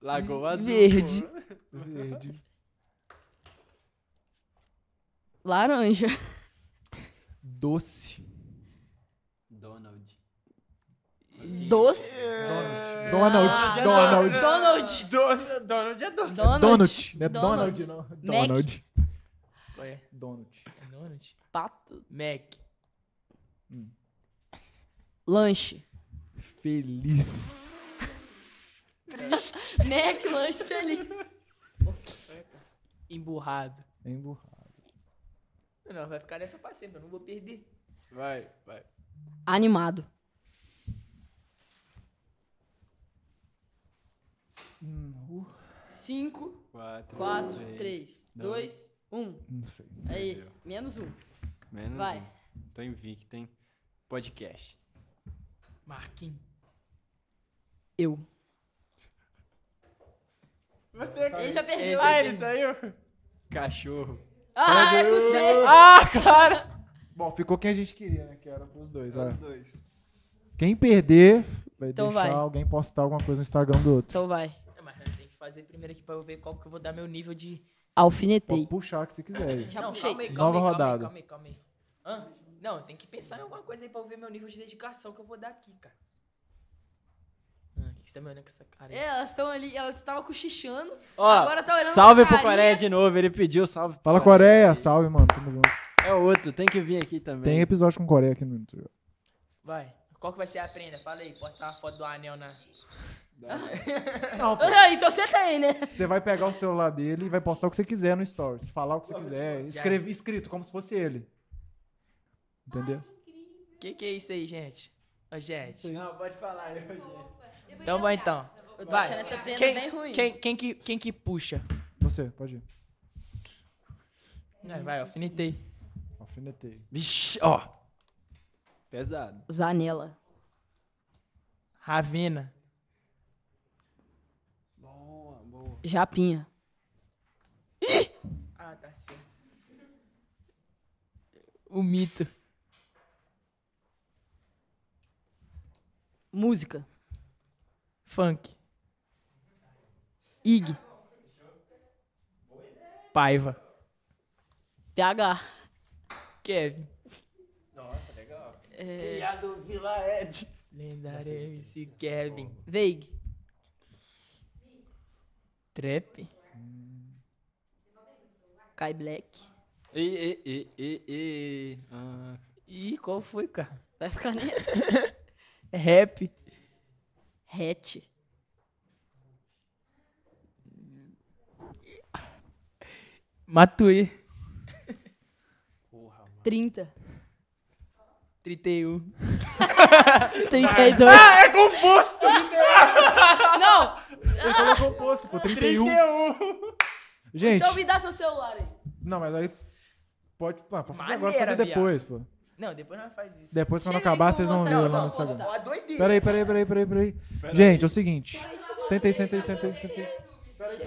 Lagoa azul. Verde. Verde. Laranja. Doce. Dos? Donald. Ah, Donald. Donald. Donald. Donald. Donald é Donald. Donald. Não é Donald, não. Donald. Qual é? Donald. Donald? Pato. Mac. Hum. Lanche. Feliz. Triste. Mac, lanche feliz. Emburrado. Emburrado. Não, vai ficar nessa pra sempre, eu não vou perder. Vai, vai. Animado. 5, 4, 3, 2, 1. Não sei. Aí, Entendeu. menos um. Menos Vai. um. Tô invicto, hein? Podcast. Marquinhos. Eu. Você Ele já perdeu. Ah, ele saiu? Cachorro. Ah, é com você. Ah, cara! Bom, ficou quem a gente queria, né? Que era pros dois. Os dois. Quem perder vai Então deixar vai. alguém postar alguma coisa no Instagram do outro. Então vai fazer primeiro aqui pra eu ver qual que eu vou dar meu nível de. Alfinetei. Pode puxar que você quiser. Já não, puxei. Calma aí, calma Nova aí, rodada. Calma aí, calma aí. Hã? Não, tem que pensar em alguma coisa aí pra eu ver meu nível de dedicação que eu vou dar aqui, cara. Ah, que você tá me olhando com essa cara aí? É, elas estão ali, elas estavam cochichando. Ó, agora tá olhando Salve pro Coreia de novo, ele pediu salve. Fala Coreia, salve, mano. Tamo junto. É outro, tem que vir aqui também. Tem episódio com Coreia aqui no YouTube. Vai. Qual que vai ser a prenda? Fala aí, posta uma foto do anel na. Não, ah, então você tem, né? Você vai pegar o celular dele e vai postar o que você quiser no Stories. Falar o que você quiser. Escreve, escrito, como se fosse ele. Entendeu? O que, que é isso aí, gente? Ô, gente. Não, pode falar. Eu, gente. Então vai, então. Eu tô vai. achando essa prenda quem, bem ruim. Quem, quem, que, quem que puxa? Você, pode ir. Não, vai, alfinetei. Alfinetei. Vixe, ó. Pesado. Zanela. Ravina. Japinha. Ih! Ah, tá certo. O mito. Música. Funk. Ig. Paiva. PH. Kevin. Nossa, legal. É... Criado Vila Ed. Lendário MC Kevin. Veig. Trap? Kai Black. E, e, e, e, e. Ah. Ih, qual foi, cara? Vai ficar nessa. Rap. Hatch. Matuê. Porra, mano. 30. 31. 32. Ah, é composto! Não! Ele falou composto, pô. 31. 31. Então Gente. Então me dá seu celular aí. Não, mas aí. Pode, ah, pode fazer agora, fazer viado. depois, pô. Não, depois não faz isso. Depois, quando Chega acabar, vocês vão ver lá no Instagram. Peraí, peraí, peraí, peraí, peraí. Pera Gente, aí. é o seguinte. Sentei, sentei, sentei, sentei. Peraí,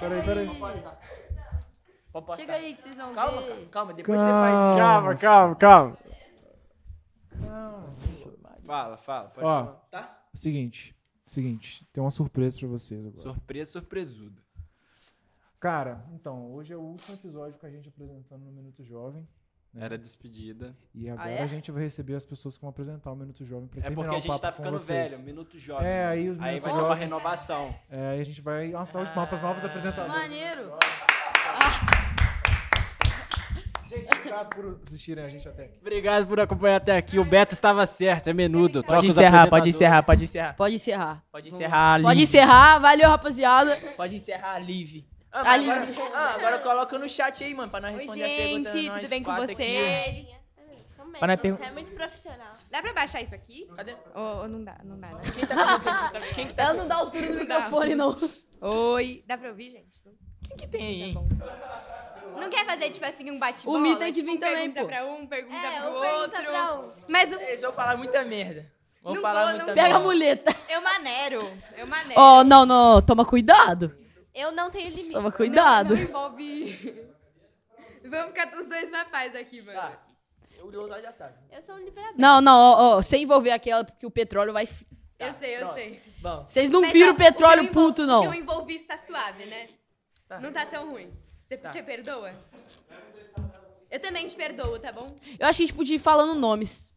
peraí, peraí. Chega aí que vocês vão calma, ver. Calma, calma, depois calma. você faz. Calma, calma, calma. Nossa. Fala, fala, pode Ó, falar. Tá? É seguinte. Seguinte, tem uma surpresa para vocês agora. Surpresa, surpresuda. Cara, então, hoje é o último episódio com a gente apresentando no Minuto Jovem. Né? Era despedida. E ah, agora ah, é? a gente vai receber as pessoas que vão apresentar o Minuto Jovem pra terminar É porque a gente tá ficando vocês. velho, Minuto Jovem. É, aí, aí vai jovem, ter uma renovação. É, aí a gente vai lançar os mapas novos apresentando. Maneiro! Obrigado por assistirem a gente até aqui. Obrigado por acompanhar até aqui. O Beto estava certo, é menudo. pode encerrar, pode encerrar, pode encerrar. Pode encerrar. Pode encerrar, Liv. Pode encerrar, valeu, rapaziada. Pode encerrar, Liv. Ah, agora, ah, agora coloca no chat aí, mano, pra nós responder Oi, gente, as perguntas. Gente, tudo bem com vocês? Aqui, né? não é, é muito profissional. Dá pra baixar isso aqui? Cadê? Ou, ou não dá, não dá. Né? Quem tá tá, tá Ela não dá altura do microfone, não. Oi. Dá pra ouvir, gente? Quem que tem tá aí? Tá bom. Não quer fazer, tipo assim, um bate-bola? O Mi tem que tipo, vir tipo, também, pergunta pô. pra um, pergunta é, pro um outro. Pergunta pra um. Mas o... vou falar muita merda. Vou não falar vou, muita não merda. Pega a muleta. Eu manero. Eu manero. Oh, não, não. Toma cuidado. Eu não tenho limite. Toma cuidado. Não, não envolve... Vamos ficar os dois na paz aqui, mano. Tá. O usar já sabe. Eu sou um liberador. Não, não, ó, ó, sem envolver aquela, porque o petróleo vai... Tá, eu sei, eu pronto. sei. Vocês não Mas, viram ó, o petróleo o puto, não. Porque eu envolvi está suave, né? Tá. Não tá tão ruim. Você tá. perdoa? Eu também te perdoo, tá bom? Eu acho tipo, que a gente podia ir falando nomes.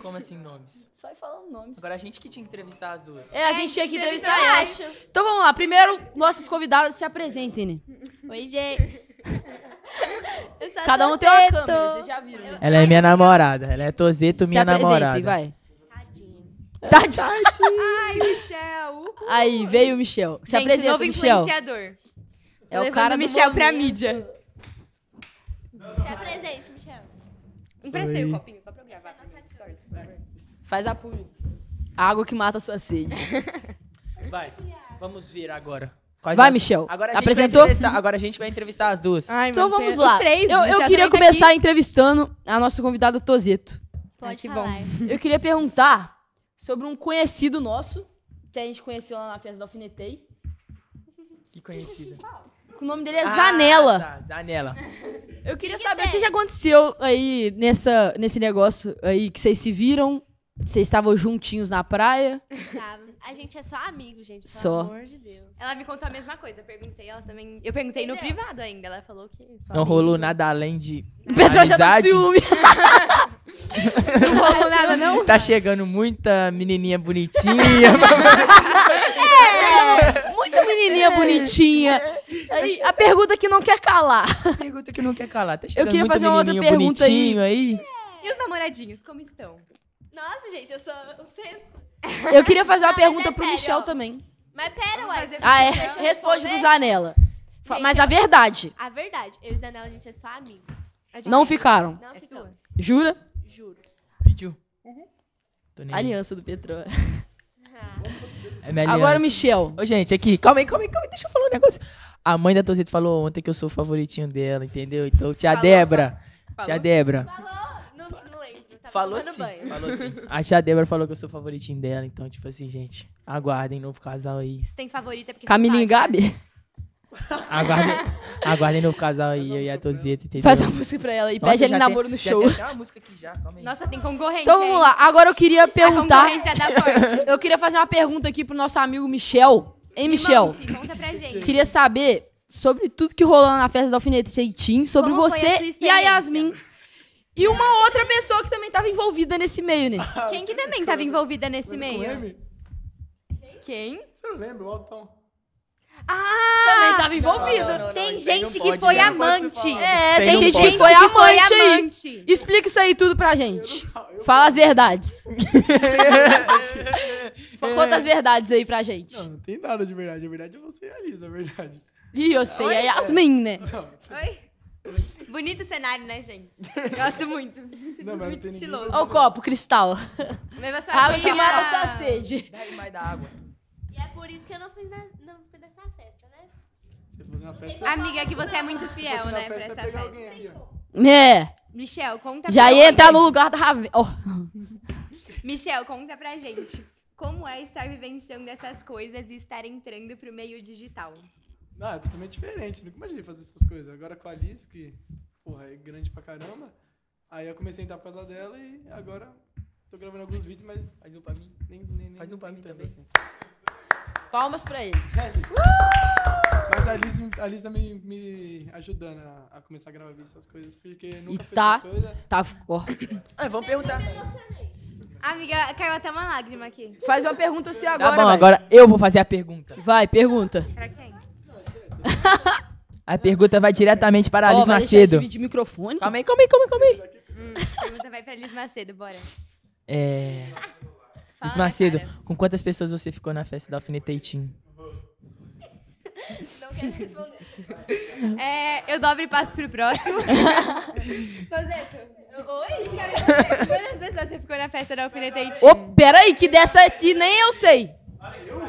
Como assim nomes? Só ir falando nomes. Agora a gente que tinha que entrevistar as duas. É, a gente tinha que entrevistar elas. Então vamos lá. Primeiro, nossos convidados se apresentem, né? Oi, gente. Cada um tem uma câmera, vocês já viram. Né? Ela é minha namorada. Ela é Tozeto, minha se namorada. vai. Tadinho. Tadinho. Ai, Michel. Uhul. Aí, veio o Michel. Se gente, apresenta, novo Michel. influenciador. É o cara do Michel para mídia. Se apresente, Michel. Emprestei o copinho só pra eu gravar. Faz a punha. Água que mata a sua sede. Vai, vamos vir agora. Quais vai, as... Michel. Agora Apresentou? Agora a gente vai entrevistar as duas. Ai, então vamos lá. Três, eu, eu queria tá começar aqui. entrevistando a nossa convidada Tozeto. Pode que falar. Bom. Eu queria perguntar sobre um conhecido nosso, que a gente conheceu lá na festa da Alfinetei. Que conhecido. O nome dele é ah, Zanella. Tá, Zanella. Eu queria que que saber tem? o que já aconteceu aí nessa, nesse negócio aí que vocês se viram. Vocês estavam juntinhos na praia? Tava. A gente é só amigo, gente. Só. amor de Deus. Ela me contou a mesma coisa. Eu perguntei, ela também. Eu perguntei Entendeu? no privado ainda. Ela falou que. não amigo. rolou nada além de. Petrol já tá ciúme. não rolou nada, não? Tá chegando muita menininha bonitinha. menininha é. bonitinha. Aí, a pergunta que não quer calar. Pergunta que não quer calar. Tá eu queria fazer uma outra pergunta aí. aí. E os namoradinhos, como estão? Nossa, gente, eu sou um centro. Eu queria fazer uma não, é pergunta é pro sério, Michel também. Mas pera, ué. Ah, é. Responde do Zanella. Gente, mas a verdade. A verdade. Eu e o Zanella, a gente é só amigos. Não é ficaram. Não é ficaram. Jura? Juro. Pediu. Uhum. Aliança do Petróleo. É minha Agora o Michel. Ô, gente, aqui, calma aí, calma aí, calma aí, deixa eu falar um negócio. A mãe da torcida falou ontem que eu sou o favoritinho dela, entendeu? Então, tia Falou, Débora. falou. Tia Débora. Falou? Não, não lembro. Tava Falou sim, banho. falou sim. A tia Débora falou que eu sou o favoritinho dela, então, tipo assim, gente, aguardem novo casal aí. Você tem favorita porque. Camilinho e é Gabi? Aguardem, aguardem no casal aí, eu e a Tozeta, entendeu? Faz a música pra ela e Nossa, pede ele namoro no já show. Tem uma música aqui já, calma aí. Nossa, tem concorrência. Então vamos lá, agora eu queria A perguntar. concorrência da forte. Eu queria fazer uma pergunta aqui pro nosso amigo Michel. Hein, Michel? Monte, conta pra gente. Queria saber sobre tudo que rolou na festa da Alfinete e sobre Como a você e a Yasmin. E uma outra pessoa que também tava envolvida nesse meio, né? Quem que também tava envolvida nesse meio? Quem? Você não lembra o Altão? Ah! Também tava envolvido. Não, não, não, tem gente é, que foi amante. É, tem gente que foi amante. Explica isso aí tudo pra gente. Fala as verdades. Conta as verdades aí pra gente. Não, não tem nada de verdade. A verdade é você e a Lisa, a verdade. E eu sei, Oi? é Yasmin, né? Oi? Bonito cenário, né, gente? Gosto muito. Não, mas muito estiloso. Olha o copo, cristal. Mesmo água que mata a sua sede. Bebe mais da água. E é por isso que eu não fiz nada. Não festa. Amiga, é que você é muito fiel, né, pra essa festa. Aqui, é. Michel, conta Já ia entrar no lugar da Raven. Oh. Michel, conta pra gente. Como é estar vivenciando essas coisas e estar entrando pro meio digital? Não, é totalmente diferente. Nunca imaginei fazer essas coisas. Agora com a Alice, que, porra, é grande pra caramba. Aí eu comecei a entrar por causa dela e agora tô gravando alguns vídeos, mas faz um pra mim. Nem, nem, nem faz um pra mim também. Assim. Palmas para ele. uh! Mas a Liz, a Liz tá me, me ajudando a, a, começar a gravar essas coisas, porque nunca e tá, coisa. Tá, ficou. É, vamos perguntar. Amiga, caiu até uma lágrima aqui. Faz uma pergunta se assim tá agora. Tá bom, vai. agora eu vou fazer a pergunta. Vai, pergunta. Pra quem? a pergunta vai diretamente para a oh, Liz Macedo. De microfone? Calma aí, calma aí, calma aí, calma aí. Hum, a pergunta vai para Liz Macedo, bora. É. Fala, Luiz Macedo, cara. com quantas pessoas você ficou na festa da Alfineteitim? Não quero responder. É, eu dobro e passo pro próximo. Pozeto. Oi? Quantas pessoas você ficou na festa da Alfineteitim? Ô, oh, peraí, que dessa aqui nem eu sei.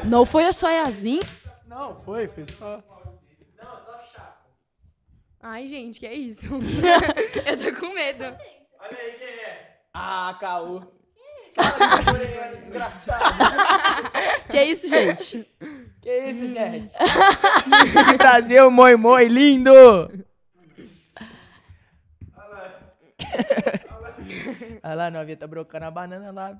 Não foi só Yasmin? Não, foi, foi só. Não, só Chaco. Ai, gente, que é isso? eu tô com medo. Olha aí quem é. Ah, caô. Que é isso, gente? Que é isso, gente? Brasil, moi, moi, lindo! Olha lá, novinha, tá brocando a banana lá, viu?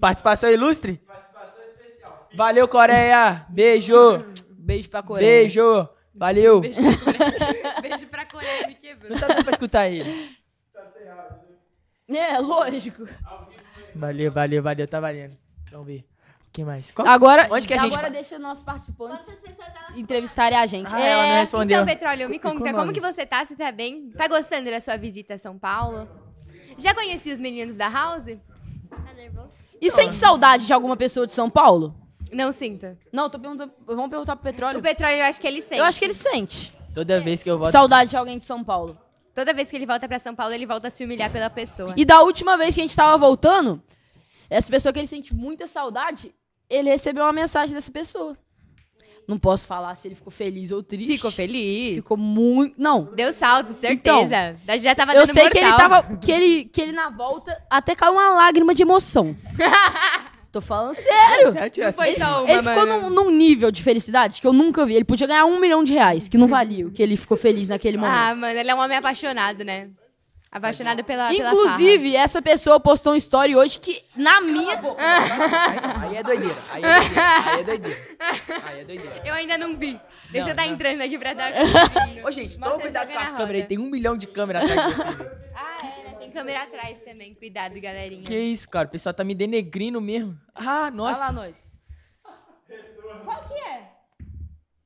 Participação ilustre? Participação especial. Valeu, Coreia! Beijo! Beijo pra Coreia. Beijo! Valeu! Beijo pra Coreia, Beijo pra Coreia me quebrou. Não tá dando pra escutar ele. É, lógico. Valeu, valeu, valeu. Tá valendo. Vamos ver. Quem mais? Qual- Agora, Onde que a gente... agora deixa os nossos participantes entrevistarem a gente. Ah, é, ela não é, respondeu. Então, Petróleo, me conta, como que você tá? Você tá bem? Tá gostando da sua visita a São Paulo? Já conheci os meninos da House? tá nervoso? E sente saudade de alguma pessoa de São Paulo? Não sinto. Não, tô perguntando. Vamos perguntar pro Petróleo. O Petróleo, eu acho que ele sente. Eu acho que ele sente. Toda vez que eu volto... Saudade de alguém de São Paulo. Toda vez que ele volta pra São Paulo, ele volta a se humilhar pela pessoa. E da última vez que a gente tava voltando, essa pessoa que ele sente muita saudade, ele recebeu uma mensagem dessa pessoa. Não posso falar se ele ficou feliz ou triste. Ficou feliz. Ficou muito. Não. Deu salto, certeza. Então, já tava Eu sei mortal. que ele tava. Que ele, que ele na volta até caiu uma lágrima de emoção. Tô falando sério. Certo, não foi ele ficou num, num, nível de felicidade que eu nunca vi. Ele podia ganhar um milhão de reais, que não valia o que ele ficou feliz naquele ah, momento. Ah, mano, ele é um homem apaixonado, né? Apaixonado pela, pela Inclusive, farra. essa pessoa postou um story hoje que, na Cala minha... aí, aí, é doideira. Aí é doideira. Aí é doideira. Aí é doideira. Eu ainda não vi. Deixa não, eu estar tá entrando aqui pra dar... Ô, gente, toma cuidado com as câmeras aí. Tem um milhão de câmeras atrás desse vídeo. Né? Ah, é? câmera atrás também, cuidado, galerinha. Que isso, cara? O pessoal tá me denegrindo mesmo. Ah, nossa. Olha lá nós. Qual que é?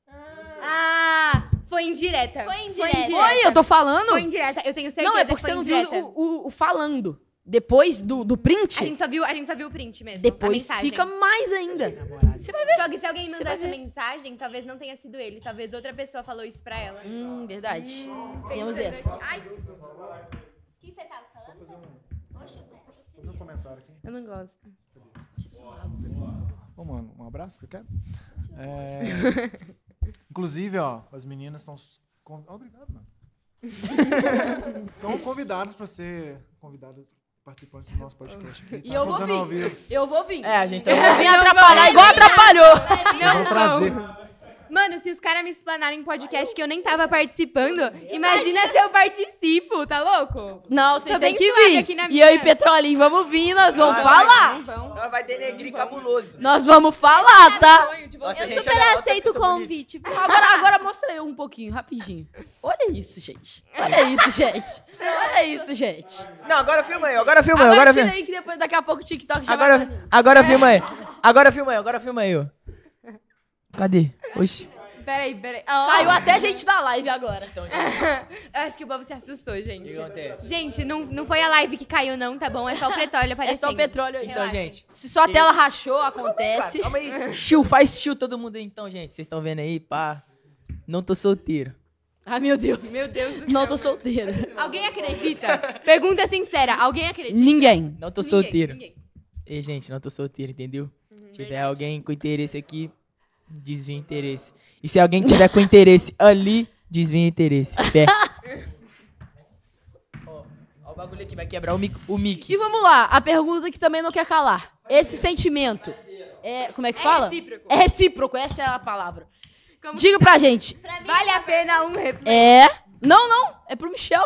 Ah, ah foi indireta. Foi indireta. Foi, Oi, eu tô falando. Foi indireta, eu tenho certeza. Não, é porque você não viu o, o, o, falando. Depois do, do print. A gente, só viu, a gente só viu o print mesmo. Depois fica mais ainda. Você vai ver. Só que se alguém mandar essa mensagem, talvez não tenha sido ele. Talvez outra pessoa falou isso pra ela. Hum, verdade. Hum, Temos essa. Ai. O que você tava tá? fazer um. Oxe, eu fazer um comentário aqui. Eu não gosto. Cadê? Ô, mano, um abraço que você quer? É... Inclusive, ó, as meninas são. Obrigado, mano. Estão convidadas para ser convidadas participantes do nosso podcast aqui. E tá eu vou vir. Eu vou vir. É, a gente tá. Eu vou vir atrapalhar igual atrapalhou. Não, não. Mano, se os caras me explanarem em podcast que eu nem tava participando, imagina se eu participo, tá louco? Não, vocês têm que vir. Aqui na E eu e Petrolinho, vamos vir, nós vamos falar. Ela vai denegrir cabuloso. Nós vamos falar, tá? Nossa, eu super aceito o convite. Agora, agora mostra eu um pouquinho, rapidinho. Olha isso, gente. Olha isso, gente. Olha isso, gente. Não, agora filma aí, agora filma aí, Agora agora tira filma. aí que depois daqui a pouco o TikTok já vai. Agora, é. agora filma aí. Agora filma aí, agora filma aí. Cadê? Oxi. Peraí, peraí. Ah, Caiu até gente da live agora. Então, gente. Acho que o Bob se assustou, gente. O que acontece? Gente, não, não foi a live que caiu, não, tá bom? É só o petróleo aparecendo. É só o petróleo Então, relaxa. gente. Se só a tela rachou, acontece. Calma aí. chill, faz chill todo mundo aí, então, gente. Vocês estão vendo aí, pá. Não tô solteiro. Ah, meu Deus. Meu Deus do céu. Não tô solteira. Alguém acredita? Pergunta sincera. Alguém acredita? Ninguém. Não tô ninguém, solteiro. Ninguém. Ei, gente, não tô solteiro, entendeu? Uhum, Se tiver verdade. alguém com interesse aqui, desvia interesse. E se alguém tiver com interesse ali, desvia interesse. Pé. ó, o bagulho aqui vai quebrar o mic. O mic. E vamos lá, a pergunta que também não quer calar. Esse sentimento. É, como é que É fala? recíproco. É recíproco, essa é a palavra. Como- Diga pra gente. Vale a pena um reflexo. É. Não, não, é pro Michel.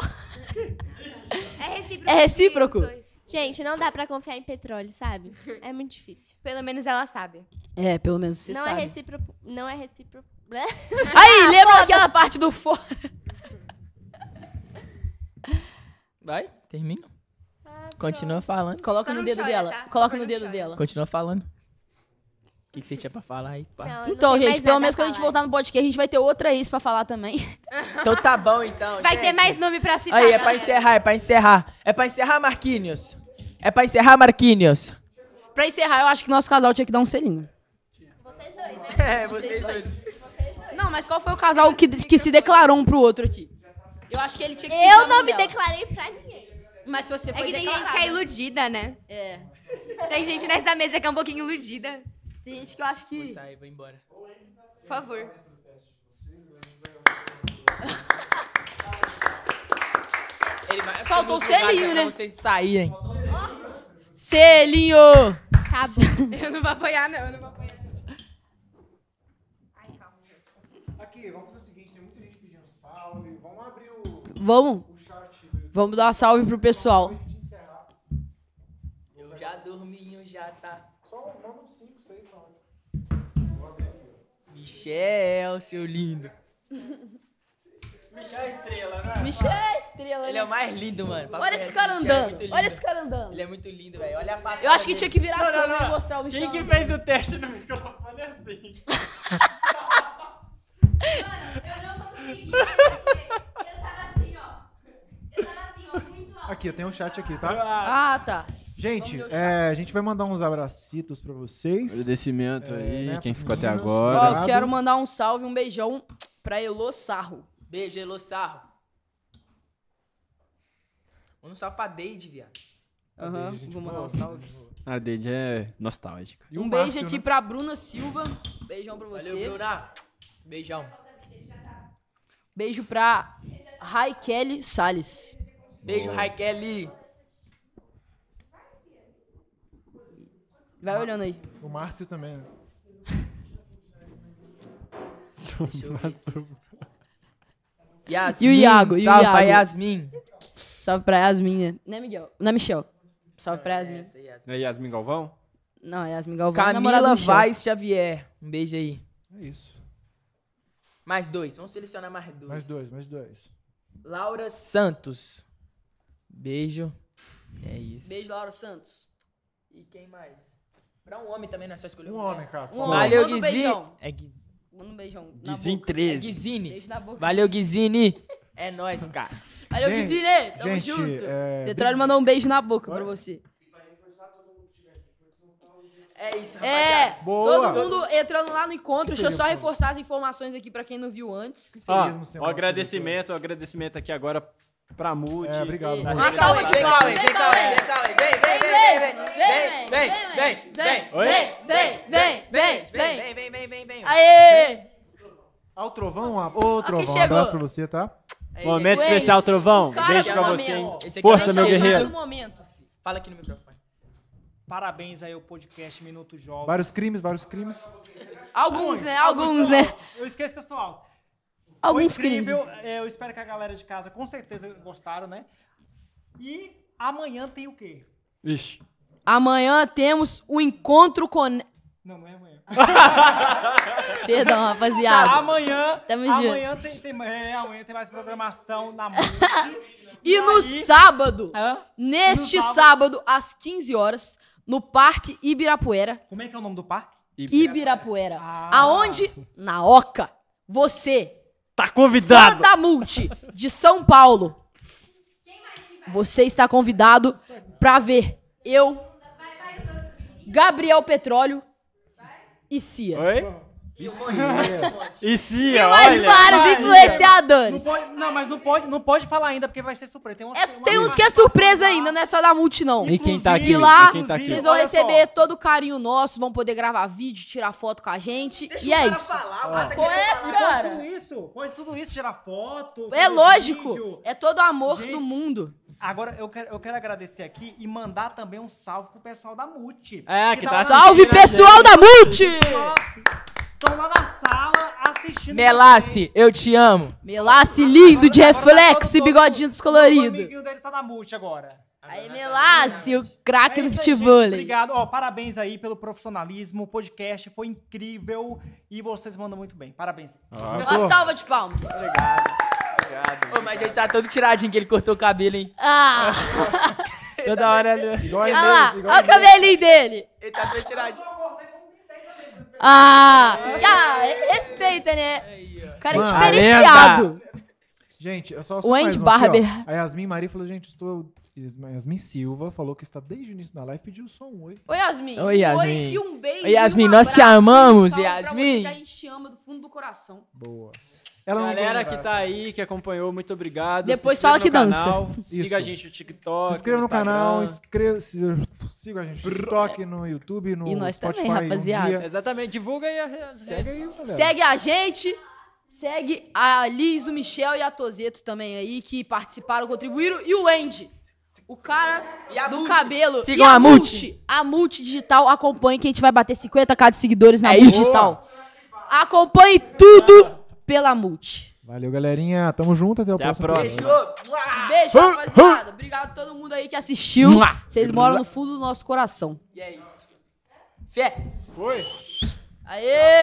É recíproco. É recíproco? Gente, não dá pra confiar em petróleo, sabe? É muito difícil. Pelo menos ela sabe. É, pelo menos você não é sabe. É recíproco, não é recíproco. Aí, lembra foda. aquela parte do fora? Vai, termina. Ah, Continua falando. Coloca Só no dedo chora, dela. tá? Coloca Só no dedo chora. dela. Continua falando. O que, que, você tinha pra falar aí? Pá. Não, então, gente, pelo menos quando a gente voltar no podcast, a gente vai ter outra isso pra falar também. Então tá bom, então. Vai gente. ter mais nome pra citar. Aí, é pra encerrar, é pra encerrar. É pra encerrar, Marquinhos. É pra encerrar, Marquinhos. Pra encerrar, eu acho que nosso casal tinha que dar um selinho. Vocês dois, né? É, vocês, vocês dois. dois. Não, mas qual foi o casal que, que se declarou um pro outro aqui? Eu acho que ele tinha que Eu não me dela. declarei pra ninguém. Mas se você é foi é que tem declarada. gente que é iludida, né? É. Tem gente nessa mesa que é um pouquinho iludida. Tem gente que eu acho que. Vou sair, vou embora. Por favor. Ele vai Faltou selinho, né? Pra vocês saírem. Selinho! Acabou. Eu não vou apoiar, não. Eu não vou Aqui, vamos fazer o seguinte: tem muita gente pedindo salve. Vamos abrir o. Vamos? chat. Vamos dar uma salve pro pessoal. Michel, seu lindo. Michel é estrela, né? Michel é estrela, Ele é o né? mais lindo, mano. olha esse cara é andando. É olha esse cara andando. Ele é muito lindo, velho. Olha a passada. Eu acho que tinha que virar não, a câmera e mostrar o Michel. Quem que fez o teste no microfone é assim? mano, eu não consegui. Eu tava assim, ó. Eu tava assim, ó, muito alto. Aqui, eu tenho um chat aqui, tá? Ah, ah tá. Gente, é, a gente vai mandar uns abracitos pra vocês. Agradecimento é, aí, né, quem ficou até agora. quero mandar um salve, um beijão pra Elô Sarro. Beijo, Elô Sarro. Manda um salve pra Deide, viado. Aham, vou mandar um salve. A Deide é nostálgica. E um, um beijo aqui né? pra Bruna Silva. Beijão pra você. Valeu, Bruna. Beijão. Beijo pra Raikeli Salles. Beijo, Raikele. Vai Mar... olhando aí. O Márcio também, né? Yasmin, e o Iago. salve Iago. pra Yasmin. Salve pra Yasmin, né? é Miguel? Não é Michel. Salve pra é, Yasmin. É não É Yasmin Galvão? Não, é Yasmin Galvão. É Camila Vaz Xavier. Um beijo aí. É isso. Mais dois. Vamos selecionar mais dois. Mais dois, mais dois. Laura Santos. Beijo. É isso. Beijo, Laura Santos. E quem mais? Pra um homem também não é só escolher um mulher. homem, cara. Um homem. Valeu, Guizinho. beijão. É guizinho Manda um beijão. guizinho Guizin boca. 13. Guizine. Beijo na boca. Valeu, Guizine. É nóis, cara. Valeu, Gente, Guizine. Tamo gente, junto. é, Petróleo mandou um beijo na boca pra você. É isso, é, rapaziada. É, Boa. todo mundo entrando lá no encontro. Deixa eu só reforçar as informações aqui pra quem não viu antes. Ó, o agradecimento, o agradecimento aqui agora pra Mude. É, obrigado. Uma salva de palmas. Vem, vem, vem, vem, vem, vem, vem, vem, vem, vem, vem, vem, vem, vem, vem, vem, vem, vem, Aê! vem, Trovão, ô Trovão, um abraço pra você, tá? Momento especial, Trovão. Beijo pra você. Força, meu guerreiro. Fala aqui no microfone. Parabéns aí ao podcast Minuto Jovem. Vários crimes, vários crimes. Alguns, né? Alguns, né? Eu esqueço que eu sou alto alguns Foi incrível. Crimes. É, eu espero que a galera de casa com certeza gostaram, né? E amanhã tem o quê? Ixi. Amanhã temos o encontro com. Não, não é amanhã. Perdão, rapaziada. Amanhã. amanhã tem, tem, é, amanhã tem mais programação na música. e, e, no aí... sábado, neste no sábado... sábado, às 15 horas, no Parque Ibirapuera. Como é que é o nome do parque? Ibirapuera. Ibirapuera. Ah. Aonde? Na Oca. Você, Tá convidado. Fã da Multi, de São Paulo. Você está convidado pra ver eu, Gabriel Petróleo e Cia. Oi? E, sim, é. e se, mais olha, vários Maria. influenciadores. Não, pode, não, mas não pode, não pode falar ainda, porque vai ser surpresa. Tem, é, tem uns que é surpresa ainda, não é só da multi, não. E quem tá aqui? E lá, e tá aqui? vocês vão receber só. todo o carinho nosso, vão poder gravar vídeo, tirar foto com a gente. Deixa e é isso. Falar, o ah. cara tá Pô, é, tudo isso, tudo isso, tirar foto. É lógico, vídeo. é todo o amor gente. do mundo. Agora, eu quero, eu quero agradecer aqui e mandar também um salve pro pessoal da Multi. É, que, que tá, tá Salve, pessoal da Multi! estão lá na sala assistindo. Melasse, eu te amo. Melasse lindo, de reflexo e bigodinho descolorido. O amiguinho dele tá na mute agora. Aí, Melasse, o craque é do futebol. Obrigado. Ó, parabéns aí pelo profissionalismo. O podcast foi incrível e vocês mandam muito bem. Parabéns. Ah, Uma salva de palmas. Obrigado. Obrigado. mas ele tá todo tiradinho que ele cortou o cabelo, hein? Ah. Toda hora ele... Igual a Olha lá, olha o cabelinho dele. Ele tá todo tiradinho. Ah, ah, respeita, né? O cara é diferenciado. Gente, eu só, O Andy mais aqui, Barber. A Yasmin Maria falou, gente, estou... Yasmin Silva falou que está desde o início da live, pediu só um oi. Oi, Yasmin. Oi, Yasmin. e um beijo. Oi, Yasmin, um nós te amamos, um pra Yasmin. você, A gente te ama do fundo do coração. Boa. Ela Galera que tá aí, que acompanhou, muito obrigado. Depois fala que canal, dança. Siga Isso. a gente no TikTok. Se inscreva no, no canal, inscreva, siga a gente no TikTok, no YouTube, no e nós Spotify. Também, rapaziada. Exatamente, divulga aí a Segue aí, Segue a gente. Segue a Liz, o Michel e a Tozeto também aí, que participaram, contribuíram. E o Andy. O cara do multi. cabelo. Sigam e a, a multi. multi. A Multi Digital acompanhe que a gente vai bater 50k de seguidores na é Multi Digital. Acompanhe tudo pela Multi. Valeu, galerinha. Tamo junto. Até o próximo. Beijo. Beijo, ah, rapaziada. Ah. Obrigado a todo mundo aí que assistiu. Vocês moram no fundo do nosso coração. E é isso. Fé. Foi. Aê!